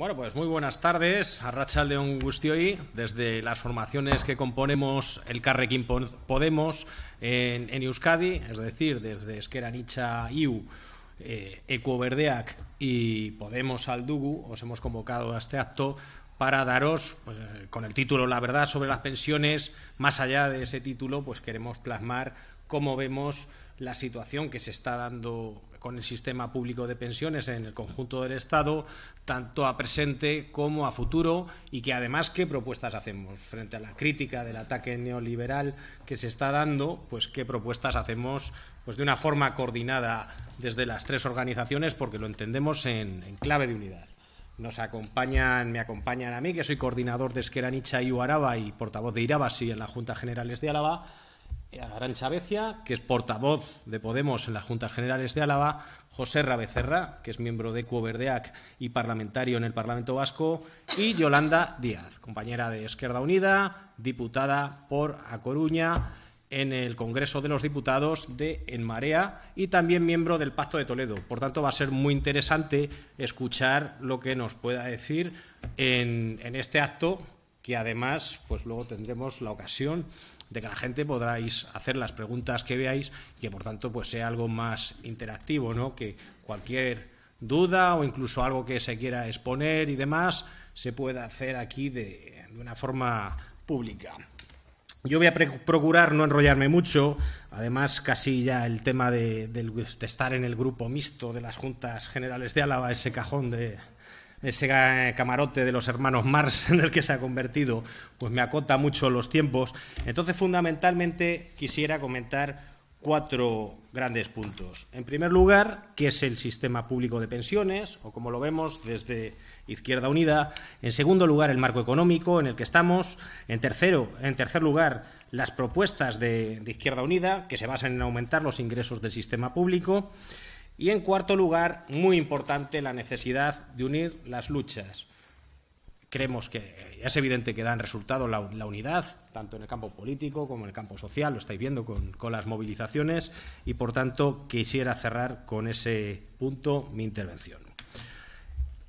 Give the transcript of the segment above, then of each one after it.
Bueno, pues muy buenas tardes a Rachel de y desde las formaciones que componemos el Carrequín Podemos en, Euskadi, es decir, desde Esquera IU, Eco eh, y Podemos Aldugu, os hemos convocado a este acto para daros, pues, eh, con el título La verdad sobre las pensiones, más allá de ese título, pues queremos plasmar cómo vemos la situación que se está dando con el sistema público de pensiones en el conjunto del Estado, tanto a presente como a futuro, y que además qué propuestas hacemos frente a la crítica del ataque neoliberal que se está dando, pues qué propuestas hacemos pues de una forma coordinada desde las tres organizaciones, porque lo entendemos en, clave de unidad. Nos acompañan, me acompañan a mí, que soy coordinador de Esqueranicha y Uaraba y portavoz de Irabasi en la Junta Generales de Álava Arancha Becia, que es portavoz de Podemos en las Juntas Generales de Álava, José Rabecerra, que es miembro de Cuoverdeac y parlamentario en el Parlamento Vasco, y Yolanda Díaz, compañera de Izquierda Unida, diputada por A Coruña en el Congreso de los Diputados de En Marea y también miembro del Pacto de Toledo. Por tanto, va a ser muy interesante escuchar lo que nos pueda decir en, en este acto, que además, pues luego tendremos la ocasión de que la gente podráis hacer las preguntas que veáis y que por tanto pues sea algo más interactivo, ¿no? Que cualquier duda o incluso algo que se quiera exponer y demás se pueda hacer aquí de, una forma pública. Yo voy a procurar no enrollarme mucho, además casi ya el tema de, de estar en el grupo mixto de las Juntas Generales de Álava, ese cajón de, ese camarote de los hermanos Mars en el que se ha convertido, pues me acota mucho los tiempos. Entonces, fundamentalmente, quisiera comentar cuatro grandes puntos. En primer lugar, qué es el sistema público de pensiones, o como lo vemos desde Izquierda Unida. En segundo lugar, el marco económico en el que estamos. En, tercero, en tercer lugar, las propuestas de, de Izquierda Unida, que se basan en aumentar los ingresos del sistema público. Y en cuarto lugar, muy importante, la necesidad de unir las luchas. Creemos que es evidente que dan resultado la, unidad, tanto en el campo político como en el campo social, lo estáis viendo con las movilizaciones, y por tanto quisiera cerrar con ese punto mi intervención.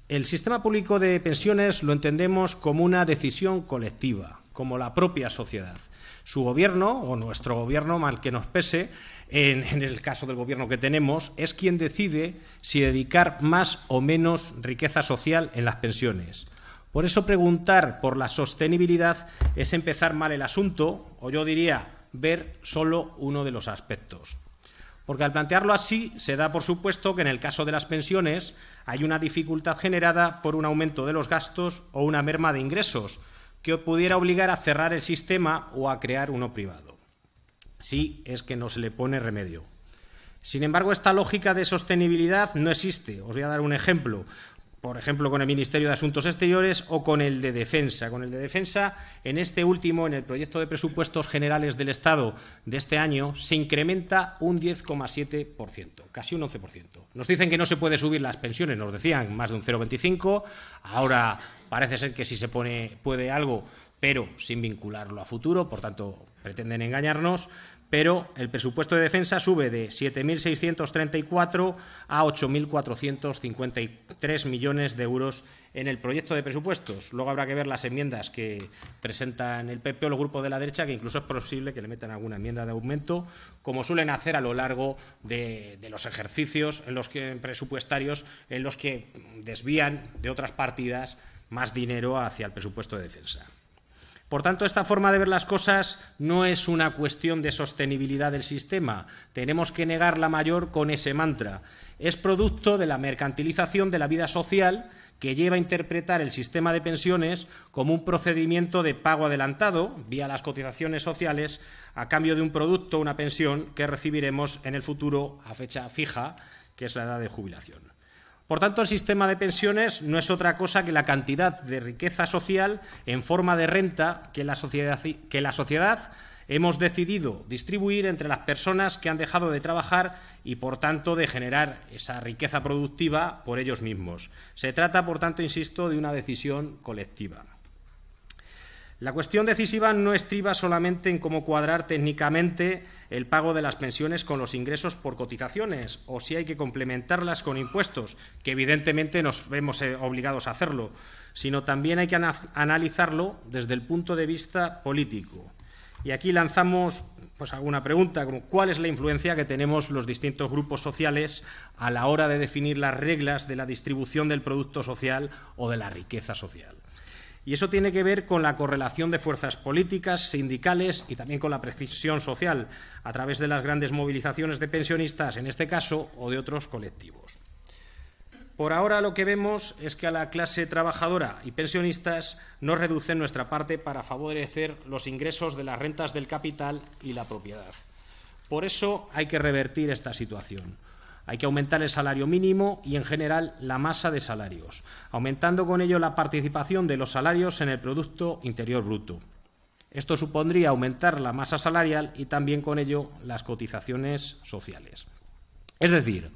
El sistema público de pensiones lo entendemos como una decisión colectiva, como la propia sociedad. Su gobierno, o nuestro gobierno, mal que nos pese, en, el caso del gobierno que tenemos, es quien decide si dedicar más o menos riqueza social en las pensiones. Por eso preguntar por la sostenibilidad es empezar mal el asunto, o yo diría ver solo uno de los aspectos. Porque al plantearlo así, se da por supuesto que en el caso de las pensiones hay una dificultad generada por un aumento de los gastos o una merma de ingresos que pudiera obligar a cerrar el sistema o a crear uno privado. Sí, es que no se le pone remedio. Sin embargo, esta lógica de sostenibilidad no existe. Os voy a dar un ejemplo. Por ejemplo, con el Ministerio de Asuntos Exteriores o con el de Defensa. Con el de Defensa, en este último, en el proyecto de presupuestos generales del Estado de este año, se incrementa un 10,7%, casi un 11%. Nos dicen que no se puede subir las pensiones, nos decían más de un 0,25%. Ahora parece ser que sí se pone, puede algo, pero sin vincularlo a futuro, por tanto, pretenden engañarnos pero el presupuesto de defensa sube de 7.634 a 8.453 millones de euros en el proyecto de presupuestos. Luego habrá que ver las enmiendas que presentan el PP o los grupos de la derecha, que incluso es posible que le metan alguna enmienda de aumento, como suelen hacer a lo largo de, los ejercicios en los presupuestarios en los que desvían de otras partidas más dinero hacia el presupuesto de defensa. Por tanto, esta forma de ver las cosas no es una cuestión de sostenibilidad del sistema. Tenemos que negar la mayor con ese mantra. Es producto de la mercantilización de la vida social que lleva a interpretar el sistema de pensiones como un procedimiento de pago adelantado vía las cotizaciones sociales a cambio de un producto, una pensión, que recibiremos en el futuro a fecha fija, que es la edad de jubilación. Por tanto, el sistema de pensiones no es otra cosa que la cantidad de riqueza social en forma de renta que la sociedad, hemos decidido distribuir entre las personas que han dejado de trabajar y, por tanto, de generar esa riqueza productiva por ellos mismos. Se trata, por tanto, insisto, de una decisión colectiva. La cuestión decisiva no estriba solamente en cómo cuadrar técnicamente el pago de las pensiones con los ingresos por cotizaciones o si hay que complementarlas con impuestos, que evidentemente nos vemos eh, obligados a hacerlo, sino también hay que analizarlo desde el punto de vista político. Y aquí lanzamos pues alguna pregunta como cuál es la influencia que tenemos los distintos grupos sociales a la hora de definir las reglas de la distribución del producto social o de la riqueza social. Y eso tiene que ver con la correlación de fuerzas políticas, sindicales y también con la precisión social, a través de las grandes movilizaciones de pensionistas, en este caso, o de otros colectivos. Por ahora lo que vemos es que a la clase trabajadora y pensionistas no reducen nuestra parte para favorecer los ingresos de las rentas del capital y la propiedad. Por eso hay que revertir esta situación. Hay que aumentar el salario mínimo y, en general, la masa de salarios, aumentando con ello la participación de los salarios en el Producto Interior Bruto. Esto supondría aumentar la masa salarial y también con ello las cotizaciones sociales. Es decir,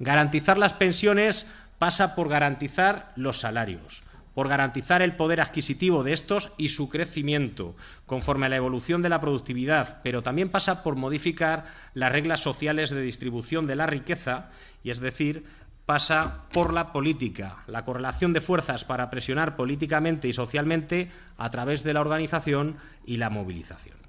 garantizar las pensiones pasa por garantizar los salarios por garantizar el poder adquisitivo de estos y su crecimiento conforme a la evolución de la productividad, pero también pasa por modificar las reglas sociales de distribución de la riqueza, y es decir, pasa por la política, la correlación de fuerzas para presionar políticamente y socialmente a través de la organización y la movilización.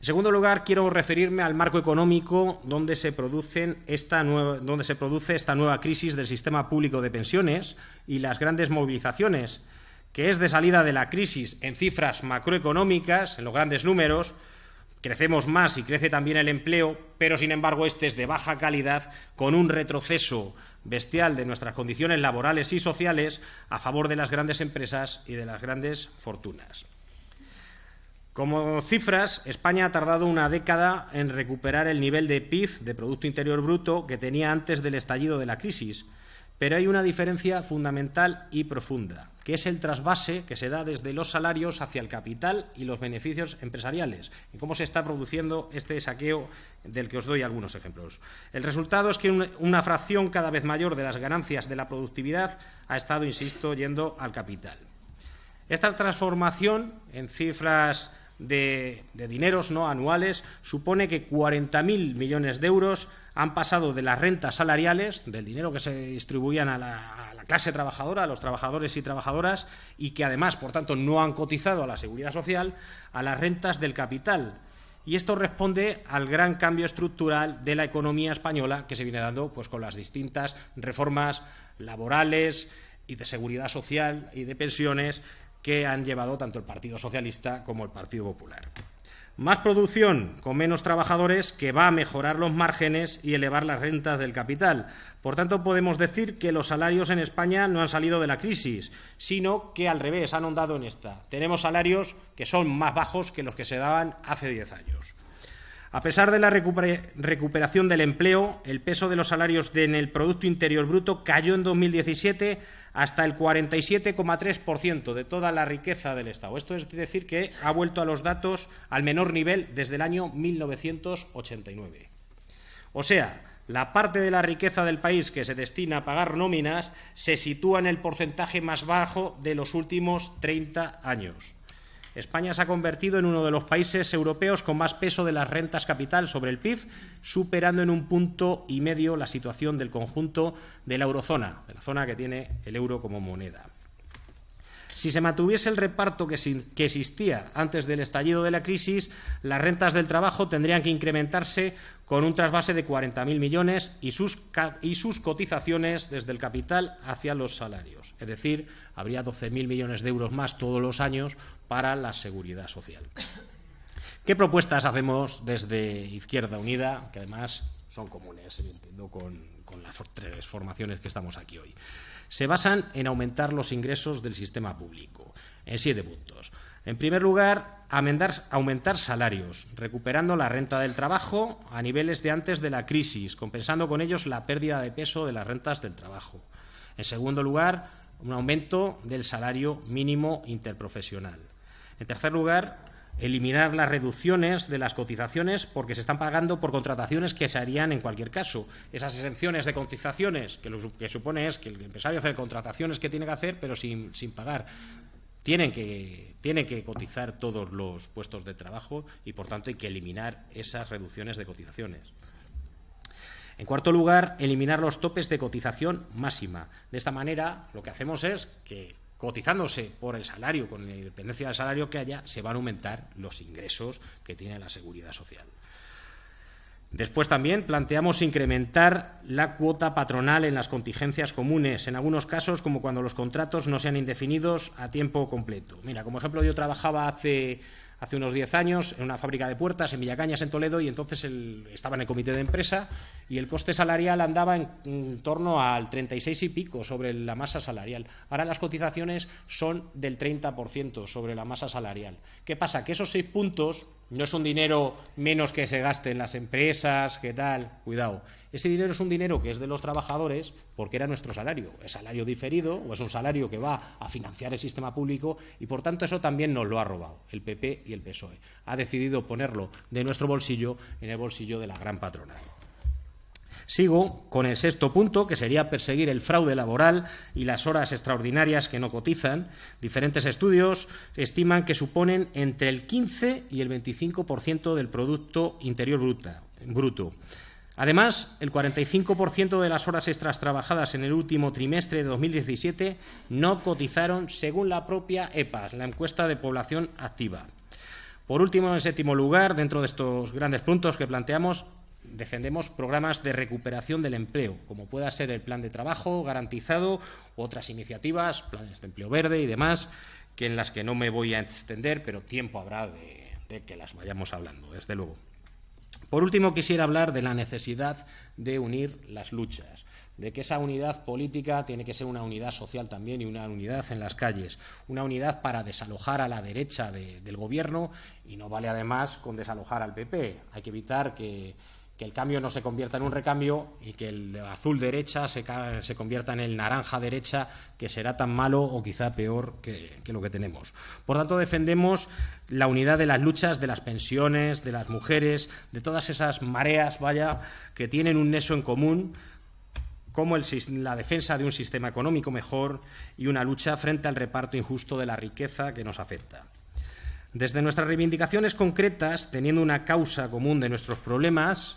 En segundo lugar, quiero referirme al marco económico donde se, produce esta nueva crisis del sistema público de pensiones y las grandes movilizaciones, que es de salida de la crisis en cifras macroeconómicas, en los grandes números, crecemos más y crece también el empleo, pero sin embargo este es de baja calidad, con un retroceso bestial de nuestras condiciones laborales y sociales a favor de las grandes empresas y de las grandes fortunas. Como cifras, España ha tardado una década en recuperar el nivel de PIB, de Producto Interior Bruto, que tenía antes del estallido de la crisis. Pero hay una diferencia fundamental y profunda, que es el trasvase que se da desde los salarios hacia el capital y los beneficios empresariales, y cómo se está produciendo este saqueo del que os doy algunos ejemplos. El resultado es que una fracción cada vez mayor de las ganancias de la productividad ha estado, insisto, yendo al capital. Esta transformación en cifras de, dineros ¿no? anuales supone que 40.000 millones de euros han pasado de las rentas salariales, del dinero que se distribuían a la, a la, clase trabajadora, a los trabajadores y trabajadoras, y que además, por tanto, no han cotizado a la seguridad social, a las rentas del capital. Y esto responde al gran cambio estructural de la economía española que se viene dando pues, con las distintas reformas laborales y de seguridad social y de pensiones que han llevado tanto el Partido Socialista como el Partido Popular. Más producción con menos trabajadores que va a mejorar los márgenes y elevar las rentas del capital. Por tanto, podemos decir que los salarios en España no han salido de la crisis, sino que al revés, han ahondado en esta. Tenemos salarios que son más bajos que los que se daban hace diez años. A pesar de la recuperación del empleo, el peso de los salarios en el Producto Interior Bruto cayó en 2017 hasta el 47,3% de toda la riqueza del Estado. Esto es decir, que ha vuelto a los datos al menor nivel desde el año 1989. O sea, la parte de la riqueza del país que se destina a pagar nóminas se sitúa en el porcentaje más bajo de los últimos 30 años. España se ha convertido en uno de los países europeos con más peso de las rentas capital sobre el PIB, superando en un punto y medio la situación del conjunto de la eurozona, de la zona que tiene el euro como moneda. Si se mantuviese el reparto que, existía antes del estallido de la crisis, las rentas del trabajo tendrían que incrementarse con un trasvase de 40.000 millones y sus, y sus cotizaciones desde el capital hacia los salarios. Es decir, habría 12.000 millones de euros más todos los años para la seguridad social. ¿Qué propuestas hacemos desde Izquierda Unida, que además son comunes, eh, entiendo, con las tres formaciones que estamos aquí hoy? Se basan en aumentar los ingresos del sistema público, en siete puntos. En primer lugar, aumentar, salarios, recuperando la renta del trabajo a niveles de antes de la crisis, compensando con ellos la pérdida de peso de las rentas del trabajo. En segundo lugar, un aumento del salario mínimo interprofesional. En tercer lugar, eliminar las reducciones de las cotizaciones porque se están pagando por contrataciones que se harían en cualquier caso. Esas exenciones de cotizaciones, que lo que supone es que el empresario hace contrataciones que tiene que hacer, pero sin, pagar. Tienen que, tienen que cotizar todos los puestos de trabajo y, por tanto, hay que eliminar esas reducciones de cotizaciones. En cuarto lugar, eliminar los topes de cotización máxima. De esta manera, lo que hacemos es que cotizándose por el salario, con la independencia del salario que haya, se van a aumentar los ingresos que tiene la seguridad social. Después también planteamos incrementar la cuota patronal en las contingencias comunes, en algunos casos como cuando los contratos no sean indefinidos a tiempo completo. Mira, como ejemplo yo trabajaba hace hace unos diez años en una fábrica de puertas en Villacañas, en Toledo, y entonces estaba en el comité de empresa y el coste salarial andaba en, torno al 36 y pico sobre la masa salarial. Ahora las cotizaciones son del 30% sobre la masa salarial. ¿Qué pasa? Que esos seis puntos no es un dinero menos que se gaste en las empresas, qué tal, cuidado. Ese dinero es un dinero que es de los trabajadores porque era nuestro salario. Es salario diferido o es un salario que va a financiar el sistema público y, por tanto, eso también nos lo ha robado el PP y el PSOE. Ha decidido ponerlo de nuestro bolsillo en el bolsillo de la gran patronal. Sigo con el sexto punto, que sería perseguir el fraude laboral y las horas extraordinarias que no cotizan. Diferentes estudios estiman que suponen entre el 15 y el 25% del Producto Interior Bruto. Además, el 45% de las horas extras trabajadas en el último trimestre de 2017 no cotizaron según la propia EPAS, la encuesta de población activa. Por último, en séptimo lugar, dentro de estos grandes puntos que planteamos, defendemos programas de recuperación del empleo, como pueda ser el plan de trabajo garantizado, otras iniciativas, planes de empleo verde y demás, que en las que no me voy a extender, pero tiempo habrá de que las vayamos hablando, desde luego. Por último, quisiera hablar de la necesidad de unir las luchas de que esa unidad política tiene que ser una unidad social también y una unidad en las calles, una unidad para desalojar a la derecha del Gobierno y no vale además con desalojar al PP. Hay que evitar que que el cambio no se convierta en un recambio y que el azul derecha se, convierta en el naranja derecha, que será tan malo o quizá peor que, lo que tenemos. Por tanto, defendemos la unidad de las luchas de las pensiones, de las mujeres, de todas esas mareas, vaya, que tienen un neso en común como la defensa de un sistema económico mejor y una lucha frente al reparto injusto de la riqueza que nos afecta. Desde nuestras reivindicaciones concretas, teniendo una causa común de nuestros problemas,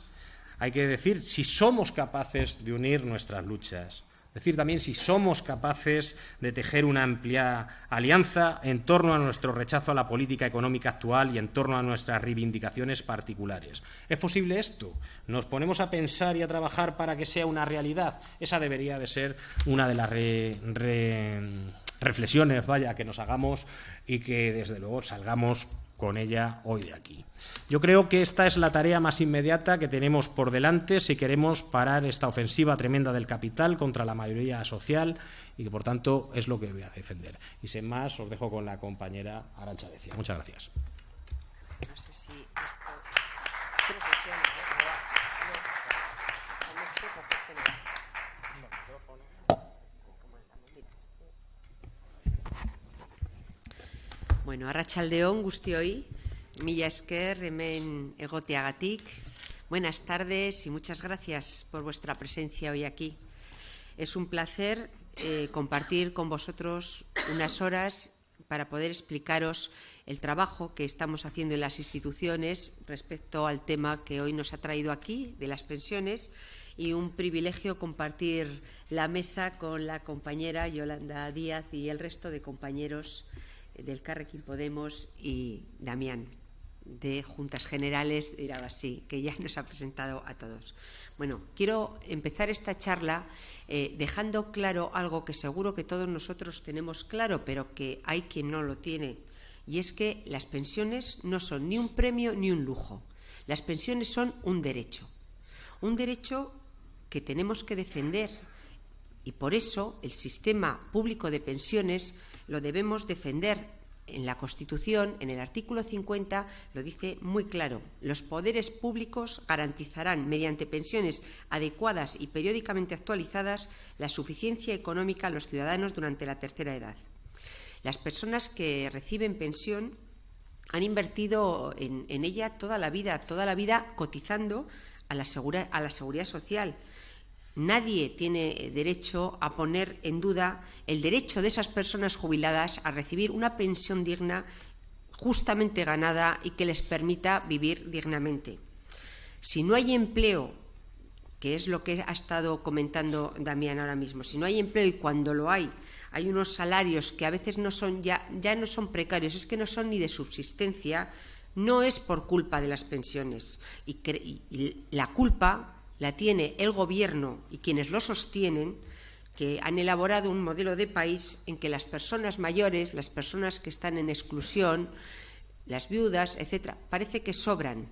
hay que decir si somos capaces de unir nuestras luchas. decir, también si somos capaces de tejer una amplia alianza en torno a nuestro rechazo a la política económica actual y en torno a nuestras reivindicaciones particulares. ¿Es posible esto? ¿Nos ponemos a pensar y a trabajar para que sea una realidad? Esa debería de ser una de las reflexiones, vaya, que nos hagamos y que desde luego salgamos con ella hoy de aquí. Yo creo que esta es la tarea más inmediata que tenemos por delante si queremos parar esta ofensiva tremenda del capital contra la mayoría social y que, por tanto, es lo que voy a defender. Y sin más, os dejo con la compañera Arancha Decia. Muchas gracias. No Milla Egotiagatik. Buenas tardes y muchas gracias por vuestra presencia hoy aquí. Es un placer eh, compartir con vosotros unas horas para poder explicaros el trabajo que estamos haciendo en las instituciones respecto al tema que hoy nos ha traído aquí, de las pensiones, y un privilegio compartir la mesa con la compañera Yolanda Díaz y el resto de compañeros del Carrequín Podemos y Damián de Juntas Generales dirá así, que ya nos ha presentado a todos. Bueno, quiero empezar esta charla eh, dejando claro algo que seguro que todos nosotros tenemos claro, pero que hay quien no lo tiene, y es que las pensiones no son ni un premio ni un lujo. Las pensiones son un derecho, un derecho que tenemos que defender y por eso el sistema público de pensiones lo debemos defender en la Constitución, en el artículo 50, lo dice muy claro. Los poderes públicos garantizarán, mediante pensiones adecuadas y periódicamente actualizadas, la suficiencia económica a los ciudadanos durante la tercera edad. Las personas que reciben pensión han invertido en, ella toda la vida, toda la vida cotizando a la, a la seguridad social Nadie tiene eh, derecho a poner en duda el derecho de esas personas jubiladas a recibir una pensión digna, justamente ganada y que les permita vivir dignamente. Si no hay empleo, que es lo que ha estado comentando Damián ahora mismo, si no hay empleo y cuando lo hay, hay unos salarios que a veces no son ya, no son precarios, es que no son ni de subsistencia, no es por culpa de las pensiones. y la culpa la tiene el Gobierno y quienes lo sostienen, que han elaborado un modelo de país en que las personas mayores, las personas que están en exclusión, las viudas, etcétera, parece que sobran.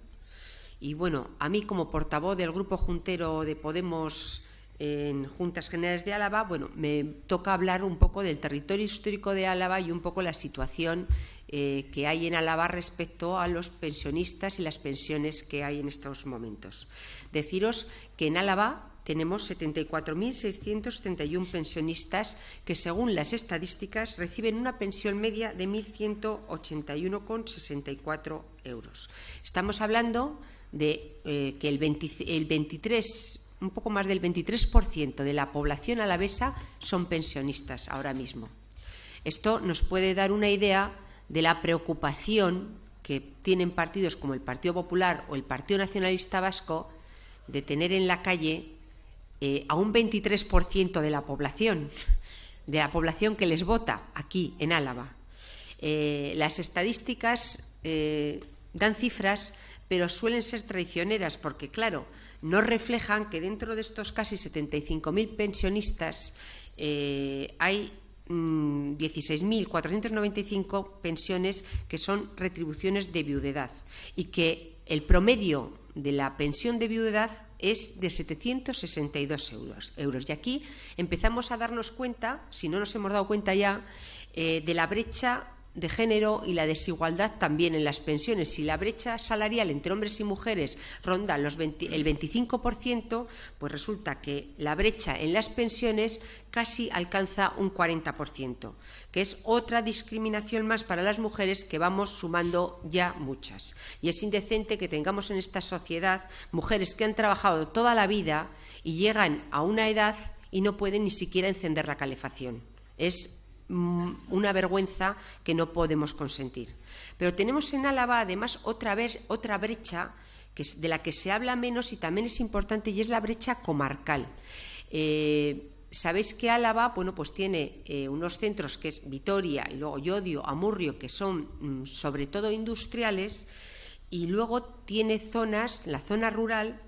Y bueno, a mí como portavoz del grupo juntero de Podemos en Juntas Generales de Álava, bueno, me toca hablar un poco del territorio histórico de Álava y un poco la situación eh, que hay en Álava respecto a los pensionistas y las pensiones que hay en estos momentos. Deciros que en Álava tenemos 74.631 pensionistas que, según las estadísticas, reciben una pensión media de 1.181,64 euros. Estamos hablando de eh, que el, 23 un poco más del 23% de la población alavesa son pensionistas ahora mismo. Esto nos puede dar una idea de la preocupación que tienen partidos como el Partido Popular o el Partido Nacionalista Vasco de tener en la calle eh, a un 23% de la población, de la población que les vota aquí en Álava. Eh, las estadísticas eh, dan cifras, pero suelen ser traicioneras porque, claro, no reflejan que dentro de estos casi 75.000 pensionistas hay 16.495 mm, pensiones que son retribuciones de viudedad y que el promedio de la pensión de viudedad es de 762 euros, euros. Y aquí empezamos a darnos cuenta, si no nos hemos dado cuenta ya, eh, de la brecha de género y la desigualdad también en las pensiones. Si la brecha salarial entre hombres y mujeres ronda el 25%, pues resulta que la brecha en las pensiones casi alcanza un 40%, que es otra discriminación más para las mujeres que vamos sumando ya muchas. Y es indecente que tengamos en esta sociedad mujeres que han trabajado toda la vida y llegan a una edad y no pueden ni siquiera encender la calefacción. Es Mm, una vergüenza que no podemos consentir. Pero tenemos en Álava además otra, otra brecha que de la que se habla menos y también es importante y es la brecha comarcal. Eh, Sabéis que Álava, bueno, pues tiene eh, unos centros que es Vitoria y luego Llodio, Amurrio, que son mm, sobre todo industriales, y luego tiene zonas, la zona rural,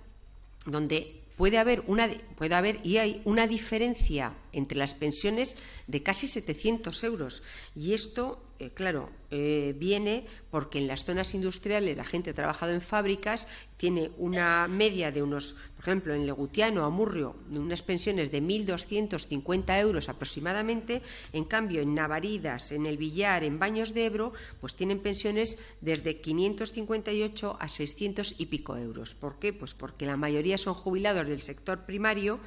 donde puede haber una, puede haber y hay una diferencia entre las pensiones de casi 700 euros. Y esto eh, claro, eh, viene porque en las zonas industriales la gente ha trabajado en fábricas, tiene una media de unos, por ejemplo, en Legutiano, Amurrio, unas pensiones de 1.250 euros aproximadamente, en cambio en Navaridas, en El Villar, en Baños de Ebro, pues tienen pensiones desde 558 a 600 y pico euros. ¿Por qué? Pues porque la mayoría son jubilados del sector primario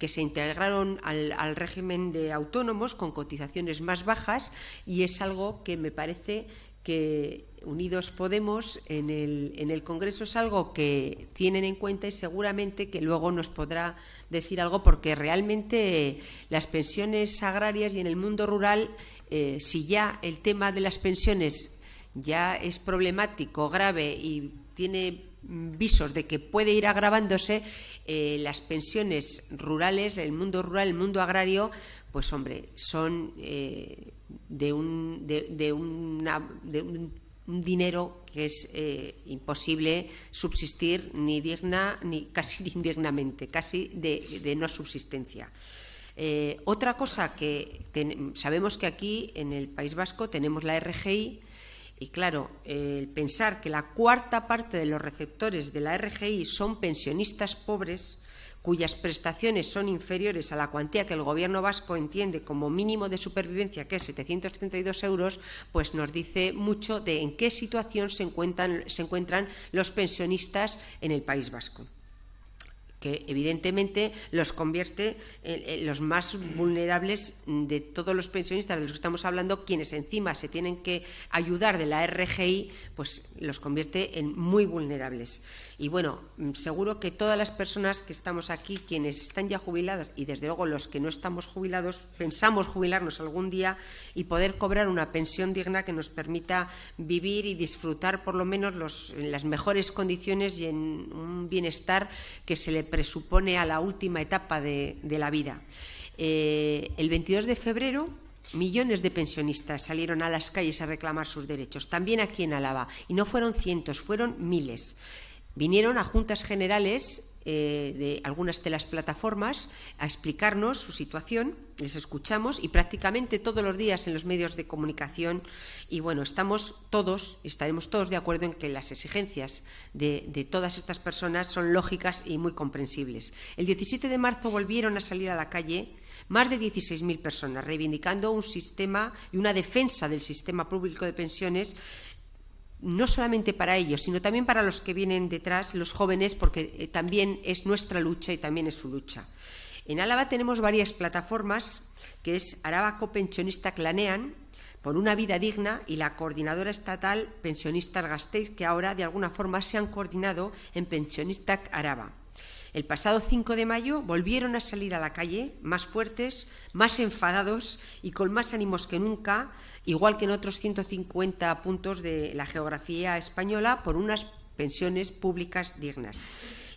que se integraron al, régimen de autónomos con cotizaciones más bajas y es algo que me parece que Unidos Podemos en el, en el Congreso es algo que tienen en cuenta y seguramente que luego nos podrá decir algo porque realmente las pensiones agrarias y en el mundo rural, eh, si ya el tema de las pensiones ya es problemático, grave y tiene visos de que puede ir agravándose eh, las pensiones rurales, el mundo rural, el mundo agrario, pues hombre, son eh, de, un, de, un, dinero que es eh, imposible subsistir ni digna, ni casi indignamente, casi de, no subsistencia. otra cosa que sabemos que aquí en el País Vasco tenemos la RGI, y claro, el pensar que la cuarta parte de los receptores de la RGI son pensionistas pobres, cuyas prestaciones son inferiores a la cuantía que el Gobierno vasco entiende como mínimo de supervivencia, que es 732 euros, pues nos dice mucho de en qué situación se encuentran, se encuentran los pensionistas en el País Vasco que evidentemente los convierte en, los más vulnerables de todos los pensionistas de los que estamos hablando, quienes encima se tienen que ayudar de la RGI, pues los convierte en muy vulnerables. Y bueno, mm, seguro que todas las personas que estamos aquí, quienes están ya jubiladas y desde luego los que no estamos jubilados, pensamos jubilarnos algún día y poder cobrar una pensión digna que nos permita vivir y disfrutar por lo menos en las mejores condiciones y en un bienestar que se le presupone a la última etapa de, la vida. Eh, el 22 de febrero Millones de pensionistas salieron a las calles a reclamar sus derechos, también aquí en Alaba, y no fueron cientos, fueron miles vinieron a juntas generales eh, de algunas de las plataformas a explicarnos su situación, les escuchamos y prácticamente todos los días en los medios de comunicación y bueno, estamos todos, estaremos todos de acuerdo en que las exigencias de, de todas estas personas son lógicas y muy comprensibles. El 17 de marzo volvieron a salir a la calle más de 16.000 personas reivindicando un sistema y una defensa del sistema público de pensiones no solamente para ellos, sino también para los que vienen detrás, los jóvenes, porque eh, también es nuestra lucha y también es su lucha. En Álava tenemos varias plataformas, que es Araba Pensionista Clanean, por una vida digna y la coordinadora estatal Pensionistas Gasteiz, que ahora de alguna forma se han coordinado en Pensionista Araba. El pasado 5 de mayo volvieron a salir a la calle más fuertes, más enfadados y con más ánimos que nunca igual que en otros 150 puntos de la geografía española, por unas pensiones públicas dignas.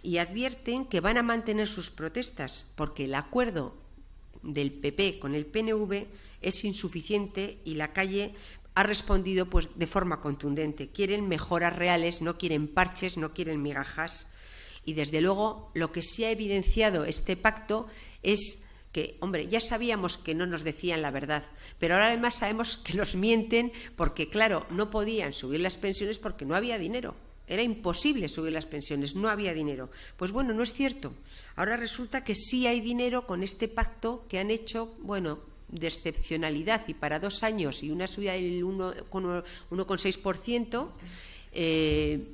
Y advierten que van a mantener sus protestas porque el acuerdo del PP con el PNV es insuficiente y la calle ha respondido pues de forma contundente. Quieren mejoras reales, no quieren parches, no quieren migajas. Y desde luego lo que se sí ha evidenciado este pacto es que, hombre, ya sabíamos que no nos decían la verdad, pero ahora además sabemos que nos mienten porque, claro, no podían subir las pensiones porque no había dinero. Era imposible subir las pensiones, no había dinero. Pues bueno, no es cierto. Ahora resulta que sí hay dinero con este pacto que han hecho, bueno, de excepcionalidad y para dos años y una subida del 1,6%, eh,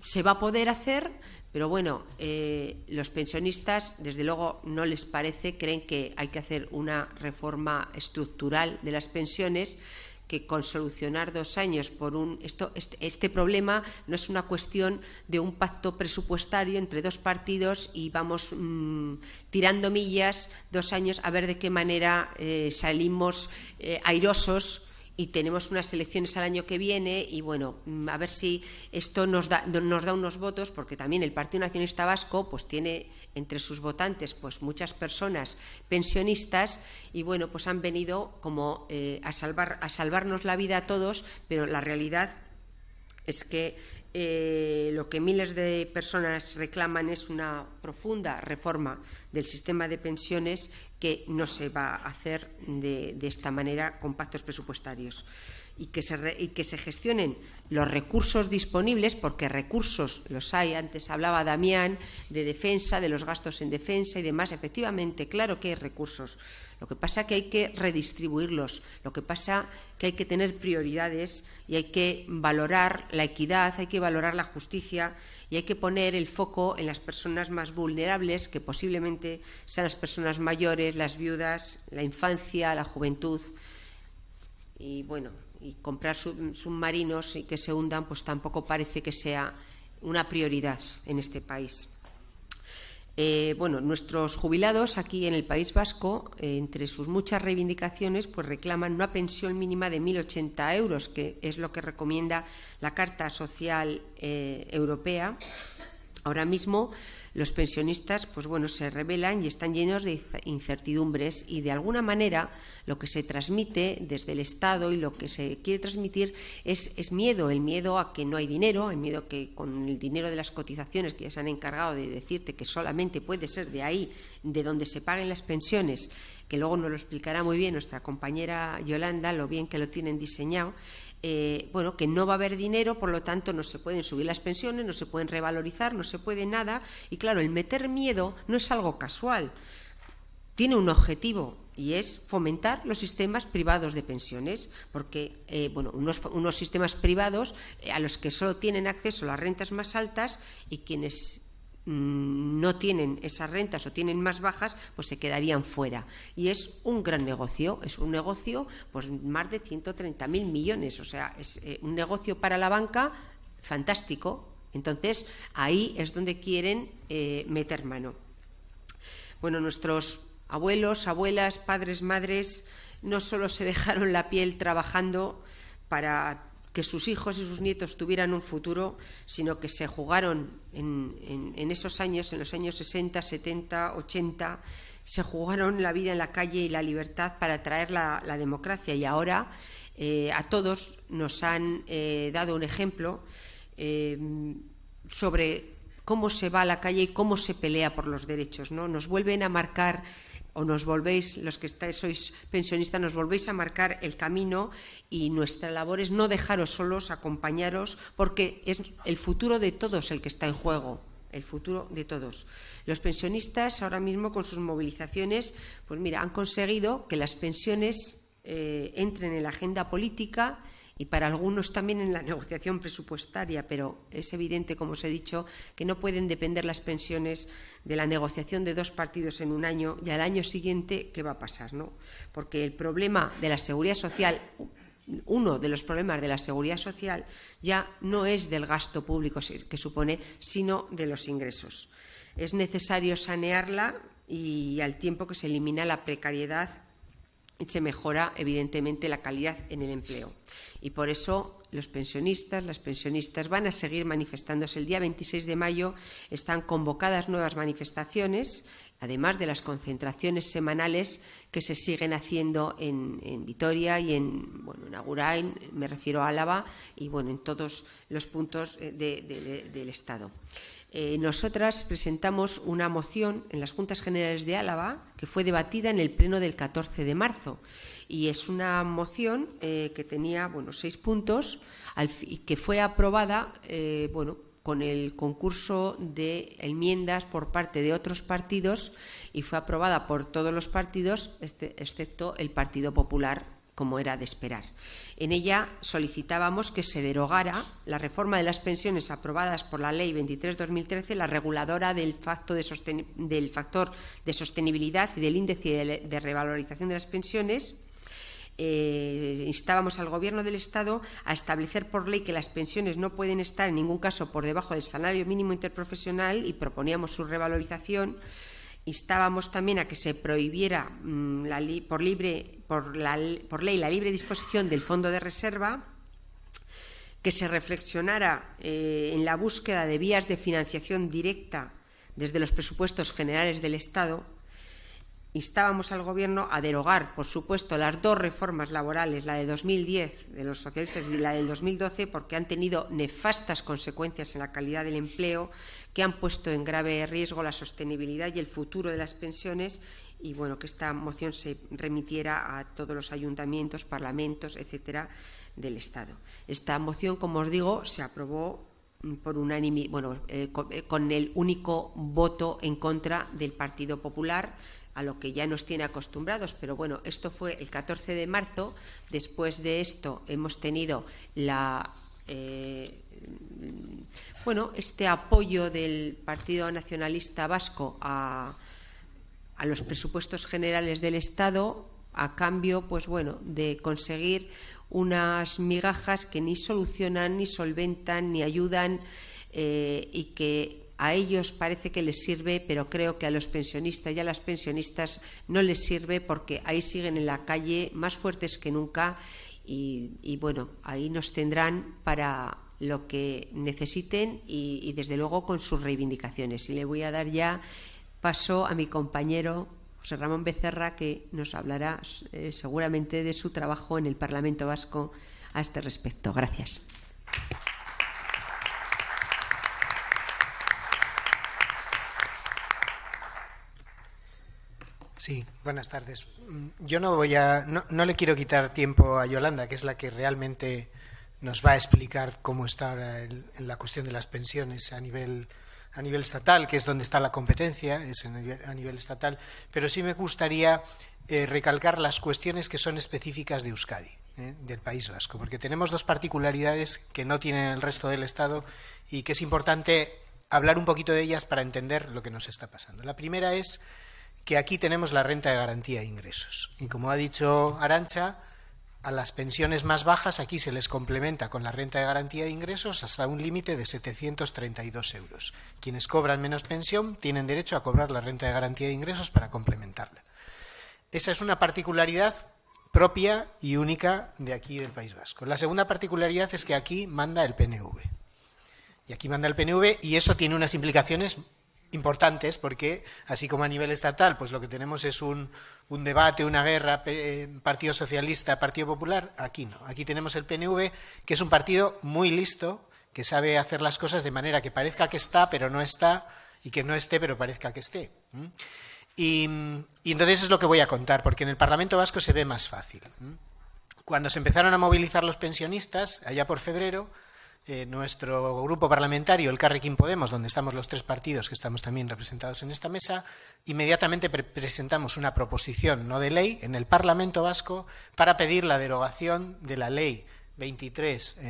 se va a poder hacer pero bueno, eh, los pensionistas, desde luego, no les parece, creen que hay que hacer una reforma estructural de las pensiones que con solucionar dos años por un esto este, este problema no es una cuestión de un pacto presupuestario entre dos partidos y vamos mm, tirando millas dos años a ver de qué manera eh, salimos eh, airosos y tenemos unas elecciones al año que viene y bueno, mm, a ver si esto nos da, nos da unos votos porque también el Partido Nacionalista Vasco pues tiene entre sus votantes pues muchas personas pensionistas y bueno, pues han venido como eh, a, salvar, a salvarnos la vida a todos, pero la realidad es que eh, lo que miles de personas reclaman es una profunda reforma del sistema de pensiones que no se va a hacer de, esta manera con pactos presupuestarios y que, se y que se gestionen los recursos disponibles, porque recursos los hay. Antes hablaba Damián de defensa, de los gastos en defensa y demás. Efectivamente, claro que hay recursos lo que pasa es que hay que redistribuirlos, lo que pasa es que hay que tener prioridades y hay que valorar la equidad, hay que valorar la justicia y hay que poner el foco en las personas más vulnerables, que posiblemente sean las personas mayores, las viudas, la infancia, la juventud. Y bueno, y comprar submarinos y que se hundan, pues tampoco parece que sea una prioridad en este país. Eh, bueno, nuestros jubilados aquí en el País Vasco, eh, entre sus muchas reivindicaciones, pues reclaman una pensión mínima de 1.080 euros, que es lo que recomienda la Carta Social eh, Europea. Ahora mismo los pensionistas, pues bueno, se rebelan y están llenos de incertidumbres y de alguna manera lo que se transmite desde el Estado y lo que se quiere transmitir es, es miedo, el miedo a que no hay dinero, el miedo que con el dinero de las cotizaciones que ya se han encargado de decirte que solamente puede ser de ahí, de donde se paguen las pensiones, que luego nos lo explicará muy bien nuestra compañera Yolanda, lo bien que lo tienen diseñado, eh, bueno, que no va a haber dinero, por lo tanto no se pueden subir las pensiones, no se pueden revalorizar, no se puede nada. Y claro, el meter miedo no es algo casual, tiene un objetivo y es fomentar los sistemas privados de pensiones, porque eh, bueno, unos, unos, sistemas privados eh, a los que solo tienen acceso las rentas más altas y quienes Mm, no tienen esas rentas o tienen más bajas, pues se quedarían fuera. Y es un gran negocio, es un negocio, pues más de 130.000 millones, o sea, es eh, un negocio para la banca fantástico. Entonces, ahí es donde quieren eh, meter mano. Bueno, nuestros abuelos, abuelas, padres, madres, no solo se dejaron la piel trabajando para que sus hijos y sus nietos tuvieran un futuro, sino que se jugaron en, esos años, en los años 60, 70, 80, se jugaron la vida en la calle y la libertad para traer la, democracia. Y ahora eh, a todos nos han eh, dado un ejemplo eh, sobre cómo se va a la calle y cómo se pelea por los derechos. ¿no? Nos vuelven a marcar o nos volvéis, los que estáis, sois pensionistas, nos volvéis a marcar el camino y nuestra labor es no dejaros solos, acompañaros, porque es el futuro de todos el que está en juego el futuro de todos. Los pensionistas ahora mismo con sus movilizaciones, pues mira, han conseguido que las pensiones eh, entren en la agenda política y para algunos también en la negociación presupuestaria, pero es evidente, como os he dicho, que no pueden depender las pensiones de la negociación de dos partidos en un año y al año siguiente qué va a pasar, ¿no? Porque el problema de la seguridad social uno de los problemas de la seguridad social ya no es del gasto público que supone, sino de los ingresos. Es necesario sanearla y al tiempo que se elimina la precariedad se mejora evidentemente la calidad en el empleo. Y por eso los pensionistas, las pensionistas van a seguir manifestándose. El día 26 de mayo están convocadas nuevas manifestaciones, además de las concentraciones semanales que se siguen haciendo en, Vitoria y en, bueno, Agurain, me refiero a Álava, y bueno, en todos los puntos eh, del Estado. Eh, nosotras presentamos una moción en las Juntas Generales de Álava que fue debatida en el Pleno del 14 de marzo. Y es una moción eh, que tenía bueno, seis puntos y que fue aprobada eh, bueno, con el concurso de enmiendas por parte de otros partidos y fue aprobada por todos los partidos, este, excepto el Partido Popular como era de esperar. En ella solicitábamos que se derogara la reforma de las pensiones aprobadas por la Ley 23-2013, la reguladora del, factor de sostenibilidad y del índice de revalorización de las pensiones. Eh, instábamos al Gobierno del Estado a establecer por ley que las pensiones no pueden estar en ningún caso por debajo del salario mínimo interprofesional y proponíamos su revalorización instábamos también a que se prohibiera mm, por, ley la libre disposición del fondo de reserva, que se reflexionara eh, en la búsqueda de vías de financiación directa desde los presupuestos generales del Estado, instábamos al Gobierno a derogar, por supuesto, las dos reformas laborales, la de 2010 de los socialistas y la del 2012, porque han tenido nefastas consecuencias en la calidad del empleo, que han puesto en grave riesgo la sostenibilidad y el futuro de las pensiones y bueno, que esta moción se remitiera a todos los ayuntamientos, parlamentos, etcétera, del Estado. Esta moción, como os digo, se aprobó mm, por unánime, bueno, eh, eh, con, el único voto en contra del Partido Popular, a lo que ya nos tiene acostumbrados. Pero bueno, esto fue el 14 de marzo. Después de esto hemos tenido la eh, bueno, este apoyo del Partido Nacionalista Vasco a, a los presupuestos generales del Estado a cambio, pues bueno, de conseguir unas migajas que ni solucionan, ni solventan, ni ayudan eh, y que a ellos parece que les sirve, pero creo que a los pensionistas y a las pensionistas no les sirve porque ahí siguen en la calle más fuertes que nunca y, y bueno, ahí nos tendrán para lo que necesiten y, desde luego con sus reivindicaciones. Y le voy a dar ya paso a mi compañero José Ramón Becerra, que nos hablará eh, seguramente de su trabajo en el Parlamento Vasco a este respecto. Gracias. Sí, buenas tardes. Mm, yo no voy a, no le quiero quitar tiempo a Yolanda, que es la que realmente nos va a explicar cómo está ahora la cuestión de las pensiones a nivel a nivel estatal, que es donde está la competencia, es a nivel estatal, pero sí me gustaría eh, recalcar las cuestiones que son específicas de Euskadi, ¿eh? del País Vasco, porque tenemos dos particularidades que no tienen el resto del Estado y que es importante hablar un poquito de ellas para entender lo que nos está pasando. La primera es que aquí tenemos la renta de garantía de ingresos. Y como ha dicho Arancha, a las pensiones más bajas aquí se les complementa con la renta de garantía de ingresos hasta un límite de 732 euros. Quienes cobran menos pensión tienen derecho a cobrar la renta de garantía de ingresos para complementarla. Esa es una particularidad propia y única de aquí del País Vasco. La segunda particularidad es que aquí manda el PNV. Y aquí manda el PNV y eso tiene unas implicaciones importantes porque, así como a nivel estatal, pues lo que tenemos es un, debate, una guerra, eh, Partido Socialista, Partido Popular, aquí no. Aquí tenemos el PNV, que es un partido muy listo, que sabe hacer las cosas de manera que parezca que está, pero no está, y que no esté, pero parezca que esté. y entonces es lo que voy a contar, porque en el Parlamento Vasco se ve más fácil. Cuando se empezaron a movilizar los pensionistas, allá por febrero, eh, nuestro grupo parlamentario, el Carrequín Podemos, donde estamos los tres partidos que estamos también representados en esta mesa, inmediatamente presentamos una proposición no de ley en el Parlamento Vasco para pedir la derogación de la Ley 23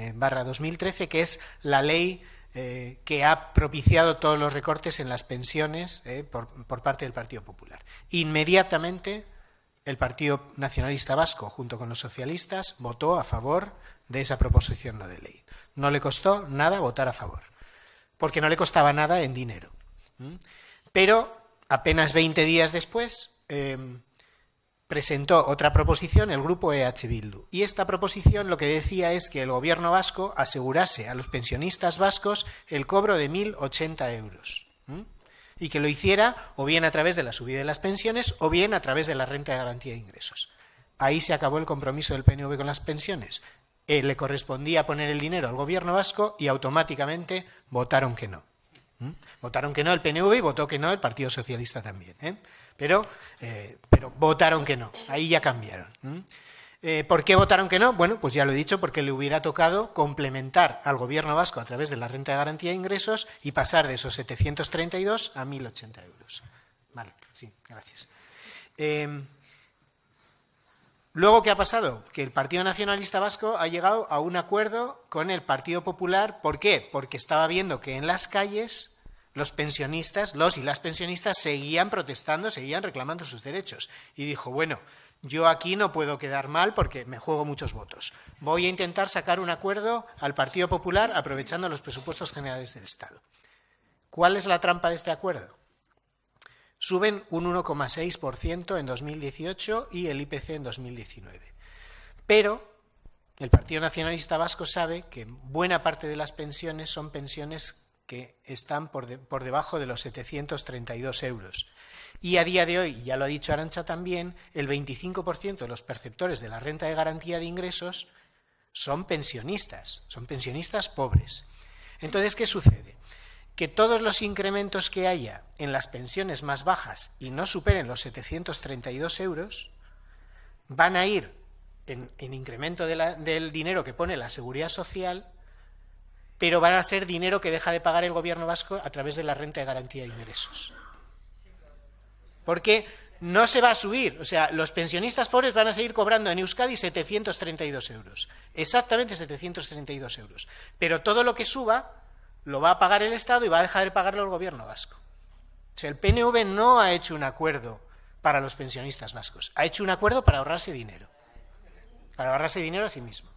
2013, eh, que es la ley eh, que ha propiciado todos los recortes en las pensiones por parte del Partido Popular. Inmediatamente el Partido Nacionalista Vasco, junto con los socialistas, votó a favor de esa proposición no de ley. No le costó nada votar a favor, porque no le costaba nada en dinero. Pero apenas 20 días después em, presentó otra proposición el grupo EH Bildu. Y esta proposición lo que decía es que el gobierno vasco asegurase a los pensionistas vascos el cobro de 1.080 euros. Y que lo hiciera o bien a través de la subida de las pensiones o bien a través de la renta de garantía de ingresos. Ahí se acabó el compromiso del PNV con las pensiones. Eh, le correspondía poner el dinero al gobierno vasco y automáticamente votaron que no. Votaron que no el PNV y votó que no el Partido Socialista también. ¿eh? Pero, eh, pero votaron que no. Ahí ya cambiaron. ¿Por qué votaron que no? Bueno, pues ya lo he dicho, porque le hubiera tocado complementar al gobierno vasco a través de la renta de garantía de ingresos y pasar de esos 732 a 1.080 euros. Vale, sí, gracias. Luego, ¿qué ha pasado? Que el Partido Nacionalista Vasco ha llegado a un acuerdo con el Partido Popular. ¿Por qué? Porque estaba viendo que en las calles los pensionistas, los y las pensionistas, seguían protestando, seguían reclamando sus derechos. Y dijo, bueno, yo aquí no puedo quedar mal porque me juego muchos votos. Voy a intentar sacar un acuerdo al Partido Popular aprovechando los presupuestos generales del Estado. ¿Cuál es la trampa de este acuerdo? suben un 1,6% en 2018 y el IPC en 2019. Pero el Partido Nacionalista Vasco sabe que buena parte de las pensiones son pensiones que están por, debajo de los 732 euros. Y a día de hoy, ya lo ha dicho Arancha también, el 25% de los perceptores de la renta de garantía de ingresos son pensionistas, son pensionistas pobres. Entonces, ¿qué sucede? que todos los incrementos que haya en las pensiones más bajas y no superen los 732 euros van a ir en, incremento del dinero que pone la seguridad social, pero van a ser dinero que deja de pagar el gobierno vasco a través de la renta de garantía de ingresos. Porque no se va a subir, o sea, los pensionistas pobres van a seguir cobrando en Euskadi 732 euros, exactamente 732 euros, pero todo lo que suba lo va a pagar el Estado y va a dejar de pagarlo el gobierno vasco. O sea, el PNV no ha hecho un acuerdo para los pensionistas vascos, ha hecho un acuerdo para ahorrarse dinero, para ahorrarse dinero a sí mismo,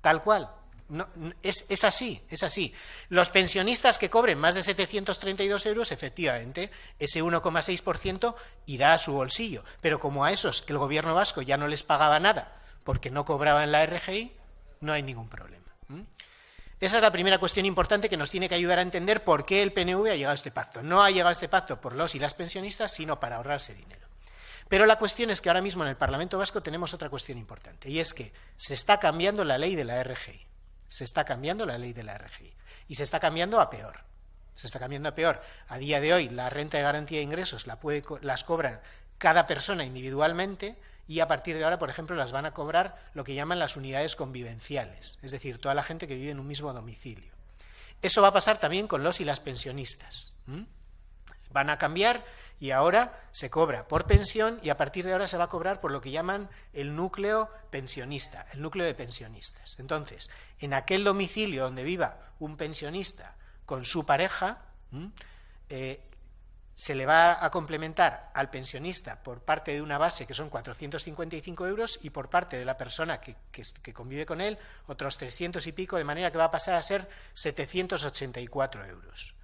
tal cual. No, es, es, así, es así. Los pensionistas que cobren más de 732 euros, efectivamente, ese 1,6% irá a su bolsillo. Pero como a esos el gobierno vasco ya no les pagaba nada porque no cobraban la RGI, no hay ningún problema. Esa es la primera cuestión importante que nos tiene que ayudar a entender por qué el PNV ha llegado a este pacto. No ha llegado a este pacto por los y las pensionistas, sino para ahorrarse dinero. Pero la cuestión es que ahora mismo en el Parlamento Vasco tenemos otra cuestión importante, y es que se está cambiando la ley de la RGI. Se está cambiando la ley de la RGI. Y se está cambiando a peor. Se está cambiando a peor. A día de hoy, la renta de garantía de ingresos la las cobran cada persona individualmente, y a partir de ahora, por ejemplo, las van a cobrar lo que llaman las unidades convivenciales, es decir, toda la gente que vive en un mismo domicilio. Eso va a pasar también con los y las pensionistas. Van a cambiar y ahora se cobra por pensión y a partir de ahora se va a cobrar por lo que llaman el núcleo pensionista, el núcleo de pensionistas. Entonces, en aquel domicilio donde viva un pensionista con su pareja, se le va a complementar al pensionista por parte de una base que son 455 euros y por parte de la persona que, convive con él otros 300 y pico, de manera que va a pasar a ser 784 euros.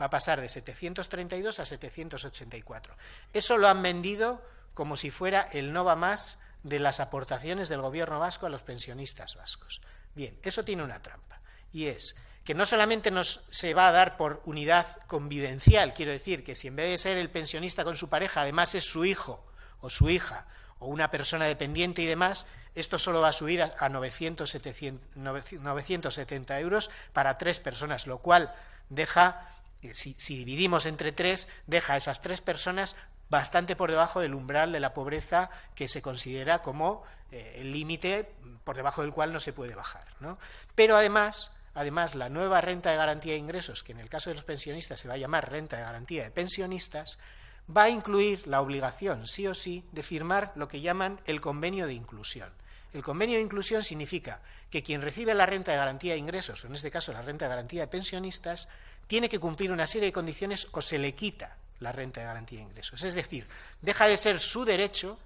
Va a pasar de 732 a 784. Eso lo han vendido como si fuera el no va más de las aportaciones del gobierno vasco a los pensionistas vascos. Bien, eso tiene una trampa y es que no solamente nos se va a dar por unidad convivencial, quiero decir que si en vez de ser el pensionista con su pareja, además es su hijo o su hija o una persona dependiente y demás, esto solo va a subir a, 970 euros para tres personas, lo cual deja, eh, si, dividimos entre tres, deja a esas tres personas bastante por debajo del umbral de la pobreza que se considera como eh, el límite por debajo del cual no se puede bajar. ¿no? Pero además, Además, la nueva renta de garantía de ingresos, que en el caso de los pensionistas se va a llamar renta de garantía de pensionistas, va a incluir la obligación, sí o sí, de firmar lo que llaman el convenio de inclusión. El convenio de inclusión significa que quien recibe la renta de garantía de ingresos, o en este caso la renta de garantía de pensionistas, tiene que cumplir una serie de condiciones o se le quita la renta de garantía de ingresos. Es decir, deja de ser su derecho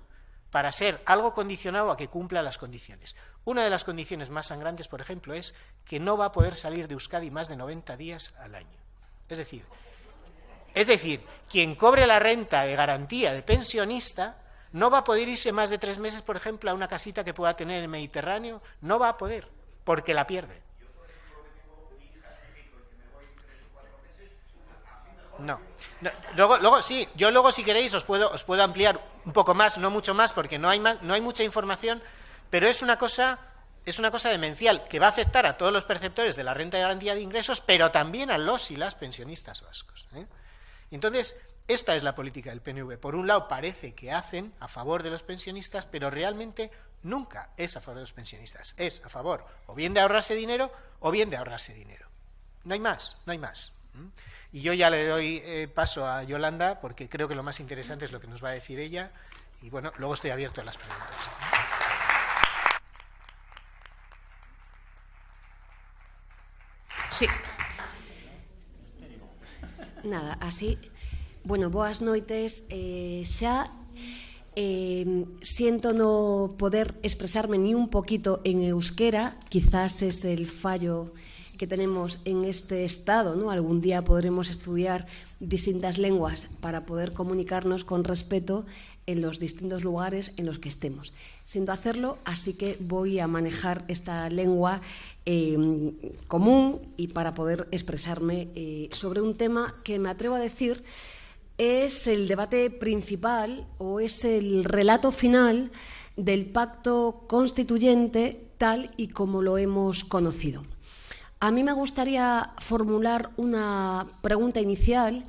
para ser algo condicionado a que cumpla las condiciones. Una de las condiciones más sangrantes, por ejemplo, es que no va a poder salir de Euskadi más de 90 días al año. Es decir, es decir, quien cobre la renta de garantía de pensionista no va a poder irse más de tres meses, por ejemplo, a una casita que pueda tener en el Mediterráneo, no va a poder, porque la pierde. No. no. Luego, luego, sí, yo luego si queréis os puedo, os puedo ampliar un poco más, no mucho más, porque no hay, no hay mucha información, pero es una cosa es una cosa demencial que va a afectar a todos los perceptores de la renta de garantía de ingresos, pero también a los y las pensionistas vascos. ¿eh? Entonces, esta es la política del PNV. Por un lado, parece que hacen a favor de los pensionistas, pero realmente nunca es a favor de los pensionistas. Es a favor o bien de ahorrarse dinero o bien de ahorrarse dinero. No hay más, no hay más. Y yo ya le doy eh, paso a Yolanda porque creo que lo más interesante es lo que nos va a decir ella. Y bueno, luego estoy abierto a las preguntas. ¿eh? Sí. Nada, así. Bueno, boas noites. Ya eh, em, siento no poder expresarme ni un poquito en euskera, quizás es el fallo que tenemos en este estado, ¿no? Algún día podremos estudiar distintas lenguas para poder comunicarnos con respeto en los distintos lugares en los que estemos. Siento hacerlo, así que voy a manejar esta lengua em, común y para poder expresarme eh, sobre un tema que me atrevo a decir es el debate principal o es el relato final del pacto constituyente tal y como lo hemos conocido. A mí me gustaría formular una pregunta inicial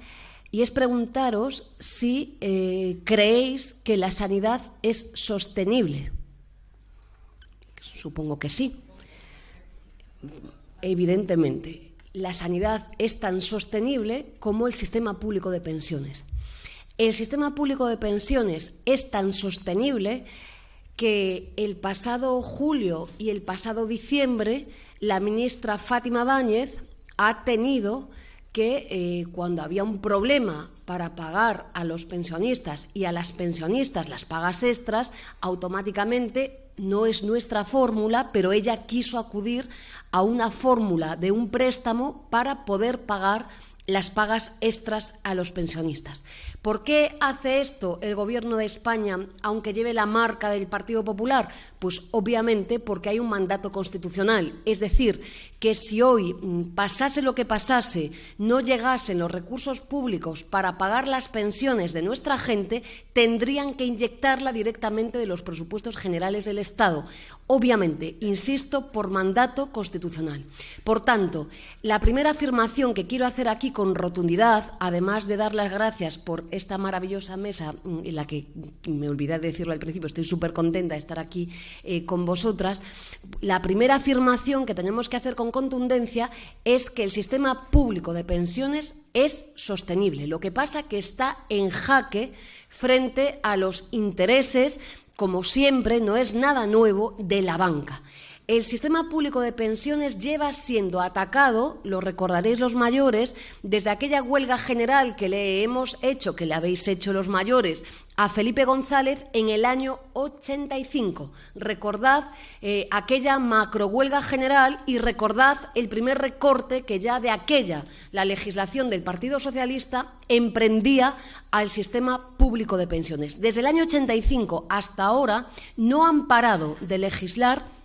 y es preguntaros si eh, creéis que la sanidad es sostenible. Supongo que sí. Evidentemente, la sanidad es tan sostenible como el sistema público de pensiones. El sistema público de pensiones es tan sostenible que el pasado julio y el pasado diciembre la ministra Fátima Báñez ha tenido que eh, cuando había un problema para pagar a los pensionistas y a las pensionistas las pagas extras, automáticamente no es nuestra fórmula, pero ella quiso acudir a una fórmula de un préstamo para poder pagar las pagas extras a los pensionistas. ¿Por qué hace esto el Gobierno de España, aunque lleve la marca del Partido Popular? Pues obviamente porque hay un mandato constitucional. Es decir, que si hoy mm, pasase lo que pasase, no llegasen los recursos públicos para pagar las pensiones de nuestra gente, tendrían que inyectarla directamente de los presupuestos generales del Estado. Obviamente, insisto, por mandato constitucional. Por tanto, la primera afirmación que quiero hacer aquí con rotundidad, además de dar las gracias por esta maravillosa mesa, mm, en la que mm, me olvidé de decirlo al principio, estoy súper contenta de estar aquí eh, con vosotras, la primera afirmación que tenemos que hacer con contundencia es que el sistema público de pensiones es sostenible. Lo que pasa que está en jaque frente a los intereses, como siempre, no es nada nuevo, de la banca. El sistema público de pensiones lleva siendo atacado, lo recordaréis los mayores, desde aquella huelga general que le hemos hecho, que le habéis hecho los mayores, a Felipe González en el año 85. Recordad eh, aquella macrohuelga general y recordad el primer recorte que ya de aquella la legislación del Partido Socialista emprendía al sistema público de pensiones. Desde el año 85 hasta ahora no han parado de legislar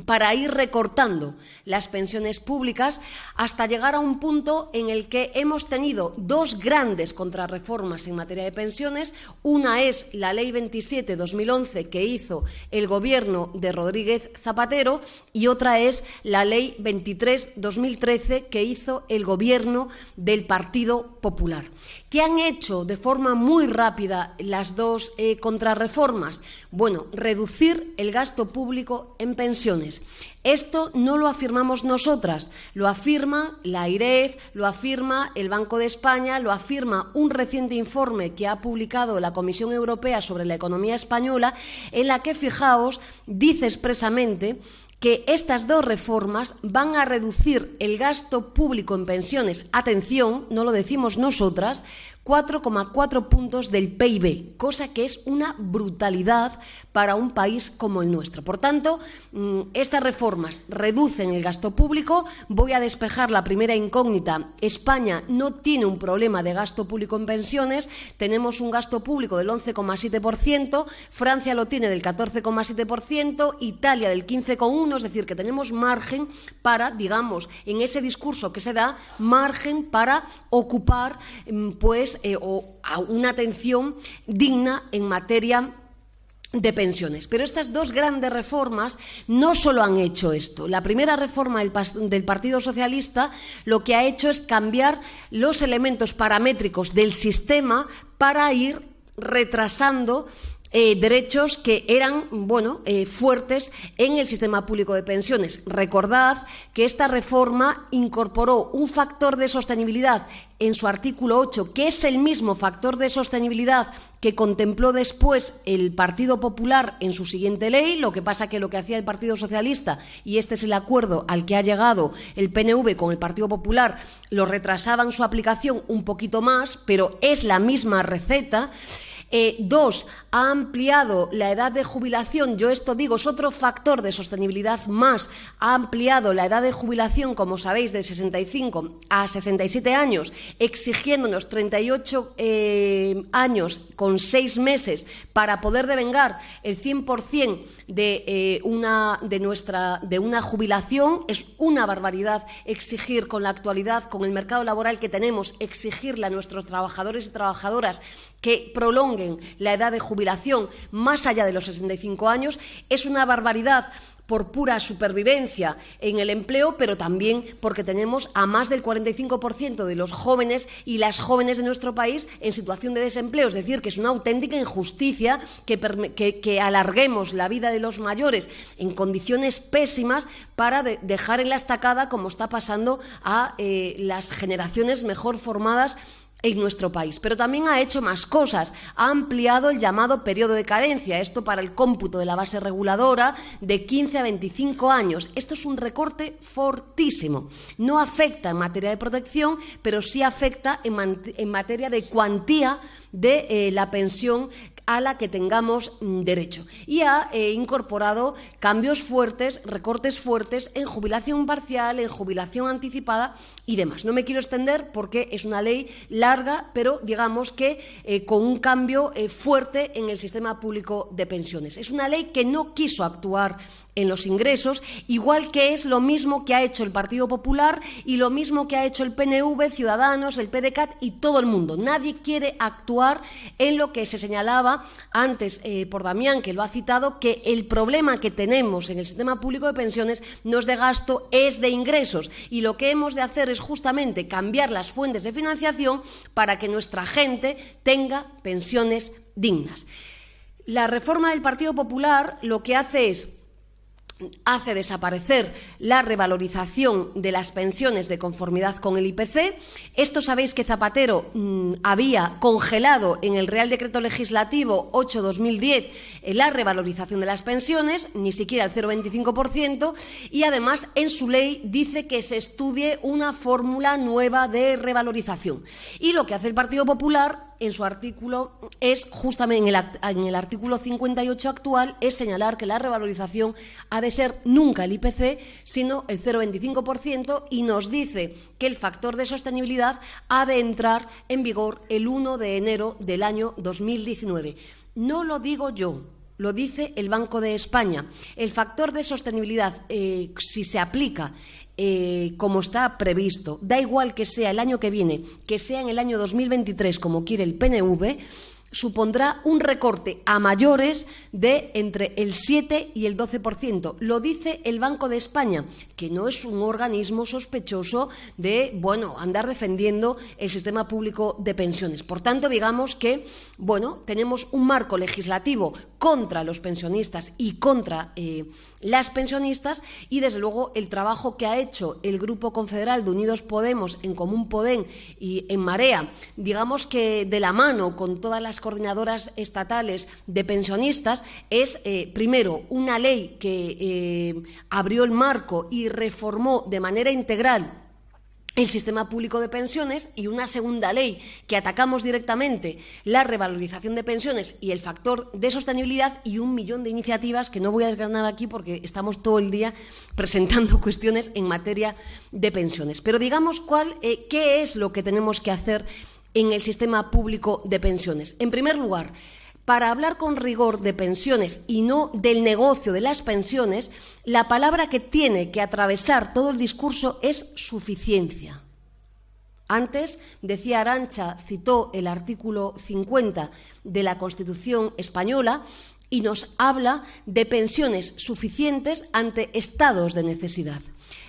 para ir recortando las pensiones públicas hasta llegar a un punto en el que hemos tenido dos grandes contrarreformas en materia de pensiones. Una es la Ley 27-2011 que hizo el gobierno de Rodríguez Zapatero y otra es la Ley 23-2013 que hizo el gobierno del Partido Popular. ¿Qué han hecho de forma muy rápida las dos eh, contrarreformas? Bueno, reducir el gasto público en pensiones. Esto no lo afirmamos nosotras, lo afirma la IREF, lo afirma el Banco de España, lo afirma un reciente informe que ha publicado la Comisión Europea sobre la economía española, en la que, fijaos, dice expresamente que estas dos reformas van a reducir el gasto público en pensiones, atención, no lo decimos nosotras, 4,4 puntos del PIB, cosa que es una brutalidad para un país como el nuestro. Por tanto, mm, estas reformas reducen el gasto público. Voy a despejar la primera incógnita. España no tiene un problema de gasto público en pensiones. Tenemos un gasto público del 11,7%, Francia lo tiene del 14,7%, Italia del 15,1%, es decir, que tenemos margen para, digamos, en ese discurso que se da, margen para ocupar mm, pues eh, una atención digna en materia de pensiones. Pero estas dos grandes reformas no solo han hecho esto. La primera reforma del, Partido Socialista lo que ha hecho es cambiar los elementos paramétricos del sistema para ir retrasando eh, derechos que eran bueno eh, fuertes en el sistema público de pensiones. Recordad que esta reforma incorporó un factor de sostenibilidad en su artículo 8, que es el mismo factor de sostenibilidad que contempló después el Partido Popular en su siguiente ley, lo que pasa que lo que hacía el Partido Socialista, y este es el acuerdo al que ha llegado el PNV con el Partido Popular, lo retrasaban su aplicación un poquito más, pero es la misma receta. Eh, dos, ha ampliado la edad de jubilación. Yo esto digo, es otro factor de sostenibilidad más. Ha ampliado la edad de jubilación, como sabéis, de 65 a 67 años, exigiéndonos 38 eh, años con seis meses para poder devengar el 100% de, eh, una, de, nuestra, de una jubilación. Es una barbaridad exigir con la actualidad, con el mercado laboral que tenemos, exigirle a nuestros trabajadores y trabajadoras que prolonguen la edad de jubilación más allá de los 65 años es una barbaridad por pura supervivencia en el empleo, pero también porque tenemos a más del 45% de los jóvenes y las jóvenes de nuestro país en situación de desempleo. Es decir, que es una auténtica injusticia que, alarguemos la vida de los mayores en condiciones pésimas para dejar en la estacada, como está pasando, a eh, las generaciones mejor formadas en nuestro país, pero también ha hecho más cosas. Ha ampliado el llamado periodo de carencia, esto para el cómputo de la base reguladora, de 15 a 25 años. Esto es un recorte fortísimo. No afecta en materia de protección, pero sí afecta en, materia de cuantía de eh, la pensión a la que tengamos mm, derecho. Y ha eh, incorporado cambios fuertes, recortes fuertes en jubilación parcial, en jubilación anticipada y demás. No me quiero extender porque es una ley larga, pero digamos que eh, con un cambio eh, fuerte en el sistema público de pensiones. Es una ley que no quiso actuar en los ingresos, igual que es lo mismo que ha hecho el Partido Popular y lo mismo que ha hecho el PNV, Ciudadanos, el PDCAT y todo el mundo. Nadie quiere actuar en lo que se señalaba antes eh, por Damián, que lo ha citado, que el problema que tenemos en el sistema público de pensiones no es de gasto, es de ingresos. Y lo que hemos de hacer es justamente cambiar las fuentes de financiación para que nuestra gente tenga pensiones dignas. La reforma del Partido Popular lo que hace es hace desaparecer la revalorización de las pensiones de conformidad con el IPC. Esto sabéis que Zapatero mm, había congelado en el Real Decreto Legislativo 8-2010 eh, la revalorización de las pensiones, ni siquiera el 0,25%, y además en su ley dice que se estudie una fórmula nueva de revalorización. Y lo que hace el Partido Popular en su artículo es justamente en el, artículo 58 actual es señalar que la revalorización ha de ser nunca el IPC, sino el 0,25% y nos dice que el factor de sostenibilidad ha de entrar en vigor el 1 de enero del año 2019. No lo digo yo, lo dice el Banco de España. El factor de sostenibilidad, eh, si se aplica eh, como está previsto. Da igual que sea el año que viene, que sea en el año 2023, como quiere el PNV, supondrá un recorte a mayores de entre el 7 y el 12%. Lo dice el Banco de España, que no es un organismo sospechoso de, bueno, andar defendiendo el sistema público de pensiones. Por tanto, digamos que, bueno, tenemos un marco legislativo contra los pensionistas y contra eh, las pensionistas y, desde luego, el trabajo que ha hecho el Grupo Confederal de Unidos Podemos en Común Podem y en Marea, digamos que de la mano con todas las coordinadoras estatales de pensionistas, es, eh, primero, una ley que eh, abrió el marco y reformó de manera integral el sistema público de pensiones y una segunda ley que atacamos directamente, la revalorización de pensiones y el factor de sostenibilidad y un millón de iniciativas que no voy a desgranar aquí porque estamos todo el día presentando cuestiones en materia de pensiones. Pero digamos cuál, eh, qué es lo que tenemos que hacer en el sistema público de pensiones. En primer lugar, para hablar con rigor de pensiones y no del negocio de las pensiones, la palabra que tiene que atravesar todo el discurso es suficiencia. Antes, decía Arancha, citó el artículo 50 de la Constitución española y nos habla de pensiones suficientes ante estados de necesidad.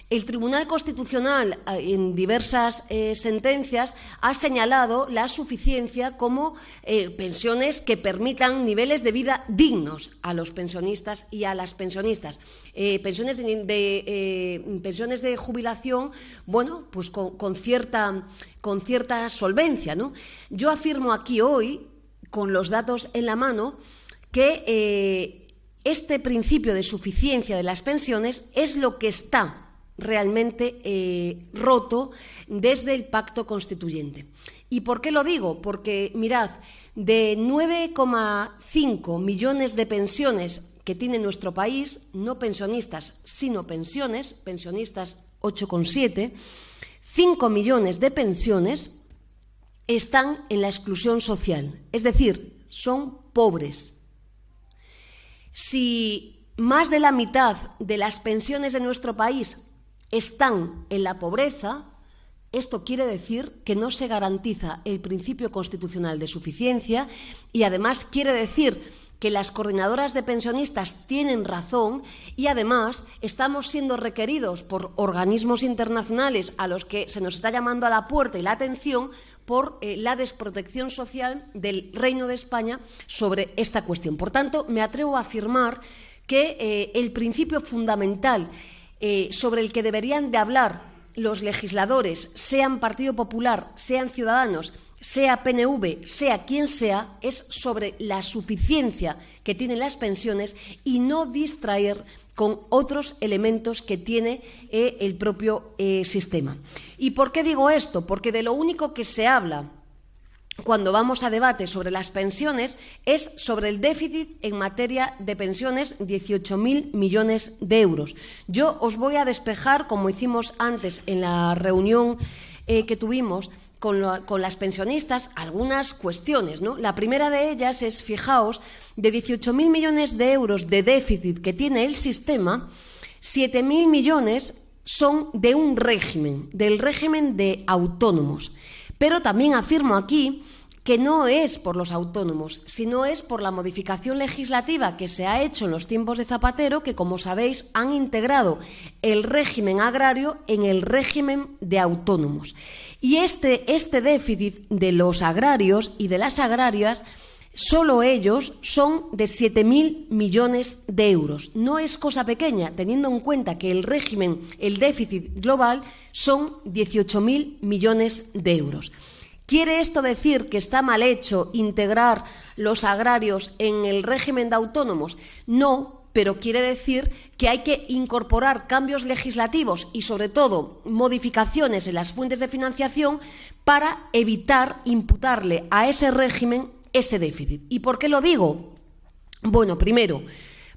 El Tribunal Constitucional, eh, en diversas eh, sentencias, ha señalado la suficiencia como eh, pensiones que permitan niveles de vida dignos a los pensionistas y a las pensionistas. pensiones, de, pensiones de jubilación, bueno, pues con, cierta, con cierta solvencia. ¿no? Yo afirmo aquí hoy, con los datos en la mano, que eh, este principio de suficiencia de las pensiones es lo que está realmente eh, roto desde el pacto constituyente. ¿Y por qué lo digo? Porque, mirad, de 9,5 millones de pensiones que tiene nuestro país, no pensionistas, sino pensiones, pensionistas 8,7, 5 millones de pensiones están en la exclusión social, es decir, son pobres. Si más de la mitad de las pensiones de nuestro país están en la pobreza, esto quiere decir que no se garantiza el principio constitucional de suficiencia y además quiere decir que las coordinadoras de pensionistas tienen razón y además estamos siendo requeridos por organismos internacionales a los que se nos está llamando a la puerta y la atención por eh, la desprotección social del Reino de España sobre esta cuestión. Por tanto, me atrevo a afirmar que eh, el principio fundamental eh, sobre el que deberían de hablar los legisladores, sean Partido Popular, sean Ciudadanos, sea PNV, sea quien sea, es sobre la suficiencia que tienen las pensiones y no distraer con otros elementos que tiene eh, el propio eh, sistema. ¿Y por qué digo esto? Porque de lo único que se habla cuando vamos a debate sobre las pensiones es sobre el déficit en materia de pensiones, mil millones de euros. Yo os voy a despejar, como hicimos antes en la reunión eh, que tuvimos, con, las pensionistas algunas cuestiones. La primera de ellas es, fijaos, de 18.000 millones de euros de déficit que tiene el sistema, 7.000 millones son de un régimen, del régimen de autónomos. Pero también afirmo aquí que no es por los autónomos, sino es por la modificación legislativa que se ha hecho en los tiempos de Zapatero, que como sabéis han integrado el régimen agrario en el régimen de autónomos. Y este, este, déficit de los agrarios y de las agrarias, solo ellos son de 7.000 millones de euros. No es cosa pequeña, teniendo en cuenta que el régimen, el déficit global, son 18.000 millones de euros. ¿Quiere esto decir que está mal hecho integrar los agrarios en el régimen de autónomos? No, pero quiere decir que hay que incorporar cambios legislativos y, sobre todo, modificaciones en las fuentes de financiación para evitar imputarle a ese régimen ese déficit. ¿Y por qué lo digo? Bueno, primero,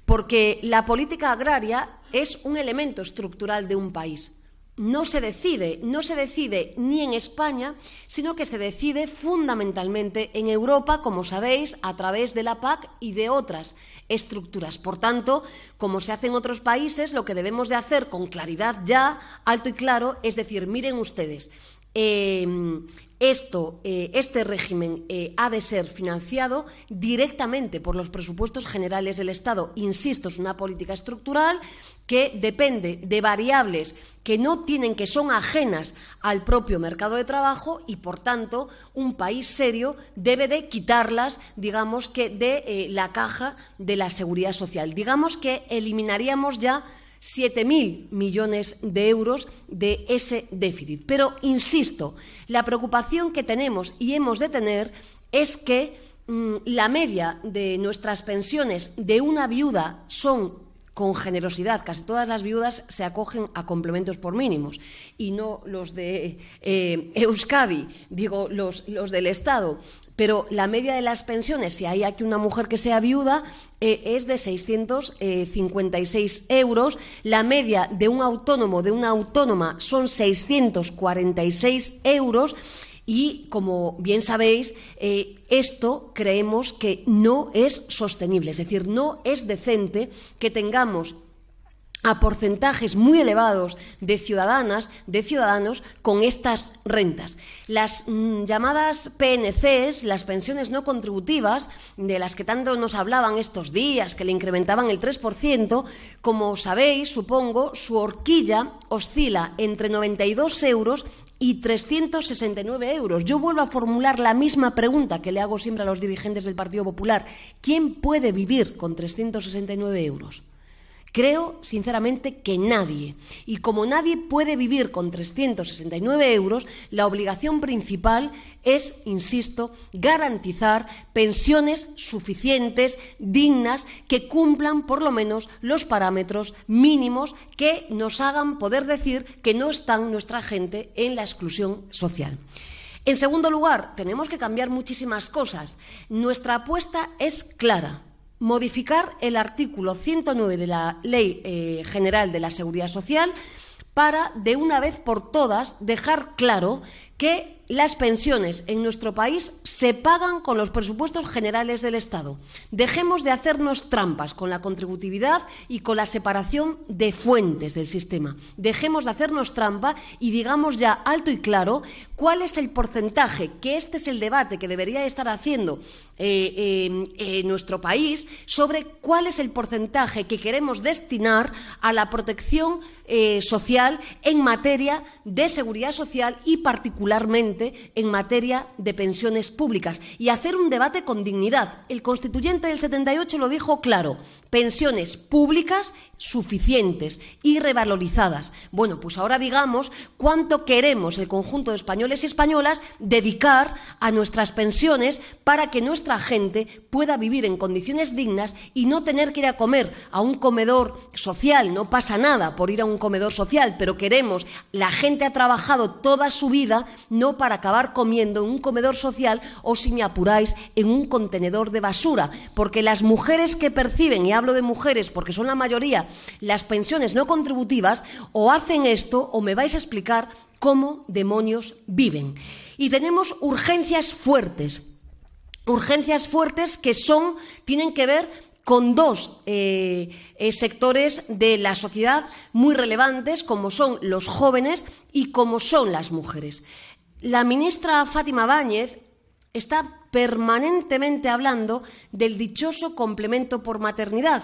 porque la política agraria es un elemento estructural de un país no se decide, no se decide ni en España, sino que se decide fundamentalmente en Europa, como sabéis, a través de la PAC y de otras estructuras. Por tanto, como se hace en otros países, lo que debemos de hacer con claridad ya, alto y claro, es decir, miren ustedes, em, esto, eh, este régimen eh, ha de ser financiado directamente por los presupuestos generales del Estado. Insisto, es una política estructural que depende de variables que no tienen, que son ajenas al propio mercado de trabajo y, por tanto, un país serio debe de quitarlas, digamos que, de eh, la caja de la seguridad social. Digamos que eliminaríamos ya 7.000 millones de euros de ese déficit. Pero, insisto, la preocupación que tenemos y hemos de tener es que mm, la media de nuestras pensiones de una viuda son con generosidad. Casi todas las viudas se acogen a complementos por mínimos y no los de eh, Euskadi, digo, los, los del Estado pero la media de las pensiones, si hay aquí una mujer que sea viuda, eh, es de 656 eh, euros. La media de un autónomo, de una autónoma, son 646 euros. Y, como bien sabéis, eh, esto creemos que no es sostenible, es decir, no es decente que tengamos a porcentajes muy elevados de ciudadanas, de ciudadanos con estas rentas. Las mm, llamadas PNCs, las pensiones no contributivas, de las que tanto nos hablaban estos días, que le incrementaban el 3%, como sabéis, supongo, su horquilla oscila entre 92 euros y 369 euros. Yo vuelvo a formular la misma pregunta que le hago siempre a los dirigentes del Partido Popular. ¿Quién puede vivir con 369 euros? Creo, sinceramente, que nadie, y como nadie puede vivir con 369 euros, la obligación principal es, insisto, garantizar pensiones suficientes, dignas, que cumplan por lo menos los parámetros mínimos que nos hagan poder decir que no están nuestra gente en la exclusión social. En segundo lugar, tenemos que cambiar muchísimas cosas. Nuestra apuesta es clara modificar el artículo 109 de la Ley eh, General de la Seguridad Social para, de una vez por todas, dejar claro que las pensiones en nuestro país se pagan con los presupuestos generales del Estado. Dejemos de hacernos trampas con la contributividad y con la separación de fuentes del sistema. Dejemos de hacernos trampa y digamos ya alto y claro cuál es el porcentaje, que este es el debate que debería estar haciendo eh, eh, eh, nuestro país, sobre cuál es el porcentaje que queremos destinar a la protección social en materia de seguridad social y particularmente en materia de pensiones públicas y hacer un debate con dignidad. El constituyente del 78 lo dijo claro, pensiones públicas suficientes y revalorizadas. Bueno, pues ahora digamos cuánto queremos el conjunto de españoles y españolas dedicar a nuestras pensiones para que nuestra gente pueda vivir en condiciones dignas y no tener que ir a comer a un comedor social. No pasa nada por ir a un comedor social, pero queremos, la gente ha trabajado toda su vida no para acabar comiendo en un comedor social o, si me apuráis, en un contenedor de basura, porque las mujeres que perciben, y hablan hablo de mujeres porque son la mayoría, las pensiones no contributivas, o hacen esto o me vais a explicar cómo demonios viven. Y tenemos urgencias fuertes. Urgencias fuertes que son, tienen que ver con dos eh, eh, sectores de la sociedad muy relevantes, como son los jóvenes y como son las mujeres. La ministra Fátima Báñez está permanentemente hablando del dichoso complemento por maternidad.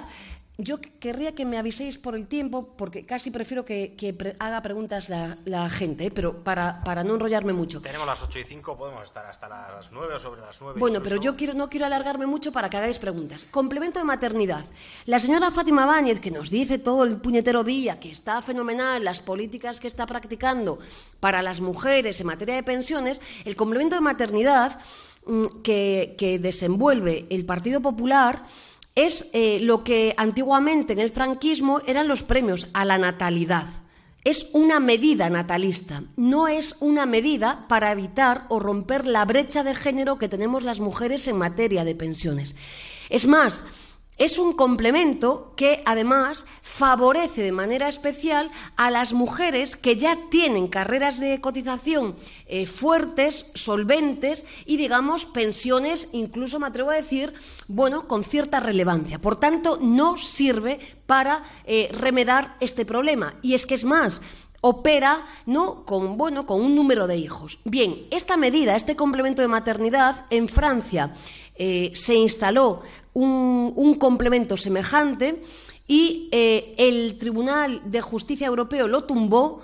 Yo querría que me aviséis por el tiempo, porque casi prefiero que, haga preguntas la, gente, ¿eh? pero para, para, no enrollarme mucho. Tenemos las 8 y 5, podemos estar hasta las 9 o sobre las 9. Bueno, pero yo no quiero alargarme mucho para que hagáis preguntas. Complemento de maternidad. La señora Fátima Báñez, que nos dice todo el puñetero día que está fenomenal las políticas que está practicando para las mujeres en materia de pensiones, el complemento de maternidad Mm, que, desenvuelve el Partido Popular es eh, lo que antiguamente en el franquismo eran los premios a la natalidad. Es una medida natalista, no es una medida para evitar o romper la brecha de género que tenemos las mujeres en materia de pensiones. Es más, es un complemento que además favorece de manera especial a las mujeres que ya tienen carreras de cotización eh, fuertes, solventes y digamos pensiones, incluso me atrevo a decir, bueno, con cierta relevancia. Por tanto, no sirve para eh, remedar este problema. Y es que es más, opera no con bueno con un número de hijos. Bien, esta medida, este complemento de maternidad en Francia eh, se instaló un, complemento semejante y eh, el Tribunal de Justicia Europeo lo tumbó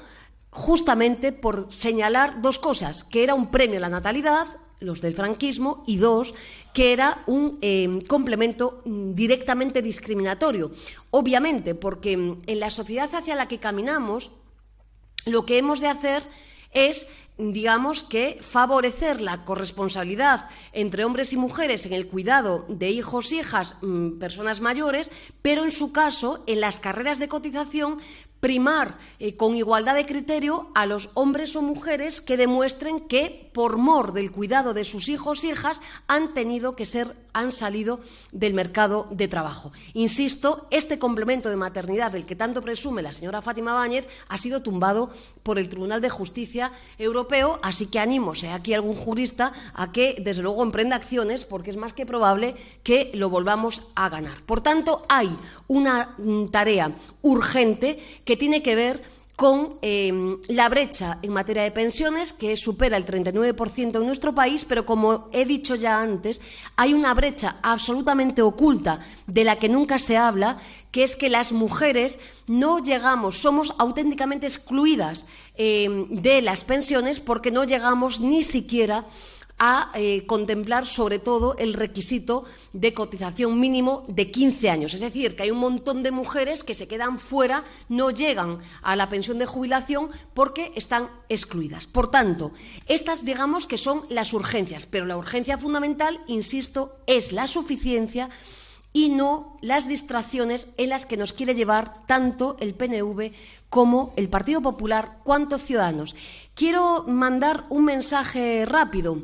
justamente por señalar dos cosas, que era un premio a la natalidad, los del franquismo, y dos, que era un em, complemento directamente discriminatorio. Obviamente, porque en la sociedad hacia la que caminamos, lo que hemos de hacer es digamos que favorecer la corresponsabilidad entre hombres y mujeres en el cuidado de hijos, hijas, mm, personas mayores, pero en su caso, en las carreras de cotización, primar eh, con igualdad de criterio a los hombres o mujeres que demuestren que, por mor del cuidado de sus hijos, hijas, han tenido que ser han salido del mercado de trabajo. Insisto, este complemento de maternidad del que tanto presume la señora Fátima Báñez ha sido tumbado por el Tribunal de Justicia Europeo, así que animo, sea aquí algún jurista, a que desde luego emprenda acciones porque es más que probable que lo volvamos a ganar. Por tanto, hay una mm, tarea urgente que tiene que ver con em, la brecha en materia de pensiones, que supera el 39% en nuestro país, pero como he dicho ya antes, hay una brecha absolutamente oculta de la que nunca se habla, que es que las mujeres no llegamos, somos auténticamente excluidas em, de las pensiones porque no llegamos ni siquiera a eh, contemplar sobre todo el requisito de cotización mínimo de 15 años. Es decir, que hay un montón de mujeres que se quedan fuera, no llegan a la pensión de jubilación porque están excluidas. Por tanto, estas digamos que son las urgencias, pero la urgencia fundamental, insisto, es la suficiencia y no las distracciones en las que nos quiere llevar tanto el PNV como el Partido Popular, cuantos Ciudadanos. Quiero mandar un mensaje rápido.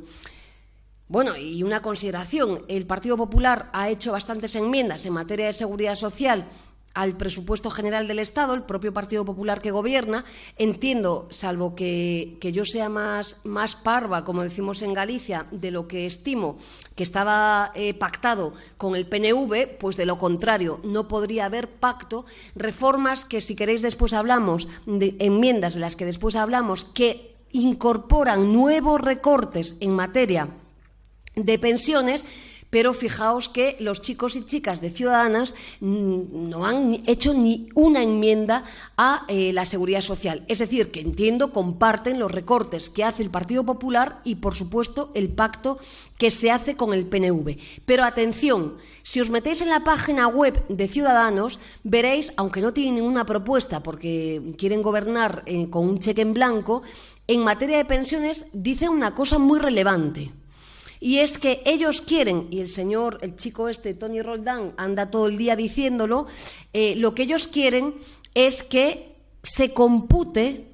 Bueno, y una consideración. El Partido Popular ha hecho bastantes enmiendas en materia de seguridad social al presupuesto general del Estado, el propio Partido Popular que gobierna, entiendo, salvo que, yo sea más, más, parva, como decimos en Galicia, de lo que estimo que estaba eh, pactado con el PNV, pues de lo contrario, no podría haber pacto. Reformas que, si queréis, después hablamos, de enmiendas de las que después hablamos, que incorporan nuevos recortes en materia de pensiones pero fijaos que los chicos y chicas de Ciudadanas mm, no han hecho ni una enmienda a eh, la seguridad social. Es decir, que entiendo, comparten los recortes que hace el Partido Popular y, por supuesto, el pacto que se hace con el PNV. Pero atención, si os metéis en la página web de Ciudadanos, veréis, aunque no tienen ninguna propuesta porque quieren gobernar eh, con un cheque en blanco, en materia de pensiones dice una cosa muy relevante. Y es que ellos quieren, y el señor, el chico este, Tony Roldán, anda todo el día diciéndolo, eh, lo que ellos quieren es que se compute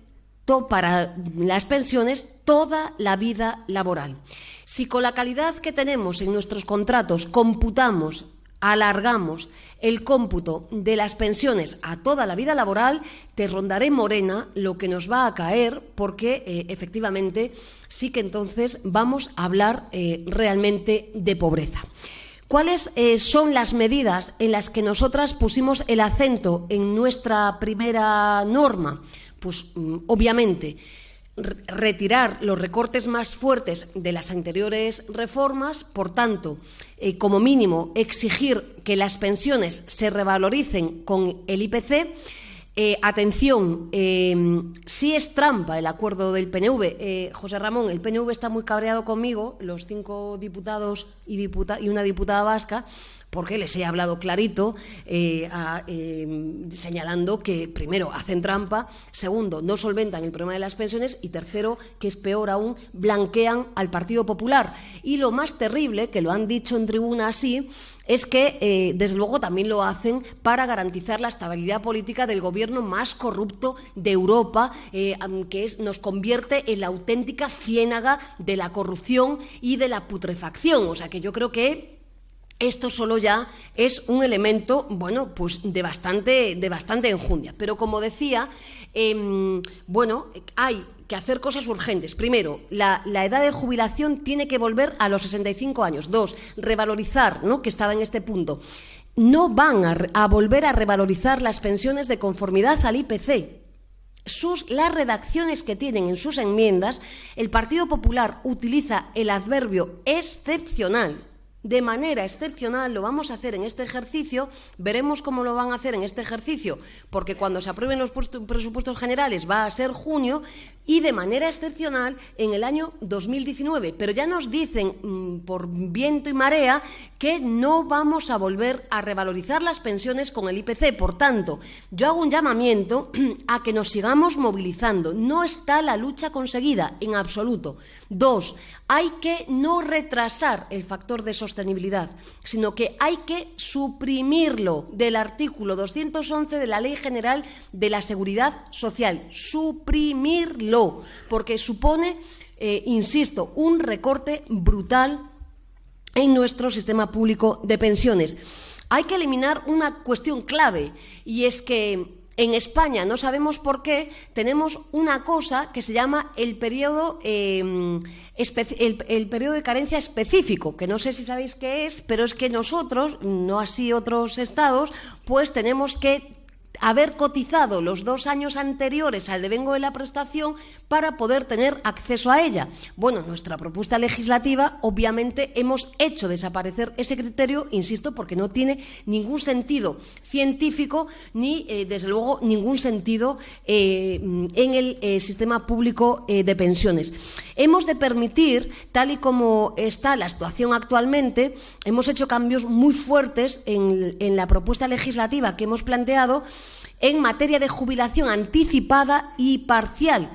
para las pensiones toda la vida laboral. Si con la calidad que tenemos en nuestros contratos computamos alargamos el cómputo de las pensiones a toda la vida laboral, te rondaré morena lo que nos va a caer, porque eh, efectivamente sí que entonces vamos a hablar eh, realmente de pobreza. ¿Cuáles eh, son las medidas en las que nosotras pusimos el acento en nuestra primera norma? Pues mm, obviamente retirar los recortes más fuertes de las anteriores reformas, por tanto, eh, como mínimo, exigir que las pensiones se revaloricen con el IPC. Eh, atención, em, si es trampa el acuerdo del PNV. Eh, José Ramón, el PNV está muy cabreado conmigo, los cinco diputados y una diputada vasca, porque les he hablado clarito, eh, em, señalando que, primero, hacen trampa, segundo, no solventan el problema de las pensiones y, tercero, que es peor aún, blanquean al Partido Popular. Y lo más terrible, que lo han dicho en tribuna así, es que, eh, desde luego, también lo hacen para garantizar la estabilidad política del gobierno más corrupto de Europa, eh, que nos convierte en la auténtica ciénaga de la corrupción y de la putrefacción. O sea que yo creo que esto solo ya es un elemento, bueno, pues de bastante, de bastante enjundia. Pero como decía, em, bueno, hay que hacer cosas urgentes. Primero, la, edad de jubilación tiene que volver a los 65 años. Dos, revalorizar, ¿no? Que estaba en este punto. No van a, volver a revalorizar las pensiones de conformidad al IPC. Sus, las redacciones que tienen en sus enmiendas, el Partido Popular utiliza el adverbio excepcional de manera excepcional lo vamos a hacer en este ejercicio, veremos cómo lo van a hacer en este ejercicio, porque cuando se aprueben los presupuestos generales va a ser junio, y de manera excepcional en el año 2019. Pero ya nos dicen mm, por viento y marea que no vamos a volver a revalorizar las pensiones con el IPC. Por tanto, yo hago un llamamiento a que nos sigamos movilizando. No está la lucha conseguida en absoluto. Dos, hay que no retrasar el factor de sostenibilidad, sino que hay que suprimirlo del artículo 211 de la Ley General de la Seguridad Social. Suprimirlo porque supone, eh, insisto, un recorte brutal en nuestro sistema público de pensiones. Hay que eliminar una cuestión clave y es que en España, no sabemos por qué, tenemos una cosa que se llama el periodo, em, el periodo, de carencia específico, que no sé si sabéis qué es, pero es que nosotros, no así otros estados, pues tenemos que haber cotizado los dos años anteriores al devengo de la prestación para poder tener acceso a ella. Bueno, nuestra propuesta legislativa, obviamente, hemos hecho desaparecer ese criterio, insisto, porque no tiene ningún sentido científico ni, eh, desde luego, ningún sentido eh, en el eh, sistema público de pensiones. Hemos de permitir, tal y como está la situación actualmente, hemos hecho cambios muy fuertes en la propuesta legislativa que hemos planteado en materia de jubilación anticipada y parcial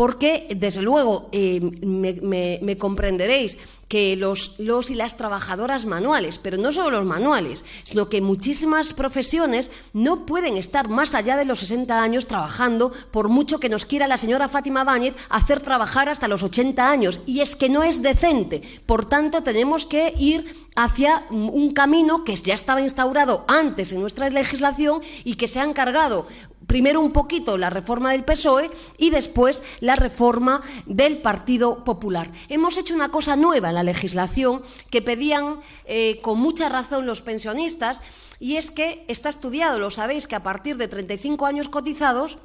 porque, desde luego, eh, me, comprenderéis que los, los y las trabajadoras manuales, pero no solo los manuales, sino que muchísimas profesiones no pueden estar más allá de los 60 años trabajando, por mucho que nos quiera la señora Fátima Báñez hacer trabajar hasta los 80 años. Y es que no es decente. Por tanto, tenemos que ir hacia un camino que ya estaba instaurado antes en nuestra legislación y que se ha encargado primero un poquito la reforma del PSOE y después la reforma del Partido Popular. Hemos hecho una cosa nueva en la legislación que pedían eh, con mucha razón los pensionistas y es que está estudiado, lo sabéis, que a partir de 35 años cotizados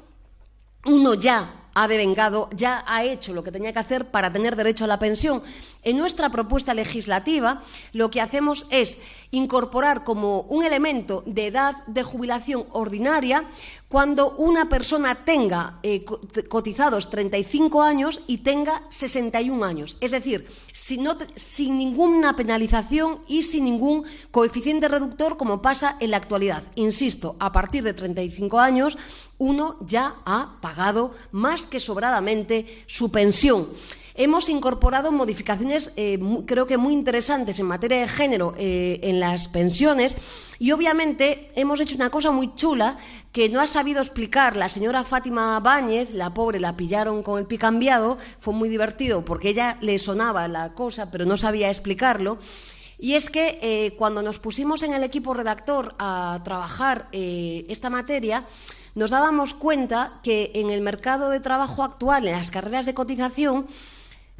uno ya ha devengado, ya ha hecho lo que tenía que hacer para tener derecho a la pensión. En nuestra propuesta legislativa lo que hacemos es incorporar como un elemento de edad de jubilación ordinaria cuando una persona tenga eh, cotizados 35 años y tenga 61 años. Es decir, sin ninguna penalización y sin ningún coeficiente reductor como pasa en la actualidad. Insisto, a partir de 35 años uno ya ha pagado más que sobradamente su pensión. Hemos incorporado modificaciones, eh, creo que muy interesantes en materia de género eh, en las pensiones y obviamente hemos hecho una cosa muy chula que no ha sabido explicar la señora Fátima Báñez, la pobre, la pillaron con el cambiado. fue muy divertido porque ella le sonaba la cosa pero no sabía explicarlo. Y es que eh, cuando nos pusimos en el equipo redactor a trabajar esta materia, nos dábamos cuenta que en el mercado de trabajo actual, en las carreras de cotización,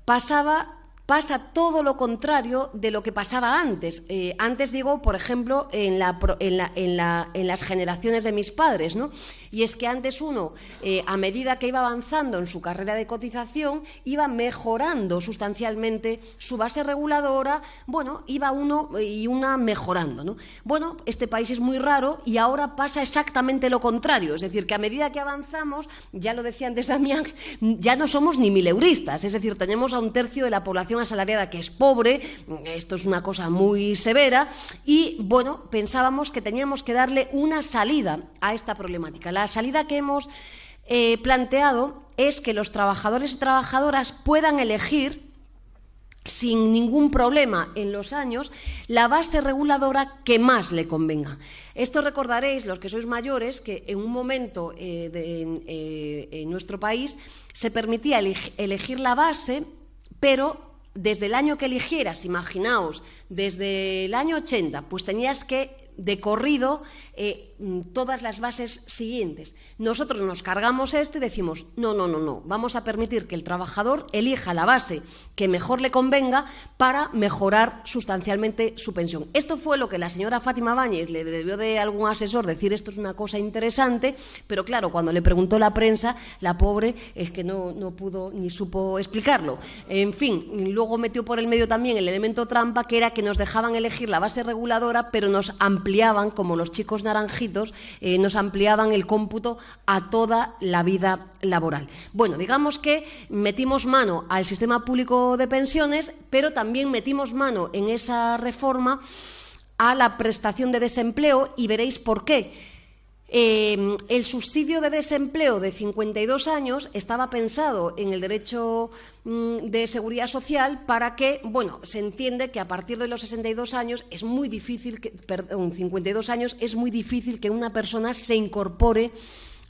pasaba pasa todo lo contrario de lo que pasaba antes. Eh, antes digo, por ejemplo, en, la, la, en, las generaciones de mis padres, ¿no? Y es que antes uno, eh, a medida que iba avanzando en su carrera de cotización, iba mejorando sustancialmente su base reguladora, bueno, iba uno eh, y una mejorando, ¿no? Bueno, este país es muy raro y ahora pasa exactamente lo contrario, es decir, que a medida que avanzamos, ya lo decía antes Damián, ya no somos ni mileuristas, es decir, tenemos a un tercio de la población una asalariada que es pobre, esto es una cosa muy severa, y bueno, pensábamos que teníamos que darle una salida a esta problemática. La salida que hemos eh, planteado es que los trabajadores y trabajadoras puedan elegir sin ningún problema en los años la base reguladora que más le convenga. Esto recordaréis, los que sois mayores, que en un momento eh, eh, en nuestro país se permitía elegir la base, pero desde el año que eligieras, imaginaos, desde el año 80, pues tenías que de corrido eh, mm, todas las bases siguientes. Nosotros nos cargamos esto y decimos, no, no, no, no, vamos a permitir que el trabajador elija la base que mejor le convenga para mejorar sustancialmente su pensión. Esto fue lo que la señora Fátima Báñez le debió de algún asesor decir, esto es una cosa interesante, pero claro, cuando le preguntó la prensa, la pobre es que no, no pudo ni supo explicarlo. En fin, luego metió por el medio también el elemento trampa, que era que nos dejaban elegir la base reguladora, pero nos ampliaban, como los chicos naranjitos eh, nos ampliaban el cómputo a toda la vida laboral. Bueno, digamos que metimos mano al sistema público de pensiones, pero también metimos mano en esa reforma a la prestación de desempleo y veréis por qué Em, el subsidio de desempleo de 52 años estaba pensado en el derecho mm, de seguridad social para que, bueno, se entiende que a partir de los 62 años es muy difícil, que, perdón, 52 años es muy difícil que una persona se incorpore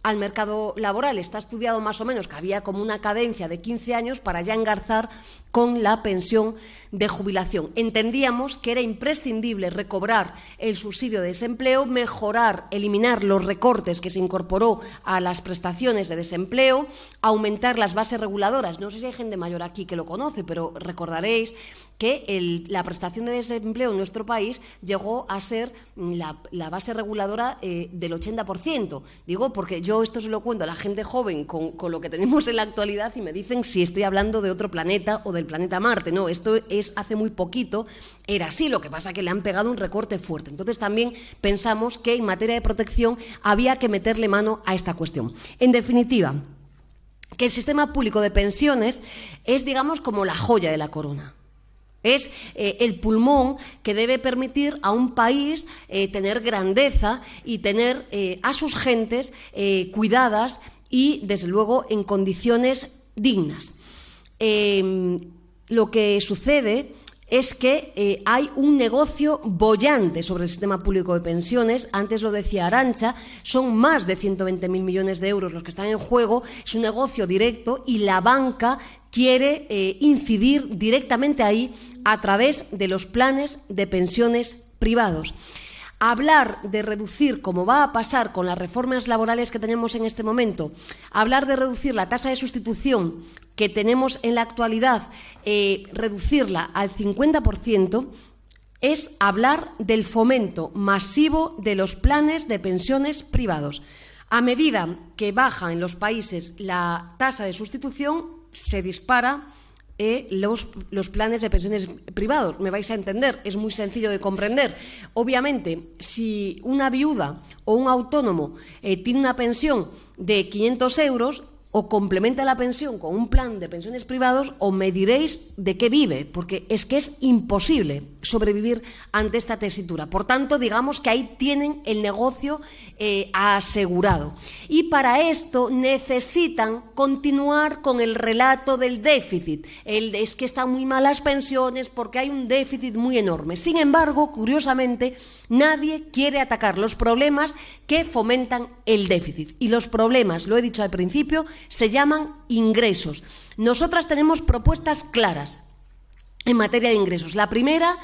al mercado laboral. Está estudiado más o menos que había como una cadencia de 15 años para ya engarzar con la pensión de jubilación. Entendíamos que era imprescindible recobrar el subsidio de desempleo, mejorar, eliminar los recortes que se incorporó a las prestaciones de desempleo, aumentar las bases reguladoras. No sé si hay gente mayor aquí que lo conoce, pero recordaréis que la prestación de desempleo en nuestro país llegó a ser la, base reguladora eh, del 80%. Digo, porque yo esto se lo cuento a la gente joven con, con lo que tenemos en la actualidad y me dicen si estoy hablando de otro planeta o del planeta Marte, no, esto es hace muy poquito, era así, lo que pasa que le han pegado un recorte fuerte. Entonces también pensamos que en materia de protección había que meterle mano a esta cuestión. En definitiva, que el sistema público de pensiones es, digamos, como la joya de la corona. Es eh, el pulmón que debe permitir a un país eh, tener grandeza y tener eh, a sus gentes cuidadas y, desde luego, en condiciones dignas lo que sucede es que eh, hay un negocio bollante sobre el sistema público de pensiones. Antes lo decía Arancha, son más de 120.000 millones de euros los que están en juego. Es un negocio directo y la banca quiere eh, incidir directamente ahí a través de los planes de pensiones privados. Hablar de reducir, como va a pasar con las reformas laborales que tenemos en este momento, hablar de reducir la tasa de sustitución que tenemos en la actualidad, eh, reducirla al 50%, es hablar del fomento masivo de los planes de pensiones privados. A medida que baja en los países la tasa de sustitución, se dispara eh, los, los, planes de pensiones privados. Me vais a entender, es muy sencillo de comprender. Obviamente, si una viuda o un autónomo eh, tiene una pensión de 500 euros, o complementa la pensión con un plan de pensiones privados o me diréis de qué vive, porque es que es imposible sobrevivir ante esta tesitura. Por tanto, digamos que ahí tienen el negocio eh, asegurado. Y para esto necesitan continuar con el relato del déficit. El, es que están muy malas pensiones porque hay un déficit muy enorme. Sin embargo, curiosamente, nadie quiere atacar los problemas que fomentan el déficit. Y los problemas, lo he dicho al principio, se llaman ingresos. Nosotras tenemos propuestas claras en materia de ingresos. La primera,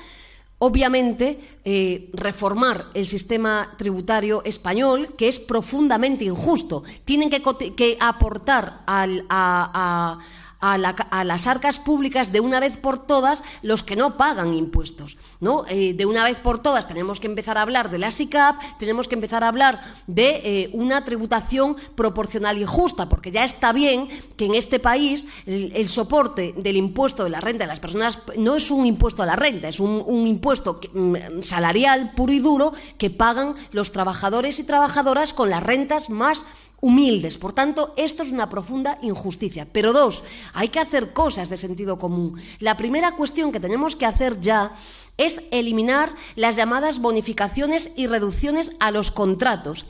obviamente, eh, reformar el sistema tributario español, que es profundamente injusto. Tienen que, aportar al, a a, las arcas públicas de una vez por todas los que no pagan impuestos. ¿no? Eh, de una vez por todas tenemos que empezar a hablar de la SICAP, tenemos que empezar a hablar de eh, una tributación proporcional y justa, porque ya está bien que en este país el, soporte del impuesto de la renta de las personas no es un impuesto a la renta, es un, impuesto mm, salarial puro y duro que pagan los trabajadores y trabajadoras con las rentas más humildes. Por tanto, esto es una profunda injusticia. Pero dos, hay que hacer cosas de sentido común. La primera cuestión que tenemos que hacer ya es eliminar las llamadas bonificaciones y reducciones a los contratos.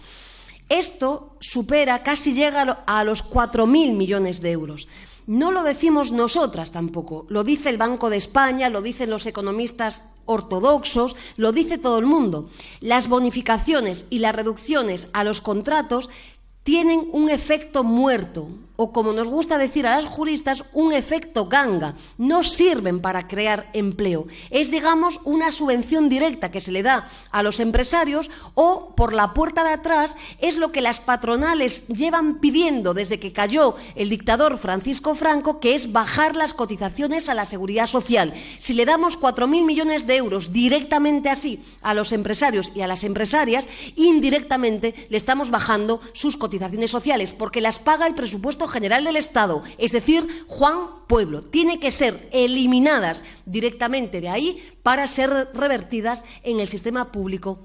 Esto supera, casi llega a los 4.000 millones de euros. No lo decimos nosotras tampoco, lo dice el Banco de España, lo dicen los economistas ortodoxos, lo dice todo el mundo. Las bonificaciones y las reducciones a los contratos tienen un efecto muerto o, como nos gusta decir a las juristas, un efecto ganga. No sirven para crear empleo. Es, digamos, una subvención directa que se le da a los empresarios o por la puerta de atrás es lo que las patronales llevan pidiendo desde que cayó el dictador Francisco Franco, que es bajar las cotizaciones a la seguridad social. Si le damos 4.000 millones de euros directamente así a los empresarios y a las empresarias, indirectamente le estamos bajando sus cotizaciones sociales, porque las paga el presupuesto General del Estado, es decir, Juan Pueblo. Tiene que ser eliminadas directamente de ahí para ser revertidas en el sistema público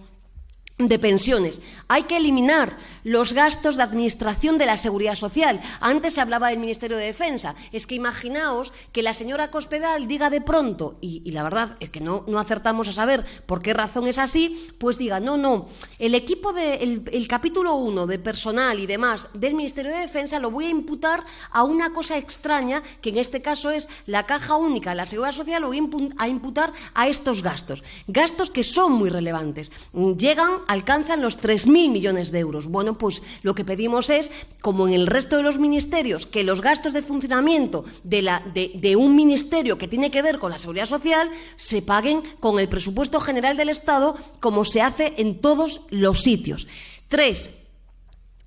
de pensiones. Hay que eliminar los gastos de administración de la seguridad social. Antes se hablaba del Ministerio de Defensa. Es que imaginaos que la señora Cospedal diga de pronto, y, la verdad es que no, no acertamos a saber por qué razón es así, pues diga, no, no, el equipo de, el, capítulo 1 de personal y demás del Ministerio de Defensa lo voy a imputar a una cosa extraña, que en este caso es la caja única de la seguridad social, lo voy a imputar a estos gastos. Gastos que son muy relevantes. Llegan, alcanzan los 3.000 millones de euros. Bueno, pues lo que pedimos es, como en el resto de los ministerios, que los gastos de funcionamiento de un ministerio que tiene que ver con la seguridad social se paguen con el presupuesto general del Estado, como se hace en todos los sitios. Tres,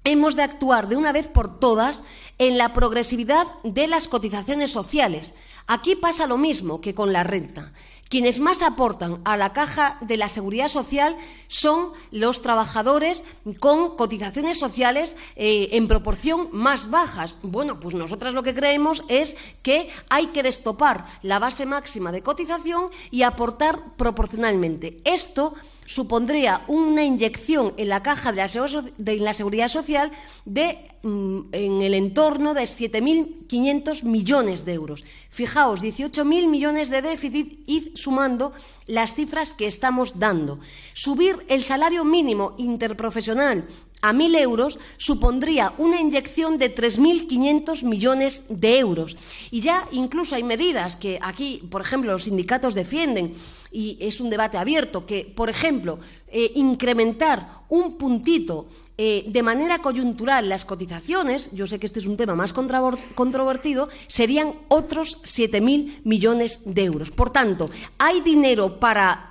hemos de actuar de una vez por todas en la progresividad de las cotizaciones sociales. Aquí pasa lo mismo que con la renta. Quienes más aportan a la caja de la seguridad social son los trabajadores con cotizaciones sociales eh, en proporción más bajas. Bueno, pues nosotras lo que creemos es que hay que destopar la base máxima de cotización y aportar proporcionalmente. Esto supondría una inyección en la caja de la, Seguridad Social de mm, en el entorno de 7.500 millones de euros. Fijaos, 18.000 millones de déficit, ...y sumando las cifras que estamos dando. Subir el salario mínimo interprofesional a 1.000 euros supondría una inyección de 3.500 millones de euros. Y ya incluso hay medidas que aquí, por ejemplo, los sindicatos defienden y es un debate abierto, que, por ejemplo, eh, incrementar un puntito eh, de manera coyuntural las cotizaciones, yo sé que este es un tema más controvertido, serían otros 7.000 millones de euros. Por tanto, hay dinero para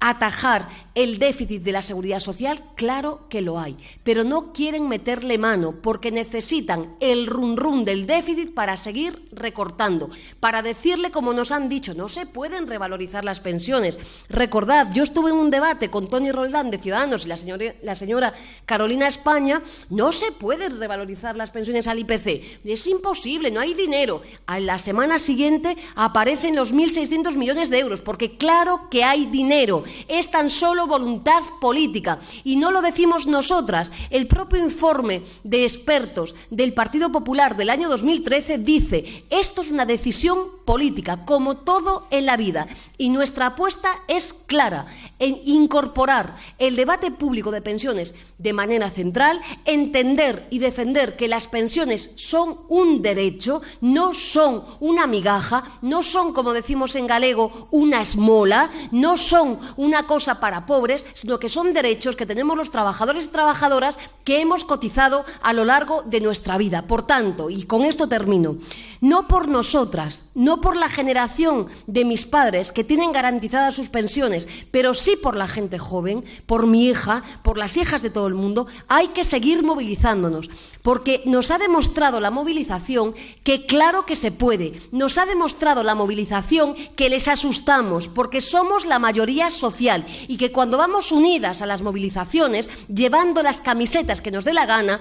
atajar el déficit de la seguridad social, claro que lo hay, pero no quieren meterle mano porque necesitan el run run del déficit para seguir recortando, para decirle como nos han dicho, no se pueden revalorizar las pensiones. Recordad, yo estuve en un debate con Tony Roldán de Ciudadanos y la señora, la señora Carolina España, no se pueden revalorizar las pensiones al IPC, es imposible, no hay dinero. A la semana siguiente aparecen los 1.600 millones de euros, porque claro que hay dinero, es tan solo voluntad política. Y no lo decimos nosotras. El propio informe de expertos del Partido Popular del año 2013 dice, esto es una decisión política, como todo en la vida. Y nuestra apuesta es clara, en incorporar el debate público de pensiones de manera central, entender y defender que las pensiones son un derecho, no son una migaja, no son, como decimos en galego, una esmola, no son una cosa para pobres sino que son derechos que tenemos los trabajadores y trabajadoras que hemos cotizado a lo largo de nuestra vida. Por tanto, y con esto termino, no por nosotras, no por la generación de mis padres que tienen garantizadas sus pensiones, pero sí por la gente joven, por mi hija, por las hijas de todo el mundo, hay que seguir movilizándonos, porque nos ha demostrado la movilización que claro que se puede, nos ha demostrado la movilización que les asustamos, porque somos la mayoría social y que cuando vamos unidas a las movilizaciones, llevando las camisetas que nos dé la gana,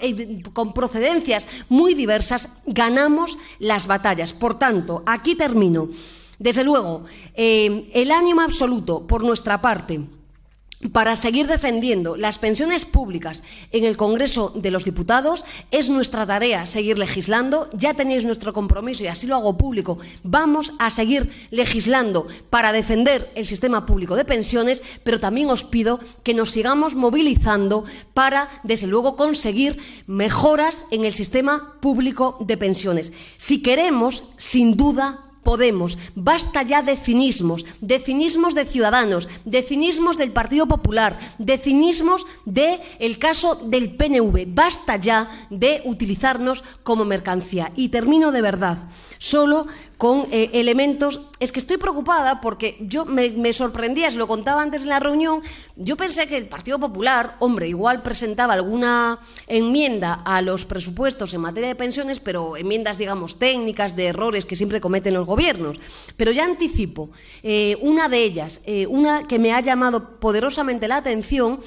eh, con procedencias muy diversas, ganamos las batallas. Por tanto, aquí termino. Desde luego, eh, el ánimo absoluto por nuestra parte para seguir defendiendo las pensiones públicas en el Congreso de los Diputados. Es nuestra tarea seguir legislando. Ya tenéis nuestro compromiso y así lo hago público. Vamos a seguir legislando para defender el sistema público de pensiones, pero también os pido que nos sigamos movilizando para, desde luego, conseguir mejoras en el sistema público de pensiones. Si queremos, sin duda, Podemos. Basta ya de cinismos, de cinismos de Ciudadanos, de cinismos del Partido Popular, de cinismos del caso del PNV. Basta ya de utilizarnos como mercancía. Y termino de verdad. Solo con eh, elementos. Es que estoy preocupada porque yo me, sorprendía, se lo contaba antes en la reunión, yo pensé que el Partido Popular, hombre, igual presentaba alguna enmienda a los presupuestos en materia de pensiones, pero enmiendas, digamos, técnicas, de errores que siempre cometen los gobiernos. Pero ya anticipo eh, una de ellas, eh, una que me ha llamado poderosamente la atención,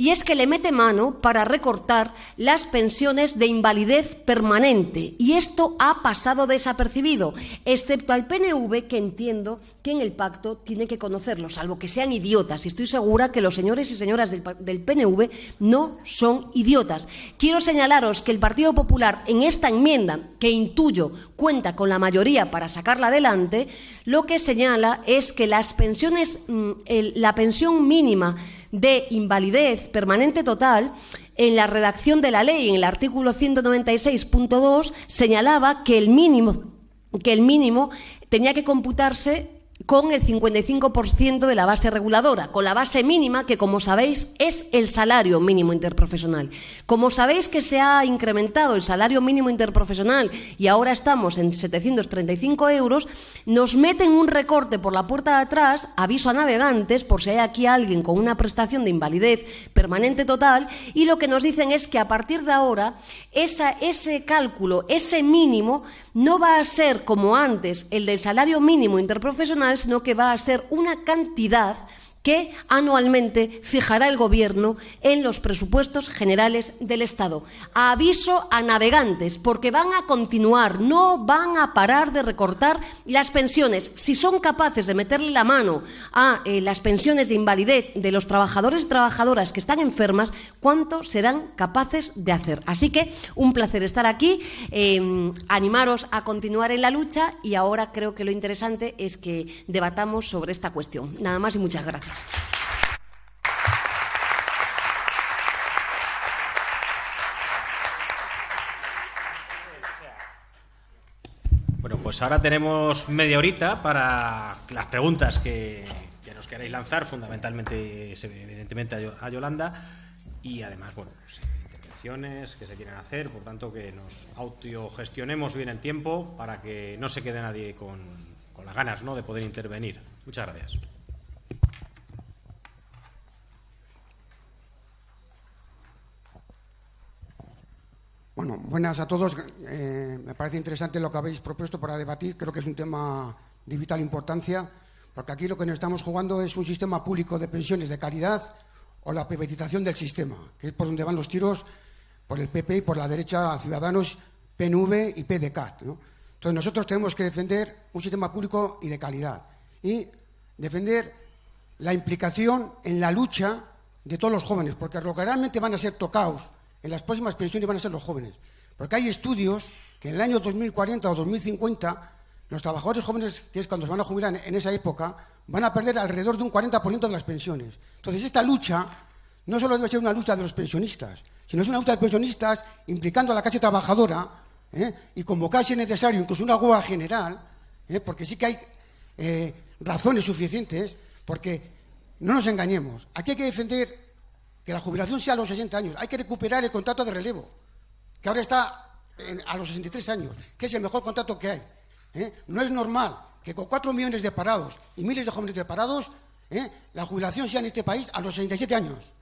y es que le mete mano para recortar las pensiones de invalidez permanente. Y esto ha pasado desapercibido, excepto al PNV, que entiendo que en el pacto tiene que conocerlo, salvo que sean idiotas. Y estoy segura que los señores y señoras del, PNV no son idiotas. Quiero señalaros que el Partido Popular, en esta enmienda, que intuyo cuenta con la mayoría para sacarla adelante, lo que señala es que las pensiones, mm, la pensión mínima, de invalidez permanente total, en la redacción de la ley, en el artículo 196.2, señalaba que el mínimo, que el mínimo tenía que computarse con el 55% de la base reguladora, con la base mínima que, como sabéis, es el salario mínimo interprofesional. Como sabéis que se ha incrementado el salario mínimo interprofesional y ahora estamos en 735 euros, nos meten un recorte por la puerta de atrás, aviso a navegantes, por si hay aquí alguien con una prestación de invalidez permanente total, y lo que nos dicen es que a partir de ahora ese cálculo, ese mínimo, no va a ser como antes el del salario mínimo interprofesional, sino que va a ser una cantidad que anualmente fijará el Gobierno en los presupuestos generales del Estado. Aviso a navegantes, porque van a continuar, no van a parar de recortar las pensiones. Si son capaces de meterle la mano a eh, las pensiones de invalidez de los trabajadores y trabajadoras que están enfermas, ¿cuánto serán capaces de hacer? Así que un placer estar aquí, em, animaros a continuar en la lucha y ahora creo que lo interesante es que debatamos sobre esta cuestión. Nada más y muchas gracias. Bueno, pues ahora tenemos media horita para las preguntas que, nos queráis lanzar, fundamentalmente, evidentemente, a Yolanda. Y además, bueno, pues, eh, intervenciones que se quieran hacer, por tanto que nos autogestionemos bien el tiempo para que no se quede nadie con, las ganas de poder intervenir. Muchas gracias. Bueno, buenas a todos. Eh, me parece interesante lo que habéis propuesto para debatir. Creo que es un tema de vital importancia, porque aquí lo que nos estamos jugando es un sistema público de pensiones de calidad o la privatización del sistema, que es por donde van los tiros por el PP y por la derecha Ciudadanos, PNV y PDCAT. Entonces nosotros tenemos que defender un sistema público y de calidad y defender la implicación en la lucha de todos los jóvenes, porque lo que realmente van a ser tocados en las próximas pensiones van a ser los jóvenes. Porque hay estudios que en el año 2040 o 2050 los trabajadores jóvenes, que es cuando se van a jubilar en esa época, van a perder alrededor de un 40% de las pensiones. Entonces, esta lucha no solo debe ser una lucha de los pensionistas, sino es una lucha de pensionistas implicando a la clase trabajadora ¿eh? y convocar, si es necesario, incluso una huelga general, ¿eh? porque sí que hay eh, razones suficientes, porque no nos engañemos. Aquí hay que defender que la jubilación sea a los 60 años. Hay que recuperar el contrato de relevo, que ahora está a los 63 años, que es el mejor contrato que hay. ¿eh? No es normal que con 4 millones de parados y miles de jóvenes de parados, ¿eh? la jubilación sea en este país a los 67 años.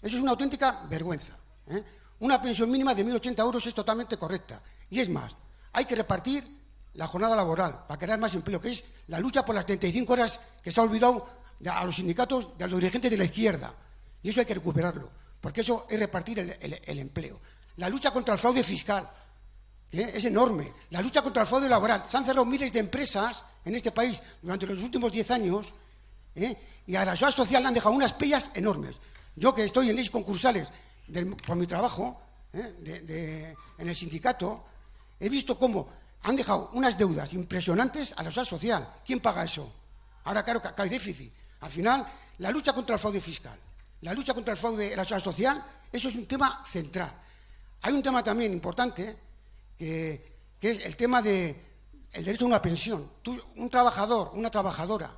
Eso es una auténtica vergüenza. ¿eh? Una pensión mínima de 1.080 euros es totalmente correcta. Y es más, hay que repartir la jornada laboral para crear más empleo, que es la lucha por las 35 horas que se ha olvidado a los sindicatos, a los dirigentes de la izquierda. Y eso hay que recuperarlo, porque eso es repartir el, empleo. La lucha contra el fraude fiscal es enorme. La lucha contra el fraude laboral. Se han cerrado miles de empresas en este país durante los últimos diez años ¿eh? y a la sociedad social le han dejado unas pellas enormes. Yo que estoy en leyes concursales por mi trabajo ¿eh? en el sindicato, he visto cómo han dejado unas deudas impresionantes a la sociedad social. ¿Quién paga eso? Ahora, claro, que hay déficit. Al final, la lucha contra el fraude fiscal la lucha contra el fraude en la sociedad social, eso es un tema central. Hay un tema también importante, eh, que, es el tema del el derecho a una pensión. Tú, un trabajador, una trabajadora,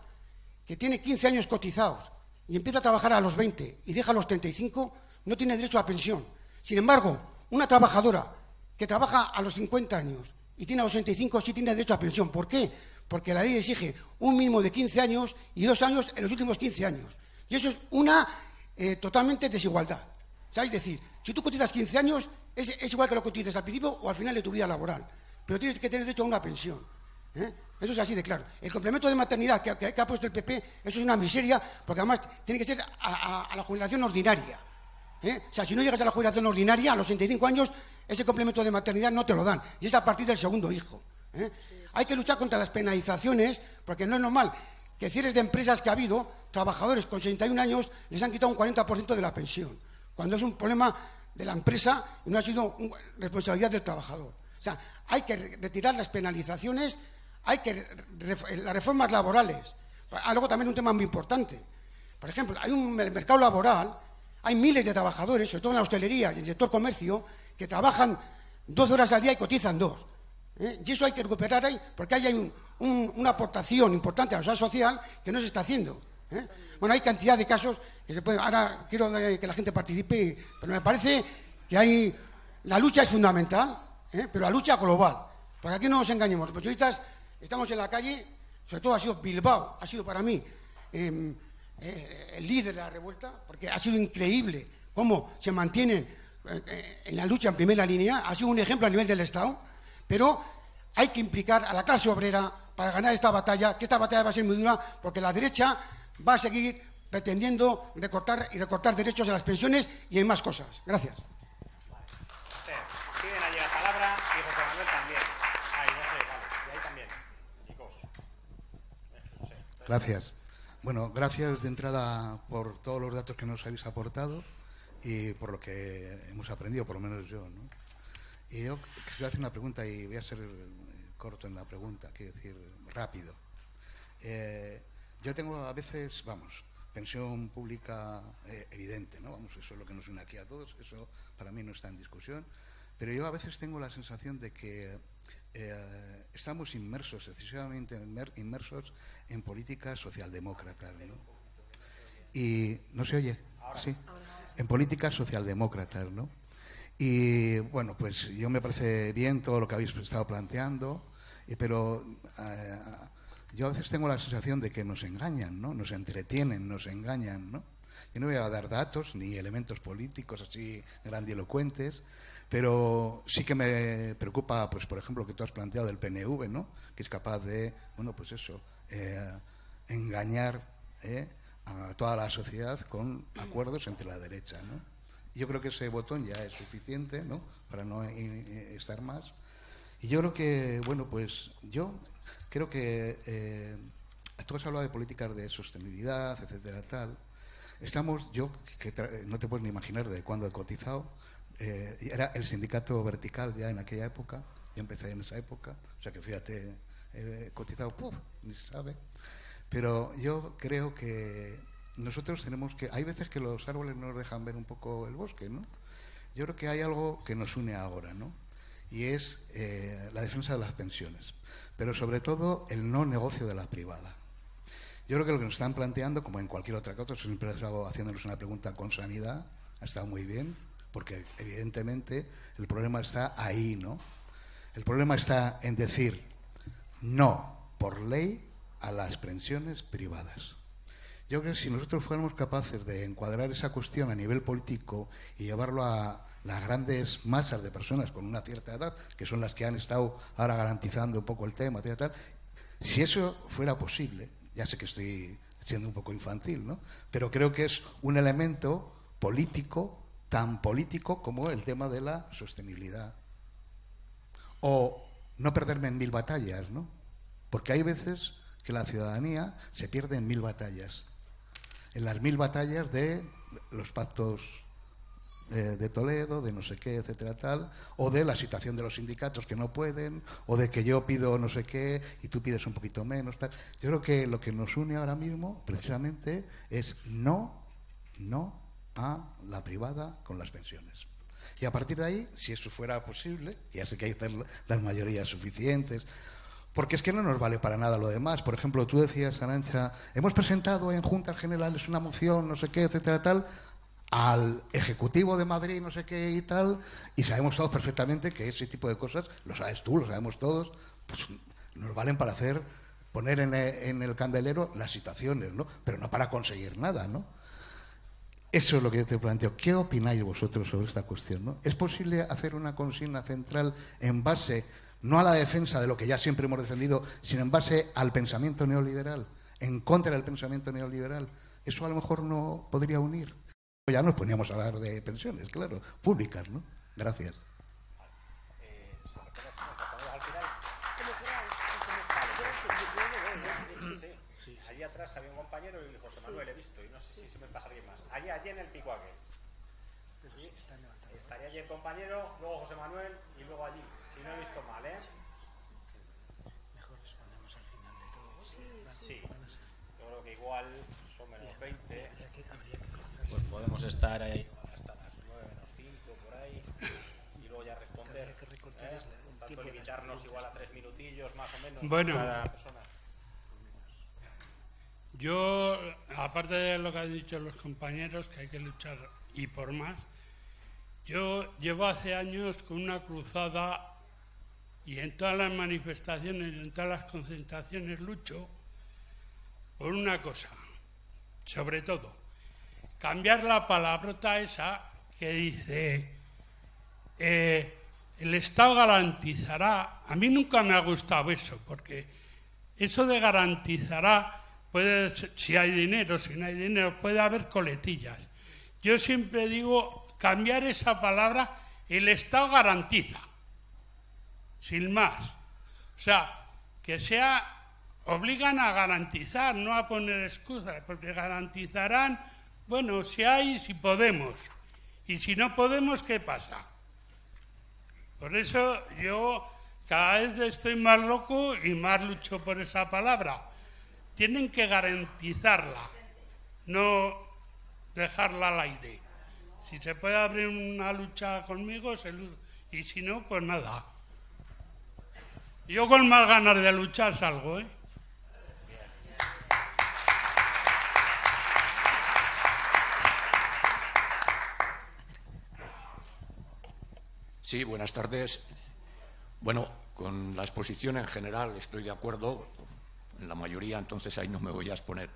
que tiene 15 años cotizados y empieza a trabajar a los 20 y deja a los 35, no tiene derecho a pensión. Sin embargo, una trabajadora que trabaja a los 50 años y tiene a los 65 sí tiene derecho a pensión. ¿Por qué? Porque la ley exige un mínimo de 15 años y dos años en los últimos 15 años. Y eso es una eh, totalmente desigualdad. Es decir, si tú cotizas 15 años, es, igual que lo que cotizas al principio o al final de tu vida laboral. Pero tienes que tener derecho a una pensión. ¿eh? Eso es así de claro. El complemento de maternidad que, ha puesto el PP, eso es una miseria, porque además tiene que ser a, la jubilación ordinaria. ¿eh? O sea, si no llegas a la jubilación ordinaria, a los 65 años, ese complemento de maternidad no te lo dan. Y es a partir del segundo hijo. Hay que luchar contra las penalizaciones, porque no es normal que cierres de empresas que ha habido, trabajadores con 61 años les han quitado un 40% de la pensión, cuando es un problema de la empresa y no ha sido responsabilidad del trabajador. O sea, hay que retirar las penalizaciones, hay que eh, las reformas laborales. algo ah, también un tema muy importante. Por ejemplo, hay un el mercado laboral, hay miles de trabajadores, sobre todo en la hostelería y en el sector comercio, que trabajan dos horas al día y cotizan dos. ¿eh? Y eso hay que recuperar ahí, porque hay una aportación importante a la sociedad social que no se está haciendo. ¿eh? Bueno, hay cantidad de casos que se pueden. Ahora quiero que la gente participe, pero me parece que hay. La lucha es fundamental, ¿eh? pero la lucha global. Porque aquí no nos engañemos. Los periodistas estamos en la calle, sobre todo ha sido Bilbao, ha sido para mí em, el líder de la revuelta, porque ha sido increíble cómo se mantienen en la lucha en primera línea. Ha sido un ejemplo a nivel del Estado pero hay que implicar a la clase obrera para ganar esta batalla, que esta batalla va a ser muy dura, porque la derecha va a seguir pretendiendo recortar y recortar derechos de las pensiones y en más cosas. Gracias. Gracias. Bueno, gracias de entrada por todos los datos que nos habéis aportado y por lo que hemos aprendido, por lo menos yo. ¿no? Y yo quiero hacer una pregunta y voy a ser eh, corto en la pregunta, quiero decir, rápido. Eh, yo tengo a veces, vamos, pensión pública eh, evidente, ¿no? Vamos, eso es lo que nos une aquí a todos, eso para mí no está en discusión, pero yo a veces tengo la sensación de que estamos inmersos, excesivamente inmersos en política socialdemócratas, ¿no? Y no se oye, sí, en política socialdemócratas, ¿no? Y bueno, pues yo me parece bien todo lo que habéis estado planteando, pero eh, yo a veces tengo la sensación de que nos engañan, ¿no? Nos entretienen, nos engañan, ¿no? Yo no voy a dar datos ni elementos políticos así grandilocuentes, pero sí que me preocupa, pues por ejemplo, lo que tú has planteado del PNV, ¿no? Que es capaz de, bueno, pues eso, eh, engañar eh, a toda la sociedad con mm. acuerdos entre la derecha, ¿no? Yo creo que ese botón ya es suficiente, ¿no? Para no eh, eh, estar más. Y yo creo que, bueno, pues yo creo que eh, tú has hablado de políticas de sostenibilidad, etcétera, tal. Estamos, yo, que no te puedes ni imaginar de cuándo he cotizado, era el sindicato vertical ya en aquella época, ya empecé en esa época, o sea que fíjate, cotizado, ¡puf! ni se sabe. Pero yo creo que nosotros tenemos que... Hay veces que los árboles nos dejan ver un poco el bosque, ¿no? Yo creo que hay algo que nos une ahora, ¿no? Y es eh, la defensa de las pensiones, pero sobre todo el no negocio de la privada. Yo creo que lo que nos están planteando, como en cualquier otra cosa, siempre estado haciéndoles una pregunta con sanidad, ha estado muy bien, porque evidentemente el problema está ahí, ¿no? El problema está en decir no por ley a las pensiones privadas. Yo creo que si nosotros fuéramos capaces de encuadrar esa cuestión a nivel político y llevarlo a las grandes masas de personas con una cierta edad, que son las que han estado ahora garantizando un poco el tema, si eso fuera posible, ya sé que estoy siendo un poco infantil, ¿no? Pero creo que es un elemento político, tan político como el tema de la sostenibilidad. O no perderme en mil batallas, ¿no? Porque hay veces que la ciudadanía se pierde en mil batallas en las mil batallas de los pactos eh, de Toledo, de no sé qué, etcétera, tal, o de la situación de los sindicatos que no pueden, o de que yo pido no sé qué y tú pides un poquito menos, tal. Yo creo que lo que nos une ahora mismo, precisamente, es no, no a la privada con las pensiones. Y a partir de ahí, si eso fuera posible, ya sé que hay las mayorías suficientes, porque es que no nos vale para nada lo demás. Por ejemplo, tú decías, Arancha, hemos presentado en Juntas Generales una moción, no sé qué, etcétera, tal, al Ejecutivo de Madrid, no sé qué y tal, y sabemos todos perfectamente que ese tipo de cosas, lo sabes tú, lo sabemos todos, pues nos valen para hacer, poner en el, candelero las situaciones, ¿no? Pero no para conseguir nada, ¿no? Eso es lo que yo te planteo. ¿Qué opináis vosotros sobre esta cuestión? ¿no? ¿Es posible hacer una consigna central en base no a la defensa de lo que ya siempre hemos defendido, sino en base al pensamiento neoliberal, en contra del pensamiento neoliberal. Eso a lo mejor no podría unir. Ya nos poníamos a hablar de pensiones, claro, públicas, ¿no? Gracias. Allí atrás había un compañero y José Manuel he visto, y no sé si se me pasa alguien más. Allí, allí en el Picuague. Estaría allí el compañero, luego José Manuel y luego allí, si no he visto mal, ¿eh? Mejor respondemos al final de todo. Sí, Yo creo que igual son menos veinte 20. Pues podemos estar ahí hasta las 9 menos 5, por ahí. Y luego ya responder. Habría que ¿eh? tanto limitarnos igual a tres minutillos más o menos bueno, cada persona. Yo, aparte de lo que han dicho los compañeros, que hay que luchar y por más, yo llevo hace años con una cruzada y en todas las manifestaciones, en todas las concentraciones lucho por una cosa, sobre todo, cambiar la palabrota esa que dice eh, el Estado garantizará, a mí nunca me ha gustado eso, porque eso de garantizará, puede, si hay dinero, si no hay dinero, puede haber coletillas. Yo siempre digo cambiar esa palabra, el Estado garantiza, sin más. O sea, que sea, obligan a garantizar, no a poner excusas, porque garantizarán, bueno, si hay, si podemos. Y si no podemos, ¿qué pasa? Por eso yo cada vez estoy más loco y más lucho por esa palabra. Tienen que garantizarla, no dejarla al aire. Si se puede abrir una lucha conmigo, y si no, pues nada. Yo con más ganas de luchar salgo, ¿eh? Sí, buenas tardes. Bueno, con la exposición en general estoy de acuerdo, en la mayoría, entonces ahí no me voy a exponer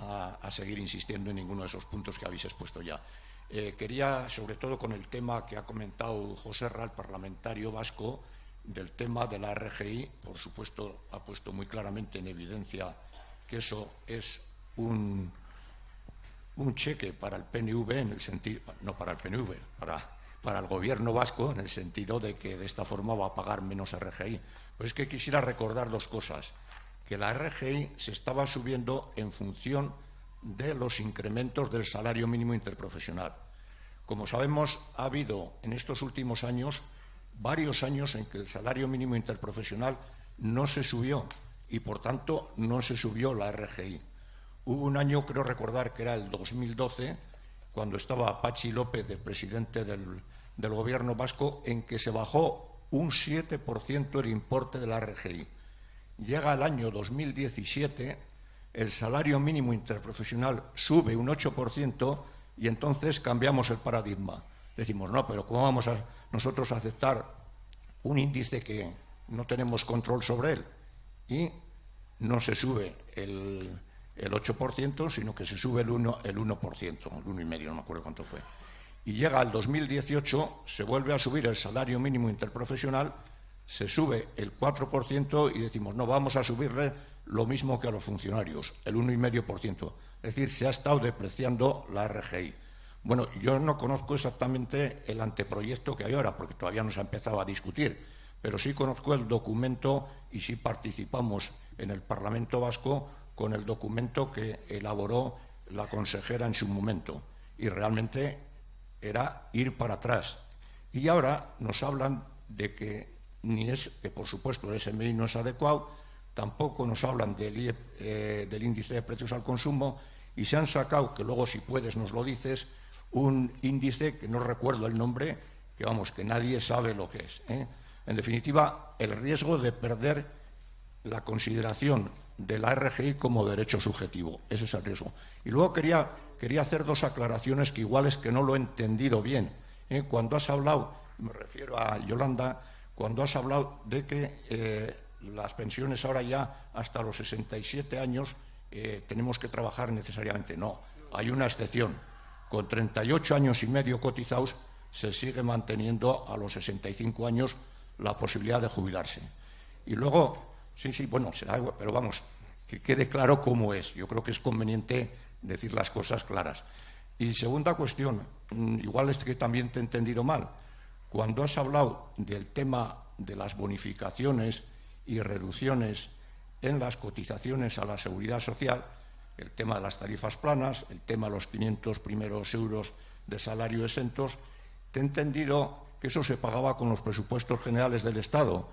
a, a seguir insistiendo en ninguno de esos puntos que habéis expuesto ya. Eh, quería, sobre todo con el tema que ha comentado José Ral, parlamentario vasco, del tema de la RGI, por supuesto, ha puesto muy claramente en evidencia que eso es un, cheque para el PNV, en el sentido, no para el PNV, para, para el gobierno vasco, en el sentido de que de esta forma va a pagar menos RGI. Pues es que quisiera recordar dos cosas, que la RGI se estaba subiendo en función de los incrementos del salario mínimo interprofesional. Como sabemos, ha habido en estos últimos años varios años en que el salario mínimo interprofesional no se subió y, por tanto, no se subió la RGI. Hubo un año, creo recordar que era el 2012, cuando estaba Pachi López, de presidente del, del gobierno vasco, en que se bajó un 7% el importe de la RGI. Llega el año 2017 el salario mínimo interprofesional sube un 8% y entonces cambiamos el paradigma. Decimos, no, pero ¿cómo vamos a nosotros a aceptar un índice que no tenemos control sobre él? Y no se sube el, 8%, sino que se sube el 1%, el 1%, el 1,5%, no me acuerdo cuánto fue. Y llega al 2018, se vuelve a subir el salario mínimo interprofesional, se sube el 4% y decimos, no, vamos a subirle lo mismo que a los funcionarios, el 1,5%. Es decir, se ha estado depreciando la RGI. Bueno, yo no conozco exactamente el anteproyecto que hay ahora, porque todavía no se ha empezado a discutir, pero sí conozco el documento y sí participamos en el Parlamento Vasco con el documento que elaboró la consejera en su momento. Y realmente era ir para atrás. Y ahora nos hablan de que ni es que por supuesto el SMI no es adecuado, tampoco nos hablan del, eh, del índice de precios al consumo y se han sacado, que luego si puedes nos lo dices, un índice que no recuerdo el nombre, que vamos, que nadie sabe lo que es. ¿eh? En definitiva, el riesgo de perder la consideración de la RGI como derecho subjetivo. Ese es el riesgo. Y luego quería, quería hacer dos aclaraciones que igual es que no lo he entendido bien. ¿eh? Cuando has hablado, me refiero a Yolanda, cuando has hablado de que las pensiones ahora ya hasta los 67 años eh, tenemos que trabajar necesariamente. No, hay una excepción. Con 38 años y medio cotizados se sigue manteniendo a los 65 años la posibilidad de jubilarse. Y luego, sí, sí, bueno, será algo, pero vamos, que quede claro cómo es. Yo creo que es conveniente decir las cosas claras. Y segunda cuestión, mm, igual es que también te he entendido mal. Cuando has hablado del tema de las bonificaciones y reducciones en las cotizaciones a la seguridad social, el tema de las tarifas planas, el tema de los 500 primeros euros de salario exentos, te he entendido que eso se pagaba con los presupuestos generales del Estado.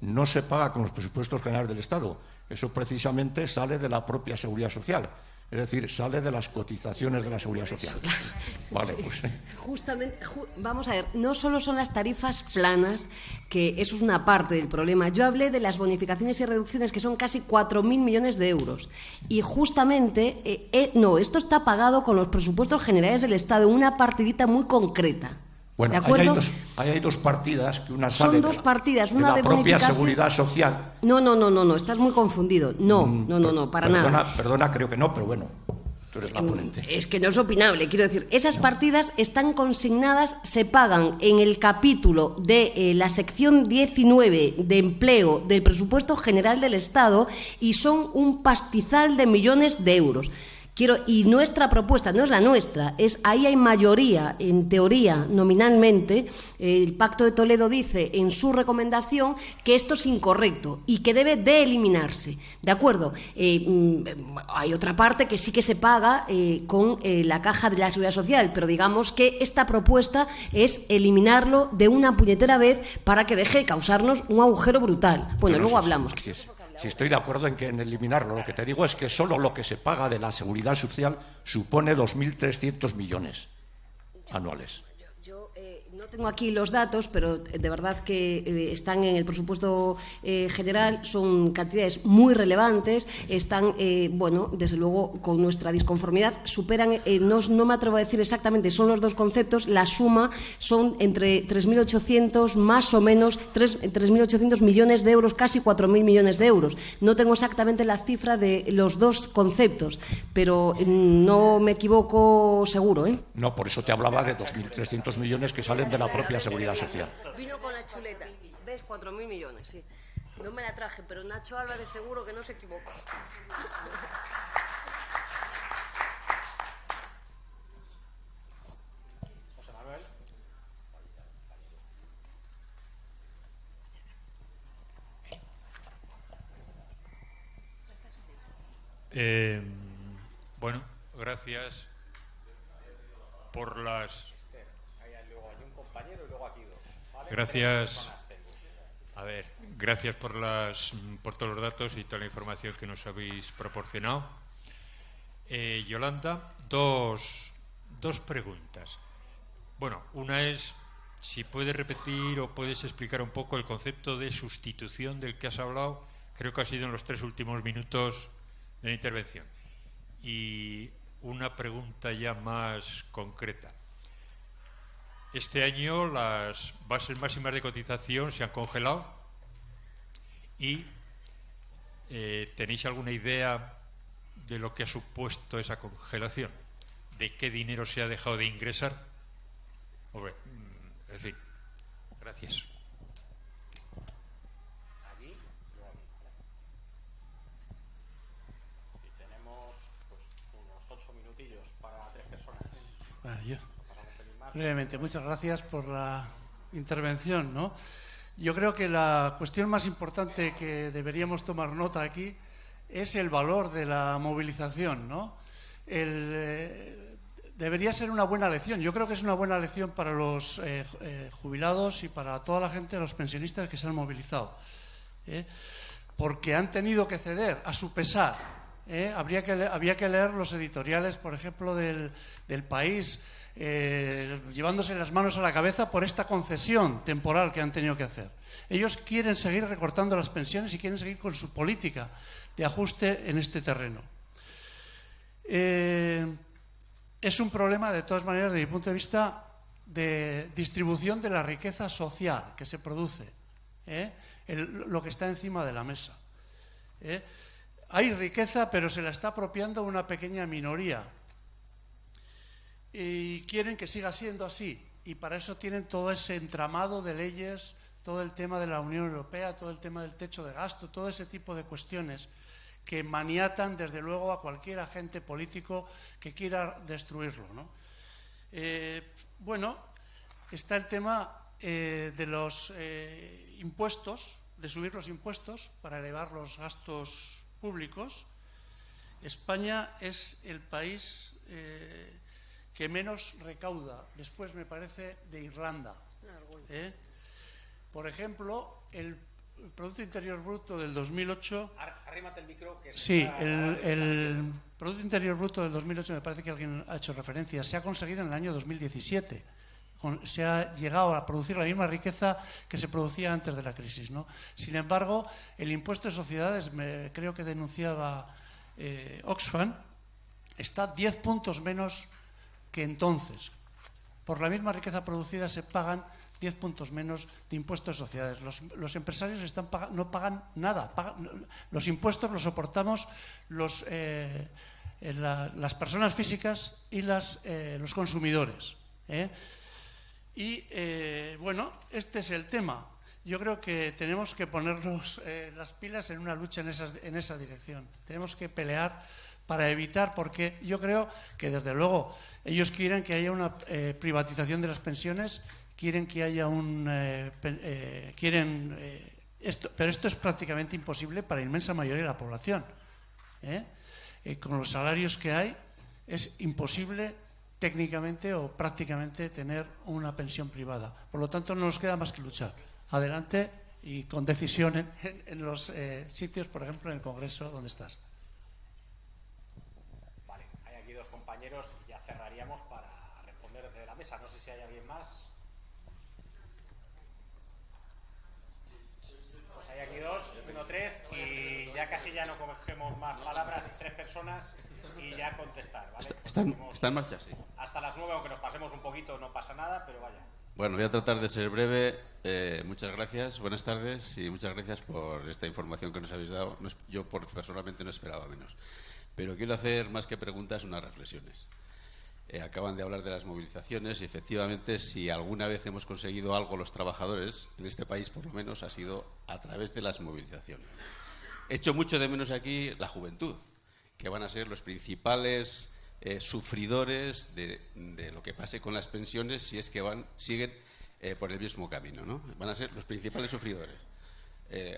No se paga con los presupuestos generales del Estado. Eso precisamente sale de la propia seguridad social. Es decir, sale de las cotizaciones de la seguridad social. Vale, pues. Eh. Justamente, vamos a ver, no solo son las tarifas planas, que eso es una parte del problema. Yo hablé de las bonificaciones y reducciones, que son casi 4.000 millones de euros. Y justamente, eh, eh, no, esto está pagado con los presupuestos generales del Estado, una partidita muy concreta. Bueno, hay, dos, partidas que una sale Son dos de la, partidas, una de propia seguridad social. No, no, no, no, no, estás muy confundido. No, mm, no, no, no, para nada. Perdona, creo que no, pero bueno. Tú eres la ponente. Es que no es opinable, quiero decir, esas partidas están consignadas, se pagan en el capítulo de eh, la sección 19 de empleo del presupuesto general del Estado y son un pastizal de millones de euros. Quiero, y nuestra propuesta no es la nuestra, es ahí hay mayoría, en teoría, nominalmente. El Pacto de Toledo dice en su recomendación que esto es incorrecto y que debe de eliminarse. ¿De acuerdo? Eh, mm, hay otra parte que sí que se paga eh, con eh, la caja de la seguridad social, pero digamos que esta propuesta es eliminarlo de una puñetera vez para que deje de causarnos un agujero brutal. Bueno, luego hablamos si estoy de acuerdo en, que, en eliminarlo. Lo que te digo es que solo lo que se paga de la seguridad social supone 2.300 millones anuales tengo aquí los datos, pero eh, de verdad que eh, están en el presupuesto eh, general, son cantidades muy relevantes, están, bueno, desde luego con nuestra disconformidad, superan, no, me atrevo a decir exactamente, son los dos conceptos, la suma son entre 3.800 más o menos, 3.800 millones de euros, casi 4.000 millones de euros. No tengo exactamente la cifra de los dos conceptos, pero mm, no me equivoco seguro. ¿eh? No, por eso te hablaba de 2.300 millones que salen la propia seguridad social. Vino con la chuleta, ves, 4.000 millones, sí. No me la traje, pero Nacho Álvarez seguro que no se equivocó. Eh, bueno, gracias por las Gracias. A ver, gracias por, las, por todos los datos y toda la información que nos habéis proporcionado. Eh, Yolanda, dos, dos preguntas. Bueno, una es si puedes repetir o puedes explicar un poco el concepto de sustitución del que has hablado. Creo que ha sido en los tres últimos minutos de la intervención. Y una pregunta ya más concreta. Este año las bases máximas de cotización se han congelado y eh, ¿tenéis alguna idea de lo que ha supuesto esa congelación? ¿De qué dinero se ha dejado de ingresar? Mm, en fin, gracias. yeah brevemente. Muchas gracias por la intervención. Yo creo que la cuestión más importante que deberíamos tomar nota aquí es el valor de la movilización. Eh, debería ser una buena lección. Yo creo que es una buena lección para los eh, eh, jubilados y para toda la gente, los pensionistas que se han movilizado. Porque han tenido que ceder a su pesar. Habría que, había que leer los editoriales, por ejemplo, del país eh, llevándose las manos a la cabeza por esta concesión temporal que han tenido que hacer. Ellos quieren seguir recortando las pensiones y quieren seguir con su política de ajuste en este terreno. Eh, es un problema, de todas maneras, desde mi punto de vista, de distribución de la riqueza social que se produce, ¿eh? lo que está encima de la mesa. Hay riqueza, pero se la está apropiando una pequeña minoría y quieren que siga siendo así. Y para eso tienen todo ese entramado de leyes, todo el tema de la Unión Europea, todo el tema del techo de gasto, todo ese tipo de cuestiones que maniatan desde luego a cualquier agente político que quiera destruirlo. ¿no? Eh, bueno, está el tema eh, de los eh, impuestos, de subir los impuestos para elevar los gastos públicos. España es el país que menos recauda, después me parece de Irlanda. Ah, ¿eh? Por ejemplo, el Producto Interior Bruto del 2008... Arrímate el micro. Que sí, el, Producto Interior Bruto del 2008, me parece que alguien ha hecho referencia, se ha conseguido en el año 2017 se ha llegado a producir la misma riqueza que se producía antes de la crisis. ¿no? Sin embargo, el impuesto de sociedades, me, creo que denunciaba eh, Oxfam, está 10 puntos menos que entonces, por la misma riqueza producida, se pagan 10 puntos menos de impuestos de sociedades. Los, empresarios no pagan nada. los impuestos los soportamos los, eh, eh, las personas físicas y eh, los consumidores. Y bueno, este es el tema. Yo creo que tenemos que ponernos las pilas en una lucha en, en esa dirección. Tenemos que pelear para evitar, porque yo creo que desde luego ellos quieren que haya una eh, privatización de las pensiones, quieren que haya un... Eh, eh, quieren, esto, pero esto es prácticamente imposible para la inmensa mayoría de la población. con los salarios que hay es imposible técnicamente o prácticamente tener una pensión privada. Por lo tanto, no nos queda más que luchar. Adelante y con decisión en, en los sitios, por ejemplo, en el Congreso donde estás. no sé si hay alguien más. Pues hay aquí dos, tengo tres, y ya casi ya no cogemos más palabras, tres personas, y ya contestar, Están, está en marcha, sí. Hasta las nueve, aunque nos pasemos un poquito, no pasa nada, pero vaya. Bueno, voy a tratar de ser breve. Eh, muchas gracias, buenas tardes y muchas gracias por esta información que nos habéis dado. yo por, personalmente no esperaba menos. Pero quiero hacer más que preguntas unas reflexiones. Eh, acaban de hablar de las movilizaciones y efectivamente si alguna vez hemos conseguido algo los trabajadores, en este país por lo menos, ha sido a través de las movilizaciones. hecho mucho de menos aquí la juventud, que van a ser los principales eh, sufridores de, lo que pase con las pensiones si es que van, siguen eh, por el mismo camino. ¿no? Van a ser los principales sufridores.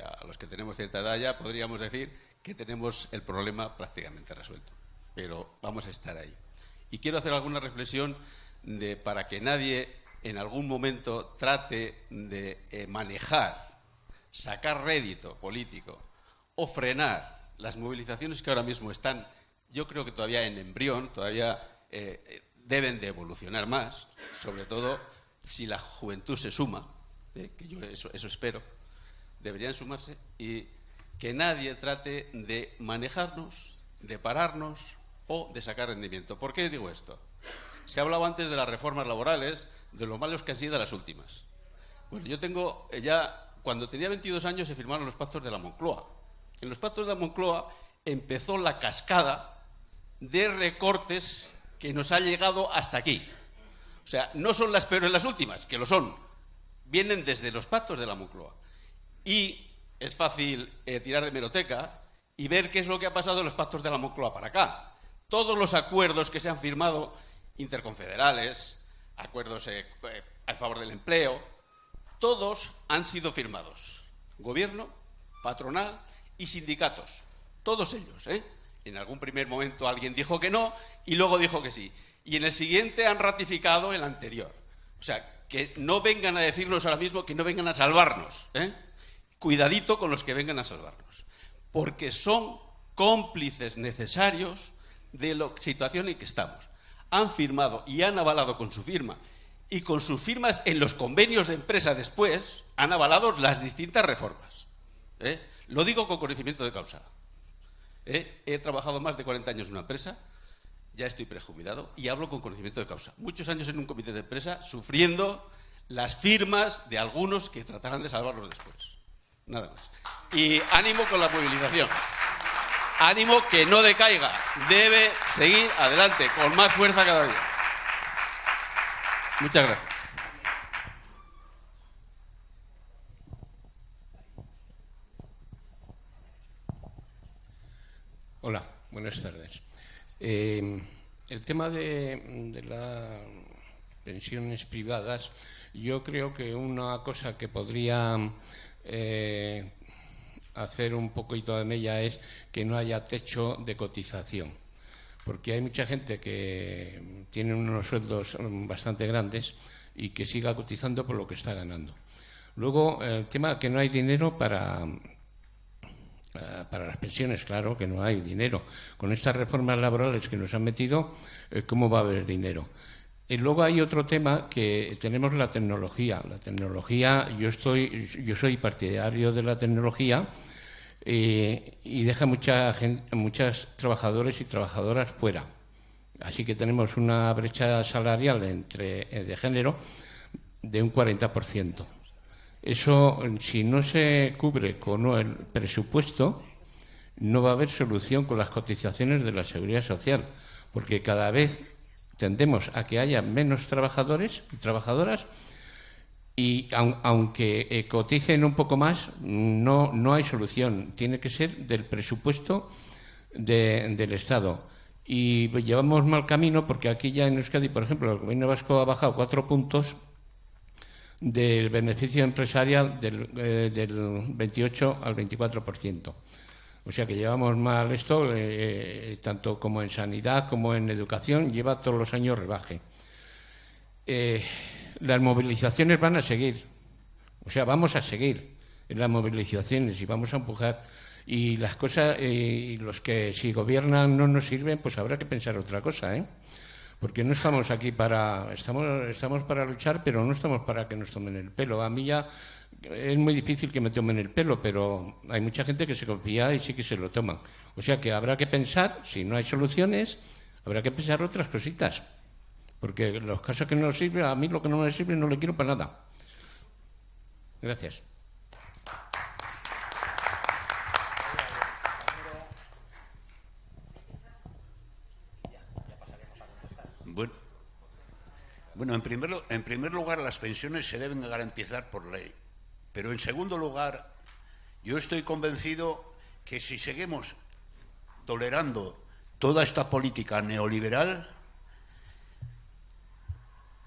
a los que tenemos cierta edad ya podríamos decir que tenemos el problema prácticamente resuelto, pero vamos a estar ahí. Y quiero hacer alguna reflexión de, para que nadie en algún momento trate de eh, manejar, sacar rédito político o frenar las movilizaciones que ahora mismo están, yo creo que todavía en embrión, todavía eh, deben de evolucionar más, sobre todo si la juventud se suma, eh, que yo eso, eso espero, deberían sumarse y que nadie trate de manejarnos, de pararnos, o de sacar rendimiento. ¿Por qué digo esto? Se ha hablado antes de las reformas laborales, de lo malos que han sido las últimas. Bueno, yo tengo eh, ya, cuando tenía 22 años se firmaron los pactos de la Moncloa. En los pactos de la Moncloa empezó la cascada de recortes que nos ha llegado hasta aquí. O sea, no son las peores las últimas, que lo son. Vienen desde los pactos de la Moncloa. Y es fácil eh, tirar de meroteca y ver qué es lo que ha pasado en los pactos de la Moncloa para acá todos los acuerdos que se han firmado interconfederales, acuerdos eh, eh, a favor del empleo, todos han sido firmados. Gobierno, patronal y sindicatos. Todos ellos, ¿eh? En algún primer momento alguien dijo que no y luego dijo que sí. Y en el siguiente han ratificado el anterior. O sea, que no vengan a decirnos ahora mismo que no vengan a salvarnos. Cuidadito con los que vengan a salvarnos. Porque son cómplices necesarios de la situación en que estamos. Han firmado y han avalado con su firma y con sus firmas en los convenios de empresa después, han avalado las distintas reformas. ¿Eh? Lo digo con conocimiento de causa. ¿Eh? He trabajado más de 40 años en una empresa, ya estoy prejubilado y hablo con conocimiento de causa. Muchos años en un comité de empresa sufriendo las firmas de algunos que tratarán de salvarlos después. Nada más. Y ánimo con la movilización. Ánimo que no decaiga, debe seguir adelante con más fuerza cada día. Muchas gracias. Hola, buenas tardes. Eh, el tema de, las pensiones privadas, yo creo que una cosa que podría eh, hacer un poquito de mella es que no haya techo de cotización, porque hay mucha gente que tiene unos sueldos mm, bastante grandes y que siga cotizando por lo que está ganando. Luego, el tema que no hay dinero para, mm, eh, para las pensiones, claro que no hay dinero. Con estas reformas laborales que nos han metido, eh, ¿cómo va a haber dinero? Y luego hay otro tema que tenemos la tecnología. La tecnología, yo estoy, yo soy partidario de la tecnología eh, y deja mucha gente, muchas trabajadores y trabajadoras fuera. Así que tenemos una brecha salarial entre eh, de género de un 40%. Eso, si no se cubre con el presupuesto, no va a haber solución con las cotizaciones de la seguridad social, porque cada vez tendemos a que haya menos trabajadores y trabajadoras y aunque eh, coticen un poco más, no, no hay solución. Tiene que ser del presupuesto del Estado. Y llevamos mal camino porque aquí ya en Euskadi, por ejemplo, el gobierno vasco ha bajado cuatro puntos del beneficio empresarial del, eh, del 28 al 24%. O sea que llevamos mal esto, eh, eh, tanto como en sanidad como en educación, lleva todos los años rebaje. Eh, las movilizaciones van a seguir, o sea, vamos a seguir en las movilizaciones y vamos a empujar. Y las cosas, eh, los que si gobiernan no nos sirven, pues habrá que pensar otra cosa, ¿eh? Porque no estamos aquí para, estamos, estamos para luchar, pero no estamos para que nos tomen el pelo. A mí ya es muy difícil que me tomen el pelo, pero hay mucha gente que se confía y sí que se lo toman. O sea que habrá que pensar, si no hay soluciones, habrá que pensar otras cositas. Porque los casos que no nos sirven, a mí lo que no me sirve no le quiero para nada. Gracias. Bueno, en primer lugar, las pensiones se deben garantizar por ley pero en segundo lugar, yo estoy convencido que si seguimos tolerando toda esta política neoliberal,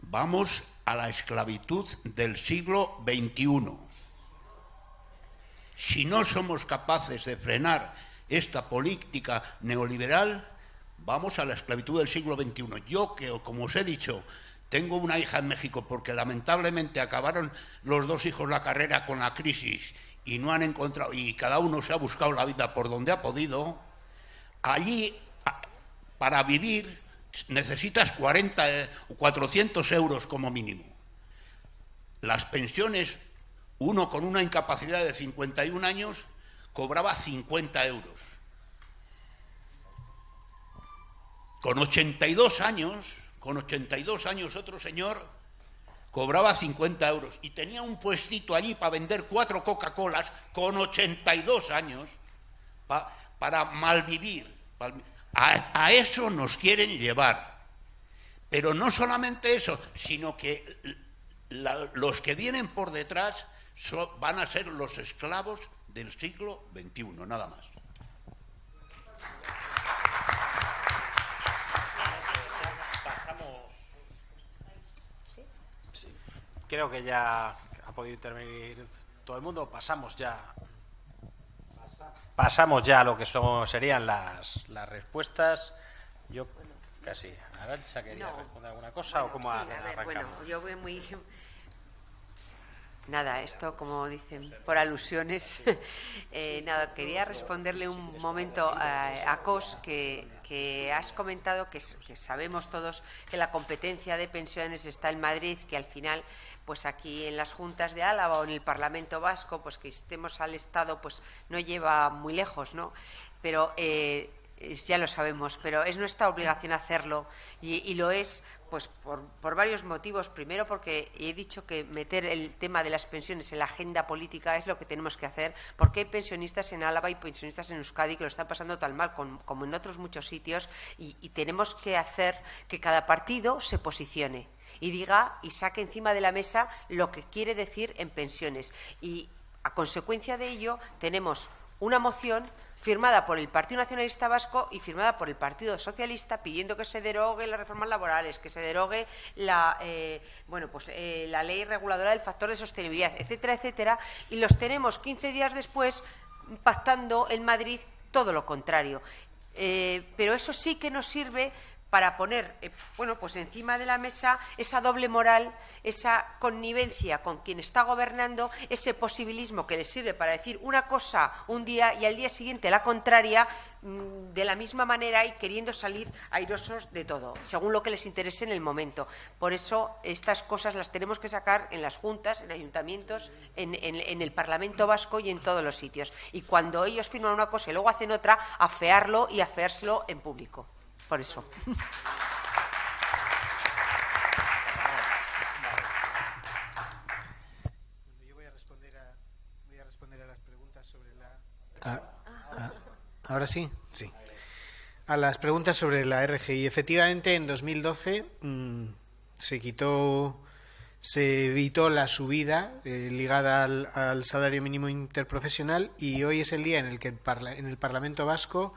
vamos a la esclavitud del siglo XXI. Si no somos capaces de frenar esta política neoliberal, vamos a la esclavitud del siglo XXI. Yo que, como os he dicho, tengo una hija en México porque lamentablemente acabaron los dos hijos la carrera con la crisis y no han encontrado, y cada uno se ha buscado la vida por donde ha podido. Allí, para vivir, necesitas 40, 400 eh, euros como mínimo. Las pensiones, uno con una incapacidad de 51 años cobraba 50 euros. Con 82 años con 82 años otro señor cobraba 50 euros y tenía un puestito allí para vender cuatro Coca-Colas con 82 años para malvivir. A, eso nos quieren llevar. Pero no solamente eso, sino que los que vienen por detrás van a ser los esclavos del siglo XXI, nada más. Creo que ya ha podido intervenir todo el mundo. Pasamos ya. Pasamos ya a lo que son, serían las, las respuestas. Yo casi. quería responder alguna cosa o cómo bueno, yo voy muy. Nada, esto como dicen por alusiones. Eh, nada, quería responderle un momento a, Cos que, has comentado que sabemos todos que la competencia de pensiones está en Madrid, que al final pues aquí en las juntas de Álava o en el Parlamento Vasco, pues que estemos al Estado, pues no lleva muy lejos, ¿no? Pero eh, ya lo sabemos, pero es nuestra obligación hacerlo y, lo es pues por, varios motivos. Primero, porque he dicho que meter el tema de las pensiones en la agenda política es lo que tenemos que hacer, porque hay pensionistas en Álava y pensionistas en Euskadi que lo están pasando tan mal como en otros muchos sitios y tenemos que hacer que cada partido se posicione y diga y saque encima de la mesa lo que quiere decir en pensiones. Y a consecuencia de ello tenemos una moción firmada por el Partido Nacionalista Vasco y firmada por el Partido Socialista pidiendo que se derogue las reformas laborales, que se derogue la, eh, bueno, pues, eh, la ley reguladora del factor de sostenibilidad, etcétera, etcétera, y los tenemos quince días después pactando en Madrid todo lo contrario. Eh, pero eso sí que nos sirve para poner eh, bueno, pues encima de la mesa esa doble moral, esa connivencia con quien está gobernando, ese posibilismo que les sirve para decir una cosa un día y al día siguiente la contraria mm, de la misma manera y queriendo salir airosos de todo, según lo que les interese en el momento. Por eso estas cosas las tenemos que sacar en las juntas, en ayuntamientos, en, el Parlamento vasco y en todos los sitios. Y cuando ellos firman una cosa y luego hacen otra, afearlo y afeárselo en público por eso. Ah, ahora sí, sí. A las preguntas sobre la RGI. Efectivamente, en 2012 mm, se quitó, se evitó la subida eh, ligada al, salario mínimo interprofesional y hoy es el día en el que en el Parlamento Vasco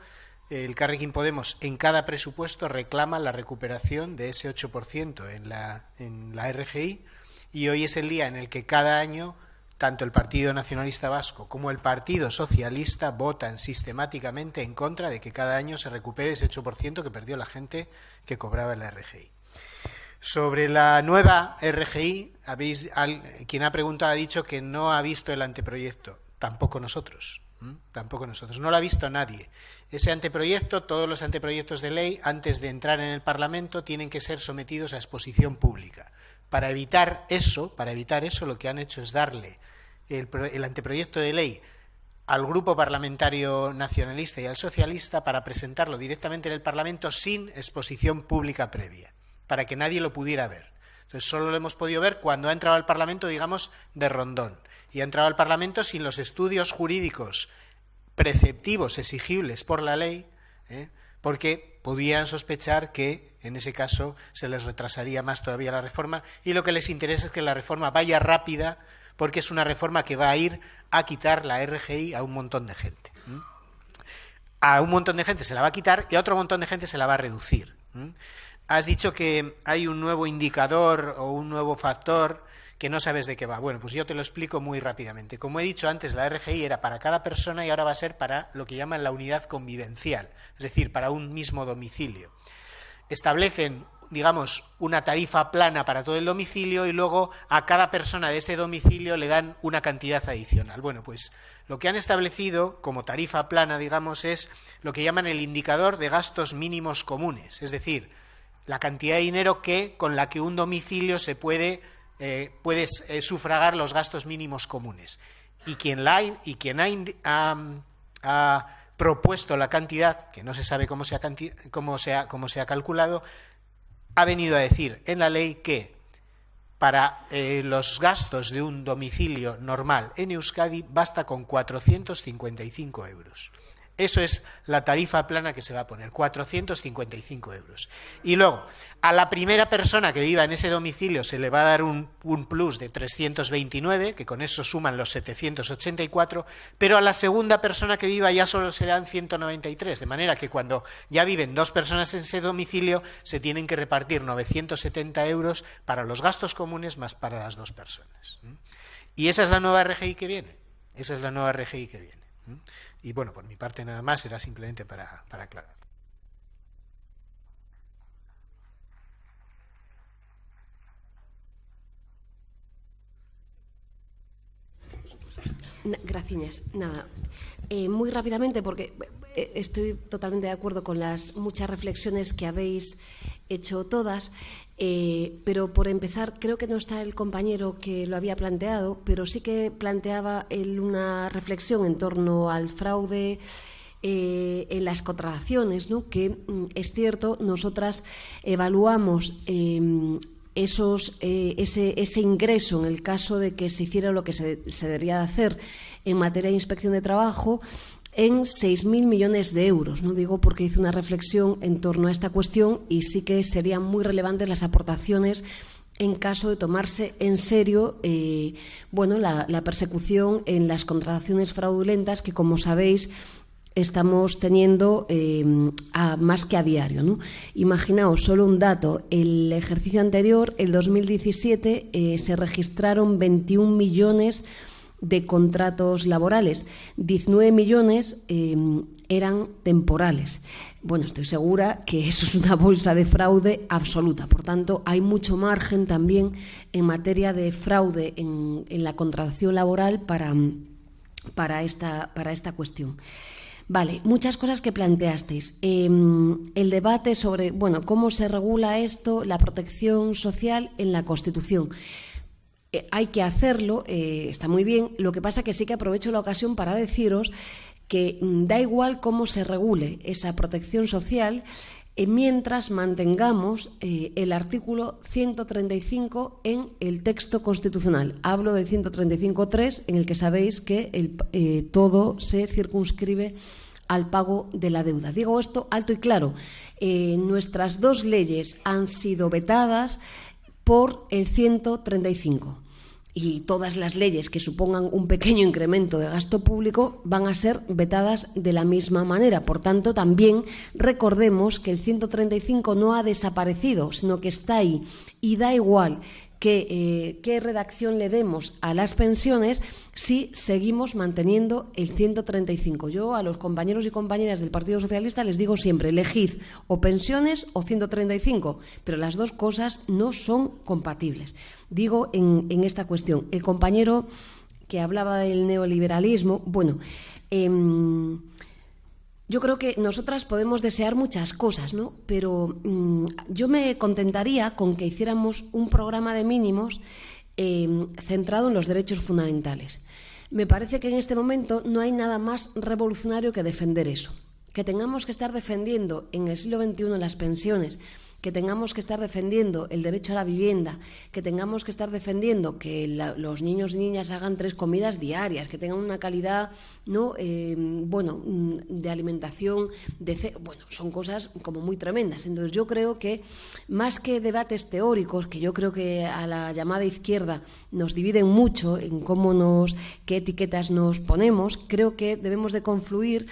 el Carrequín Podemos en cada presupuesto reclama la recuperación de ese 8% en la, en la RGI y hoy es el día en el que cada año tanto el Partido Nacionalista Vasco como el Partido Socialista votan sistemáticamente en contra de que cada año se recupere ese 8% que perdió la gente que cobraba la RGI. Sobre la nueva RGI, habéis, quien ha preguntado ha dicho que no ha visto el anteproyecto, tampoco nosotros. Tampoco nosotros. No lo ha visto nadie. Ese anteproyecto, todos los anteproyectos de ley, antes de entrar en el Parlamento, tienen que ser sometidos a exposición pública. Para evitar eso, para evitar eso, lo que han hecho es darle el, el anteproyecto de ley al Grupo Parlamentario Nacionalista y al Socialista para presentarlo directamente en el Parlamento sin exposición pública previa, para que nadie lo pudiera ver. Entonces, solo lo hemos podido ver cuando ha entrado al Parlamento, digamos, de rondón y ha entrado al Parlamento sin los estudios jurídicos preceptivos exigibles por la ley, ¿eh? porque podían sospechar que en ese caso se les retrasaría más todavía la reforma y lo que les interesa es que la reforma vaya rápida porque es una reforma que va a ir a quitar la RGI a un montón de gente. A un montón de gente se la va a quitar y a otro montón de gente se la va a reducir. Has dicho que hay un nuevo indicador o un nuevo factor que no sabes de qué va. Bueno, pues yo te lo explico muy rápidamente. Como he dicho antes, la RGI era para cada persona y ahora va a ser para lo que llaman la unidad convivencial, es decir, para un mismo domicilio. Establecen digamos, una tarifa plana para todo el domicilio y luego a cada persona de ese domicilio le dan una cantidad adicional. Bueno, pues lo que han establecido como tarifa plana, digamos, es lo que llaman el indicador de gastos mínimos comunes, es decir, la cantidad de dinero que con la que un domicilio se puede eh, puedes eh, sufragar los gastos mínimos comunes. Y quien, y quien ha, propuesto la cantidad, que no se sabe cómo se, ha ha, calculado, ha venido a decir en la ley que para eh, los gastos de un domicilio normal en Euskadi basta con 455 euros. Eso es la tarifa plana que se va a poner, 455 euros. Y luego, a la primera persona que viva en ese domicilio se le va a dar un, plus de 329, que con eso suman los 784, pero a la segunda persona que viva ya solo se dan 193, de manera que cuando ya viven dos personas en ese domicilio se tienen que repartir 970 euros para los gastos comunes más para las dos personas. Y esa es la nueva RGI que viene. Esa es la nueva RGI que viene. Y bueno, por mi parte nada más, era simplemente para, aclarar. gracias nada. Eh, muy rápidamente, porque eh, estoy totalmente de acuerdo con las muchas reflexiones que habéis hecho todas, eh, pero por empezar, creo que no está el compañero que lo había planteado, pero sí que planteaba él una reflexión en torno al fraude. en las contrataciones, ¿no? que mm, es cierto, nosotras evaluamos em, esos, eh, ese, ingreso en el caso de que se hiciera lo que se, se debería hacer en materia de inspección de trabajo en 6.000 millones de euros. No digo porque hice una reflexión en torno a esta cuestión y sí que serían muy relevantes las aportaciones en caso de tomarse en serio eh, bueno, la, persecución en las contrataciones fraudulentas que, como sabéis, estamos teniendo eh, a, más que a diario. Imaginaos solo un dato. El ejercicio anterior, el 2017, eh, se registraron 21 millones de contratos laborales. 19 millones eh, eran temporales. Bueno, estoy segura que eso es una bolsa de fraude absoluta. Por tanto, hay mucho margen también en materia de fraude en, la contratación laboral para, para, esta, para esta cuestión. Vale, muchas cosas que planteasteis. Em, el debate sobre, bueno, cómo se regula esto, la protección social en la Constitución. Eh, hay que hacerlo, eh, está muy bien. Lo que pasa es que sí que aprovecho la ocasión para deciros que mm, da igual cómo se regule esa protección social eh, mientras mantengamos el artículo 135 en el texto constitucional. Hablo del 135.3, en el que sabéis que todo se circunscribe al pago de la deuda. Digo esto alto y claro. Eh, nuestras dos leyes han sido vetadas por el 135 y todas las leyes que supongan un pequeño incremento de gasto público van a ser vetadas de la misma manera. Por tanto, también recordemos que el 135 no ha desaparecido, sino que está ahí y da igual eh, qué redacción le demos a las pensiones si seguimos manteniendo el 135. Yo a los compañeros y compañeras del Partido Socialista les digo siempre, elegid o pensiones o 135, pero las dos cosas no son compatibles. Digo en, esta cuestión, el compañero que hablaba del neoliberalismo, bueno, em, yo creo que nosotras podemos desear muchas cosas, ¿no? Pero mm, yo me contentaría con que hiciéramos un programa de mínimos em, centrado en los derechos fundamentales. Me parece que en este momento no hay nada más revolucionario que defender eso. Que tengamos que estar defendiendo en el siglo XXI las pensiones, que tengamos que estar defendiendo el derecho a la vivienda, que tengamos que estar defendiendo que los niños y niñas hagan tres comidas diarias, que tengan una calidad, no, eh, bueno, mm, de alimentación, de bueno, son cosas como muy tremendas. Entonces yo creo que más que debates teóricos, que yo creo que a la llamada izquierda nos dividen mucho en cómo nos, qué etiquetas nos ponemos, creo que debemos de confluir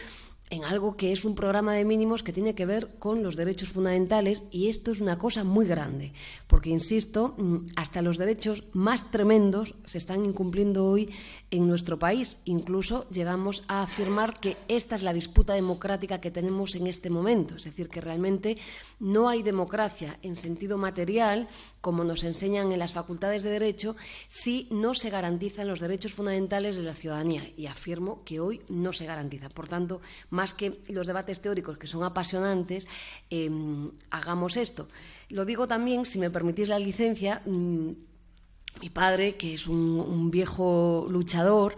en algo que es un programa de mínimos que tiene que ver con los derechos fundamentales y esto es una cosa muy grande, porque, insisto, mm, hasta los derechos más tremendos se están incumpliendo hoy en nuestro país. Incluso llegamos a afirmar que esta es la disputa democrática que tenemos en este momento, es decir, que realmente no hay democracia en sentido material, como nos enseñan en las facultades de derecho, si no se garantizan los derechos fundamentales de la ciudadanía. Y afirmo que hoy no se garantiza. Por tanto, más que los debates teóricos, que son apasionantes, em, hagamos esto. Lo digo también, si me permitís la licencia, mm, mi padre, que es un, viejo luchador,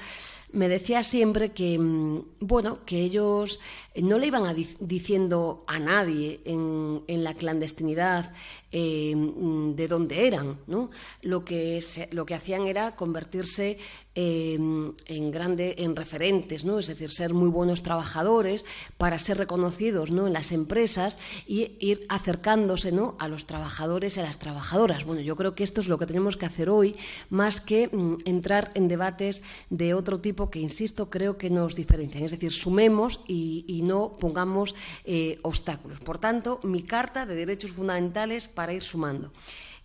me decía siempre que, mm, bueno, que ellos no le iban diciendo a nadie en, la clandestinidad em, de dónde eran, Lo que, lo que hacían era convertirse Em, en, grande, en referentes, ¿no? es decir, ser muy buenos trabajadores para ser reconocidos ¿no? en las empresas y ir acercándose ¿no? a los trabajadores y a las trabajadoras. Bueno, yo creo que esto es lo que tenemos que hacer hoy, más que mm, entrar en debates de otro tipo que, insisto, creo que nos diferencian. Es decir, sumemos y, no pongamos eh, obstáculos. Por tanto, mi Carta de Derechos Fundamentales para ir sumando.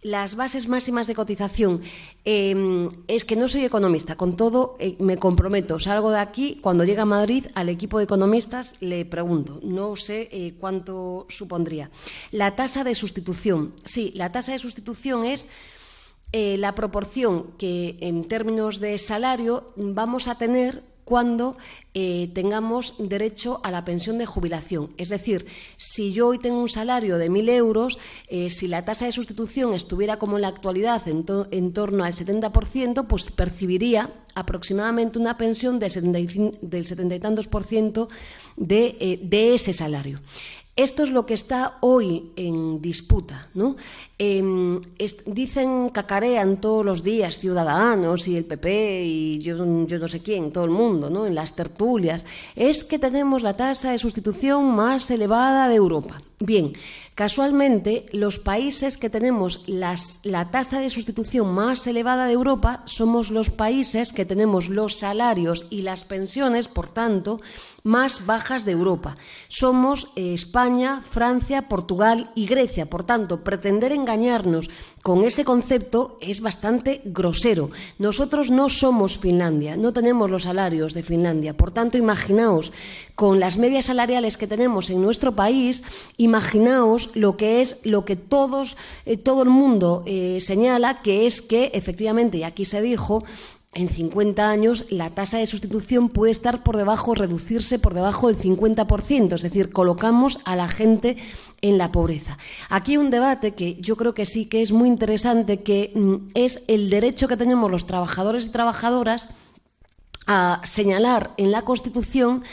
Las bases máximas de cotización. Em, es que no soy economista, con todo eh, me comprometo. Salgo de aquí, cuando llegue a Madrid, al equipo de economistas le pregunto. No sé eh, cuánto supondría. La tasa de sustitución. Sí, la tasa de sustitución es eh, la proporción que en términos de salario vamos a tener cuando eh, tengamos derecho a la pensión de jubilación. Es decir, si yo hoy tengo un salario de 1.000 euros, eh, si la tasa de sustitución estuviera como en la actualidad, en, torno al 70%, pues percibiría aproximadamente una pensión del setenta y tantos por ciento de eh, ese salario. Esto es lo que está hoy en disputa. ¿no? Em, dicen, cacarean todos los días Ciudadanos y el PP y yo, no sé quién, todo el mundo, ¿no? en las tertulias. Es que tenemos la tasa de sustitución más elevada de Europa. Bien, casualmente los países que tenemos la tasa de sustitución más elevada de Europa somos los países que tenemos los salarios y las pensiones, por tanto, más bajas de Europa. Somos eh, España, Francia, Portugal y Grecia. Por tanto, pretender engañarnos con ese concepto es bastante grosero. Nosotros no somos Finlandia, no tenemos los salarios de Finlandia. Por tanto, imaginaos, con las medias salariales que tenemos en nuestro país, imaginaos lo que es lo que todos, eh, todo el mundo eh, señala, que es que efectivamente, y aquí se dijo, en 50 años la tasa de sustitución puede estar por debajo, reducirse por debajo del 50%, es decir, colocamos a la gente en la pobreza. Aquí hay un debate que yo creo que sí que es muy interesante, que mm, es el derecho que tenemos los trabajadores y trabajadoras a señalar en la Constitución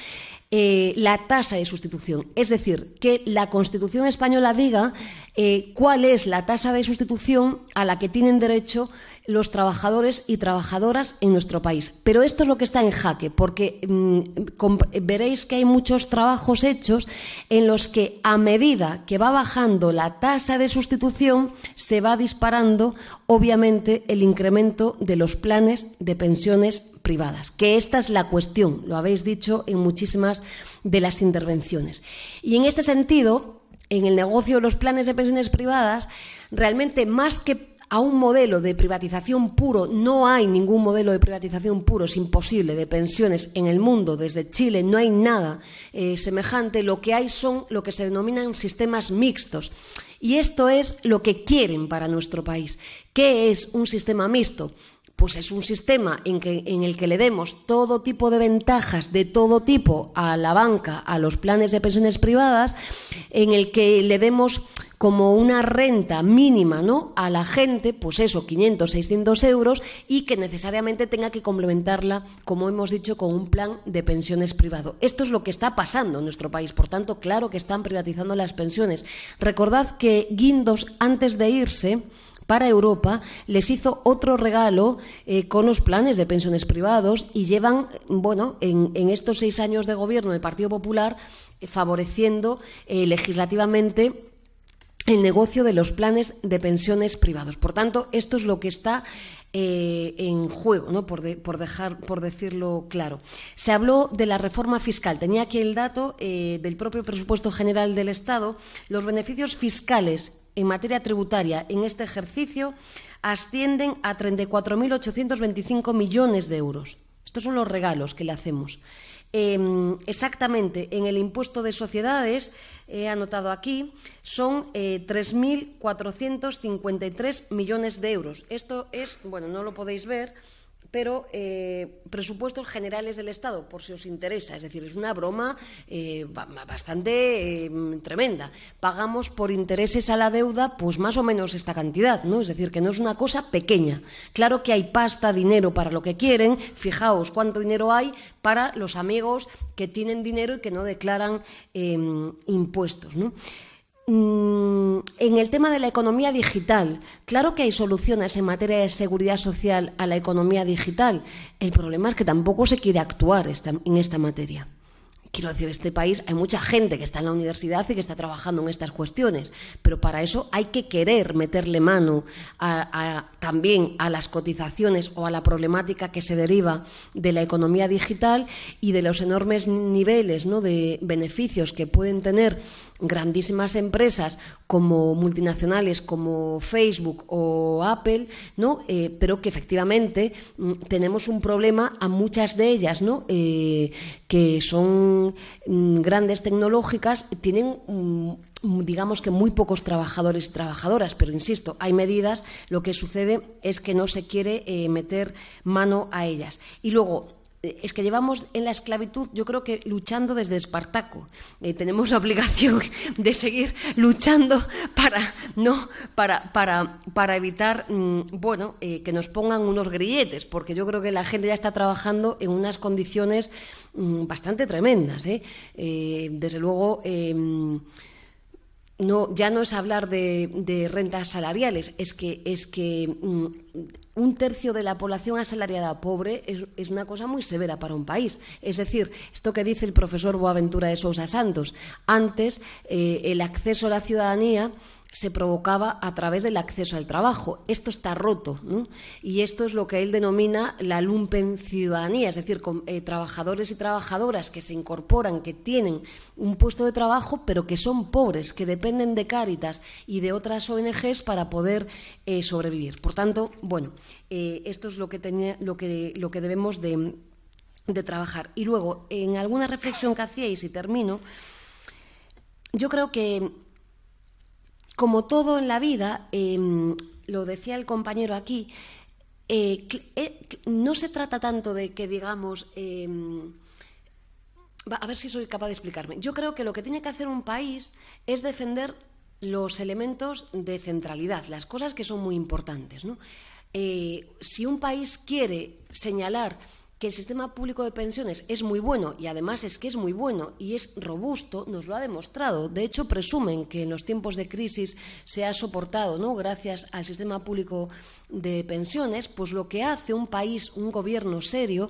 eh, la tasa de sustitución. Es decir, que la Constitución española diga eh, cuál es la tasa de sustitución a la que tienen derecho los trabajadores y trabajadoras en nuestro país. Pero esto es lo que está en jaque, porque mm, veréis que hay muchos trabajos hechos en los que a medida que va bajando la tasa de sustitución, se va disparando, obviamente, el incremento de los planes de pensiones privadas, que esta es la cuestión, lo habéis dicho en muchísimas de las intervenciones. Y en este sentido, en el negocio de los planes de pensiones privadas, realmente más que a un modelo de privatización puro, no hay ningún modelo de privatización puro, es imposible, de pensiones en el mundo, desde Chile no hay nada eh, semejante, lo que hay son lo que se denominan sistemas mixtos. Y esto es lo que quieren para nuestro país. ¿Qué es un sistema mixto? pues es un sistema en, el que le demos todo tipo de ventajas de todo tipo a la banca, a los planes de pensiones privadas, en el que le demos como una renta mínima ¿no? a la gente, pues eso, 500, 600 euros, y que necesariamente tenga que complementarla, como hemos dicho, con un plan de pensiones privado. Esto es lo que está pasando en nuestro país. Por tanto, claro que están privatizando las pensiones. Recordad que Guindos, antes de irse, para Europa, les hizo otro regalo eh, con los planes de pensiones privados y llevan, bueno, en, estos seis años de gobierno del Partido Popular, eh, favoreciendo eh, legislativamente el negocio de los planes de pensiones privados. Por tanto, esto es lo que está en juego, ¿no? Por, dejar, por decirlo claro. Se habló de la reforma fiscal. Tenía aquí el dato del propio presupuesto general del Estado. Los beneficios fiscales en materia tributaria en este ejercicio ascienden a 34.825 millones de euros. Estos son los regalos que le hacemos. Em, exactamente, en el impuesto de sociedades, he anotado aquí, son 3.453 eh, millones de euros. Esto es, bueno, no lo podéis ver, pero eh, presupuestos generales del Estado, por si os interesa. Es decir, es una broma eh, bastante em, tremenda. Pagamos por intereses a la deuda, pues más o menos esta cantidad, ¿no? Es decir, que no es una cosa pequeña. Claro que hay pasta, dinero para lo que quieren. Fijaos cuánto dinero hay para los amigos que tienen dinero y que no declaran em, impuestos, ¿no? Mm, en el tema de la economía digital, claro que hay soluciones en materia de seguridad social a la economía digital. El problema es que tampoco se quiere actuar en esta materia. Quiero decir, en este país hay mucha gente que está en la universidad y que está trabajando en estas cuestiones, pero para eso hay que querer meterle mano también a las cotizaciones o a la problemática que se deriva de la economía digital y de los enormes niveles ¿no? de beneficios que pueden tener grandísimas empresas como multinacionales como Facebook o Apple, ¿no? Eh, pero que efectivamente mm, tenemos un problema a muchas de ellas, ¿no? Eh, que son mm, grandes tecnológicas, tienen mm, digamos que muy pocos trabajadores y trabajadoras, pero insisto, hay medidas, lo que sucede es que no se quiere eh, meter mano a ellas. Y luego, es que llevamos en la esclavitud, yo creo que luchando desde Espartaco. Eh, tenemos la obligación de seguir luchando para, ¿no? para, para, para evitar mm, bueno, eh, que nos pongan unos grilletes, porque yo creo que la gente ya está trabajando en unas condiciones mm, bastante tremendas. ¿eh? desde luego em, no, ya no es hablar de, de, rentas salariales, es que, es que mm, un tercio de la población asalariada pobre es, es, una cosa muy severa para un país. Es decir, esto que dice el profesor Boaventura de Sousa Santos, antes eh, el acceso a la ciudadanía se provocaba a través del acceso al trabajo. Esto está roto y esto es lo que él denomina la lumpen ciudadanía, es decir, eh, trabajadores y trabajadoras que se incorporan, que tienen un puesto de trabajo, pero que son pobres, que dependen de Cáritas y de otras ONGs para poder eh, sobrevivir. Por tanto, bueno, eh, esto es lo que, lo que, lo que debemos de, de trabajar. Y luego, en alguna reflexión que hacíais, y termino, yo creo que como todo en la vida, em, lo decía el compañero aquí, eh, eh, no se trata tanto de que digamos... Em, a ver si soy capaz de explicarme. Yo creo que lo que tiene que hacer un país es defender los elementos de centralidad, las cosas que son muy importantes. Eh, si un país quiere señalar que el sistema público de pensiones es muy bueno y además es que es muy bueno y es robusto, nos lo ha demostrado. De hecho, presumen que en los tiempos de crisis se ha soportado, ¿no? Gracias al sistema público de pensiones, pues lo que hace un país, un gobierno serio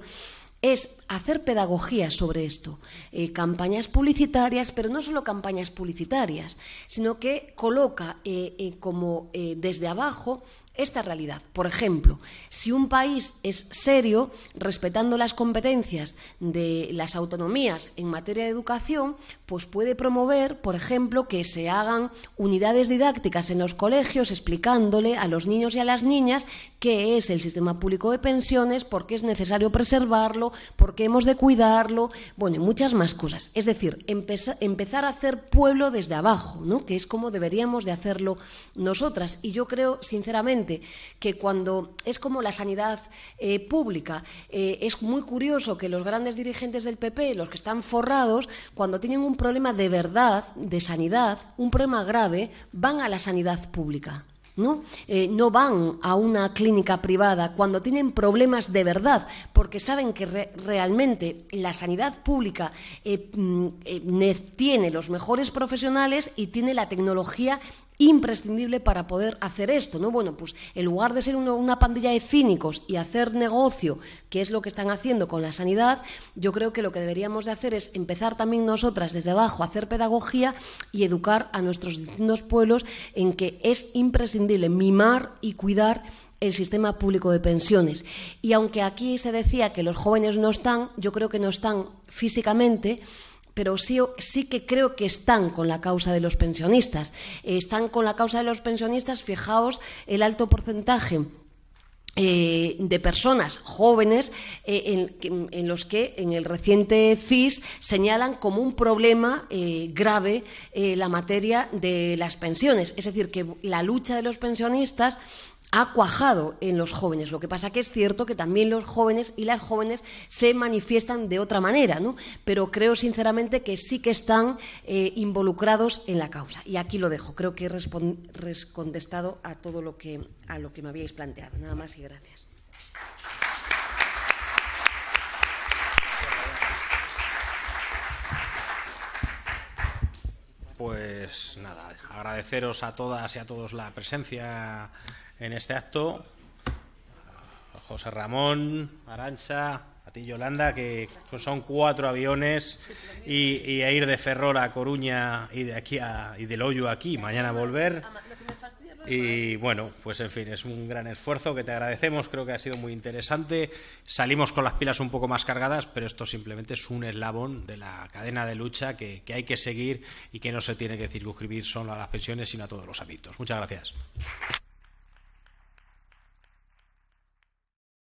es hacer pedagogía sobre esto, eh, campañas publicitarias, pero no solo campañas publicitarias, sino que coloca eh, eh, como desde abajo esta realidad. Por ejemplo, si un país es serio, respetando las competencias de las autonomías en materia de educación, pues puede promover, por ejemplo, que se hagan unidades didácticas en los colegios explicándole a los niños y a las niñas qué es el sistema público de pensiones, por qué es necesario preservarlo, por qué hemos de cuidarlo, bueno, y muchas más cosas. Es decir, empezar a hacer pueblo desde abajo, ¿no? que es como deberíamos de hacerlo nosotras. Y yo creo, sinceramente, que cuando es como la sanidad eh, pública, eh, es muy curioso que los grandes dirigentes del PP, los que están forrados, cuando tienen un problema de verdad, de sanidad, un problema grave, van a la sanidad pública. ¿no? Eh, no van a una clínica privada cuando tienen problemas de verdad, porque saben que realmente la sanidad pública mm, tiene los mejores profesionales y tiene la tecnología imprescindible para poder hacer esto, ¿no? Bueno, pues en lugar de ser una pandilla de cínicos y hacer negocio, que es lo que están haciendo con la sanidad, yo creo que lo que deberíamos de hacer es empezar también nosotras desde abajo a hacer pedagogía y educar a nuestros distintos pueblos en que es imprescindible mimar y cuidar el sistema público de pensiones. Y aunque aquí se decía que los jóvenes no están, yo creo que no están físicamente, pero sí, sí que creo que están con la causa de los pensionistas. Eh, están con la causa de los pensionistas, fijaos el alto porcentaje eh, de personas jóvenes eh, en, los que en el reciente CIS señalan como un problema grave la materia de las pensiones. Es decir, que la lucha de los pensionistas ha cuajado en los jóvenes. Lo que pasa que es cierto que también los jóvenes y las jóvenes se manifiestan de otra manera, ¿no? Pero creo sinceramente que sí que están eh, involucrados en la causa. Y aquí lo dejo. Creo que he contestado a todo lo que a lo que me habíais planteado. Nada más y gracias. Pues nada, agradeceros a todas y a todos la presencia en este acto. José Ramón, Arancha, a ti Yolanda, que son cuatro aviones y, a ir de Ferrol a Coruña y de aquí a, y del hoyo aquí, mañana volver. Y bueno, pues en fin, es un gran esfuerzo que te agradecemos, creo que ha sido muy interesante. Salimos con las pilas un poco más cargadas, pero esto simplemente es un eslabón de la cadena de lucha que, que hay que seguir y que no se tiene que circunscribir solo a las pensiones, sino a todos los ámbitos. Muchas gracias.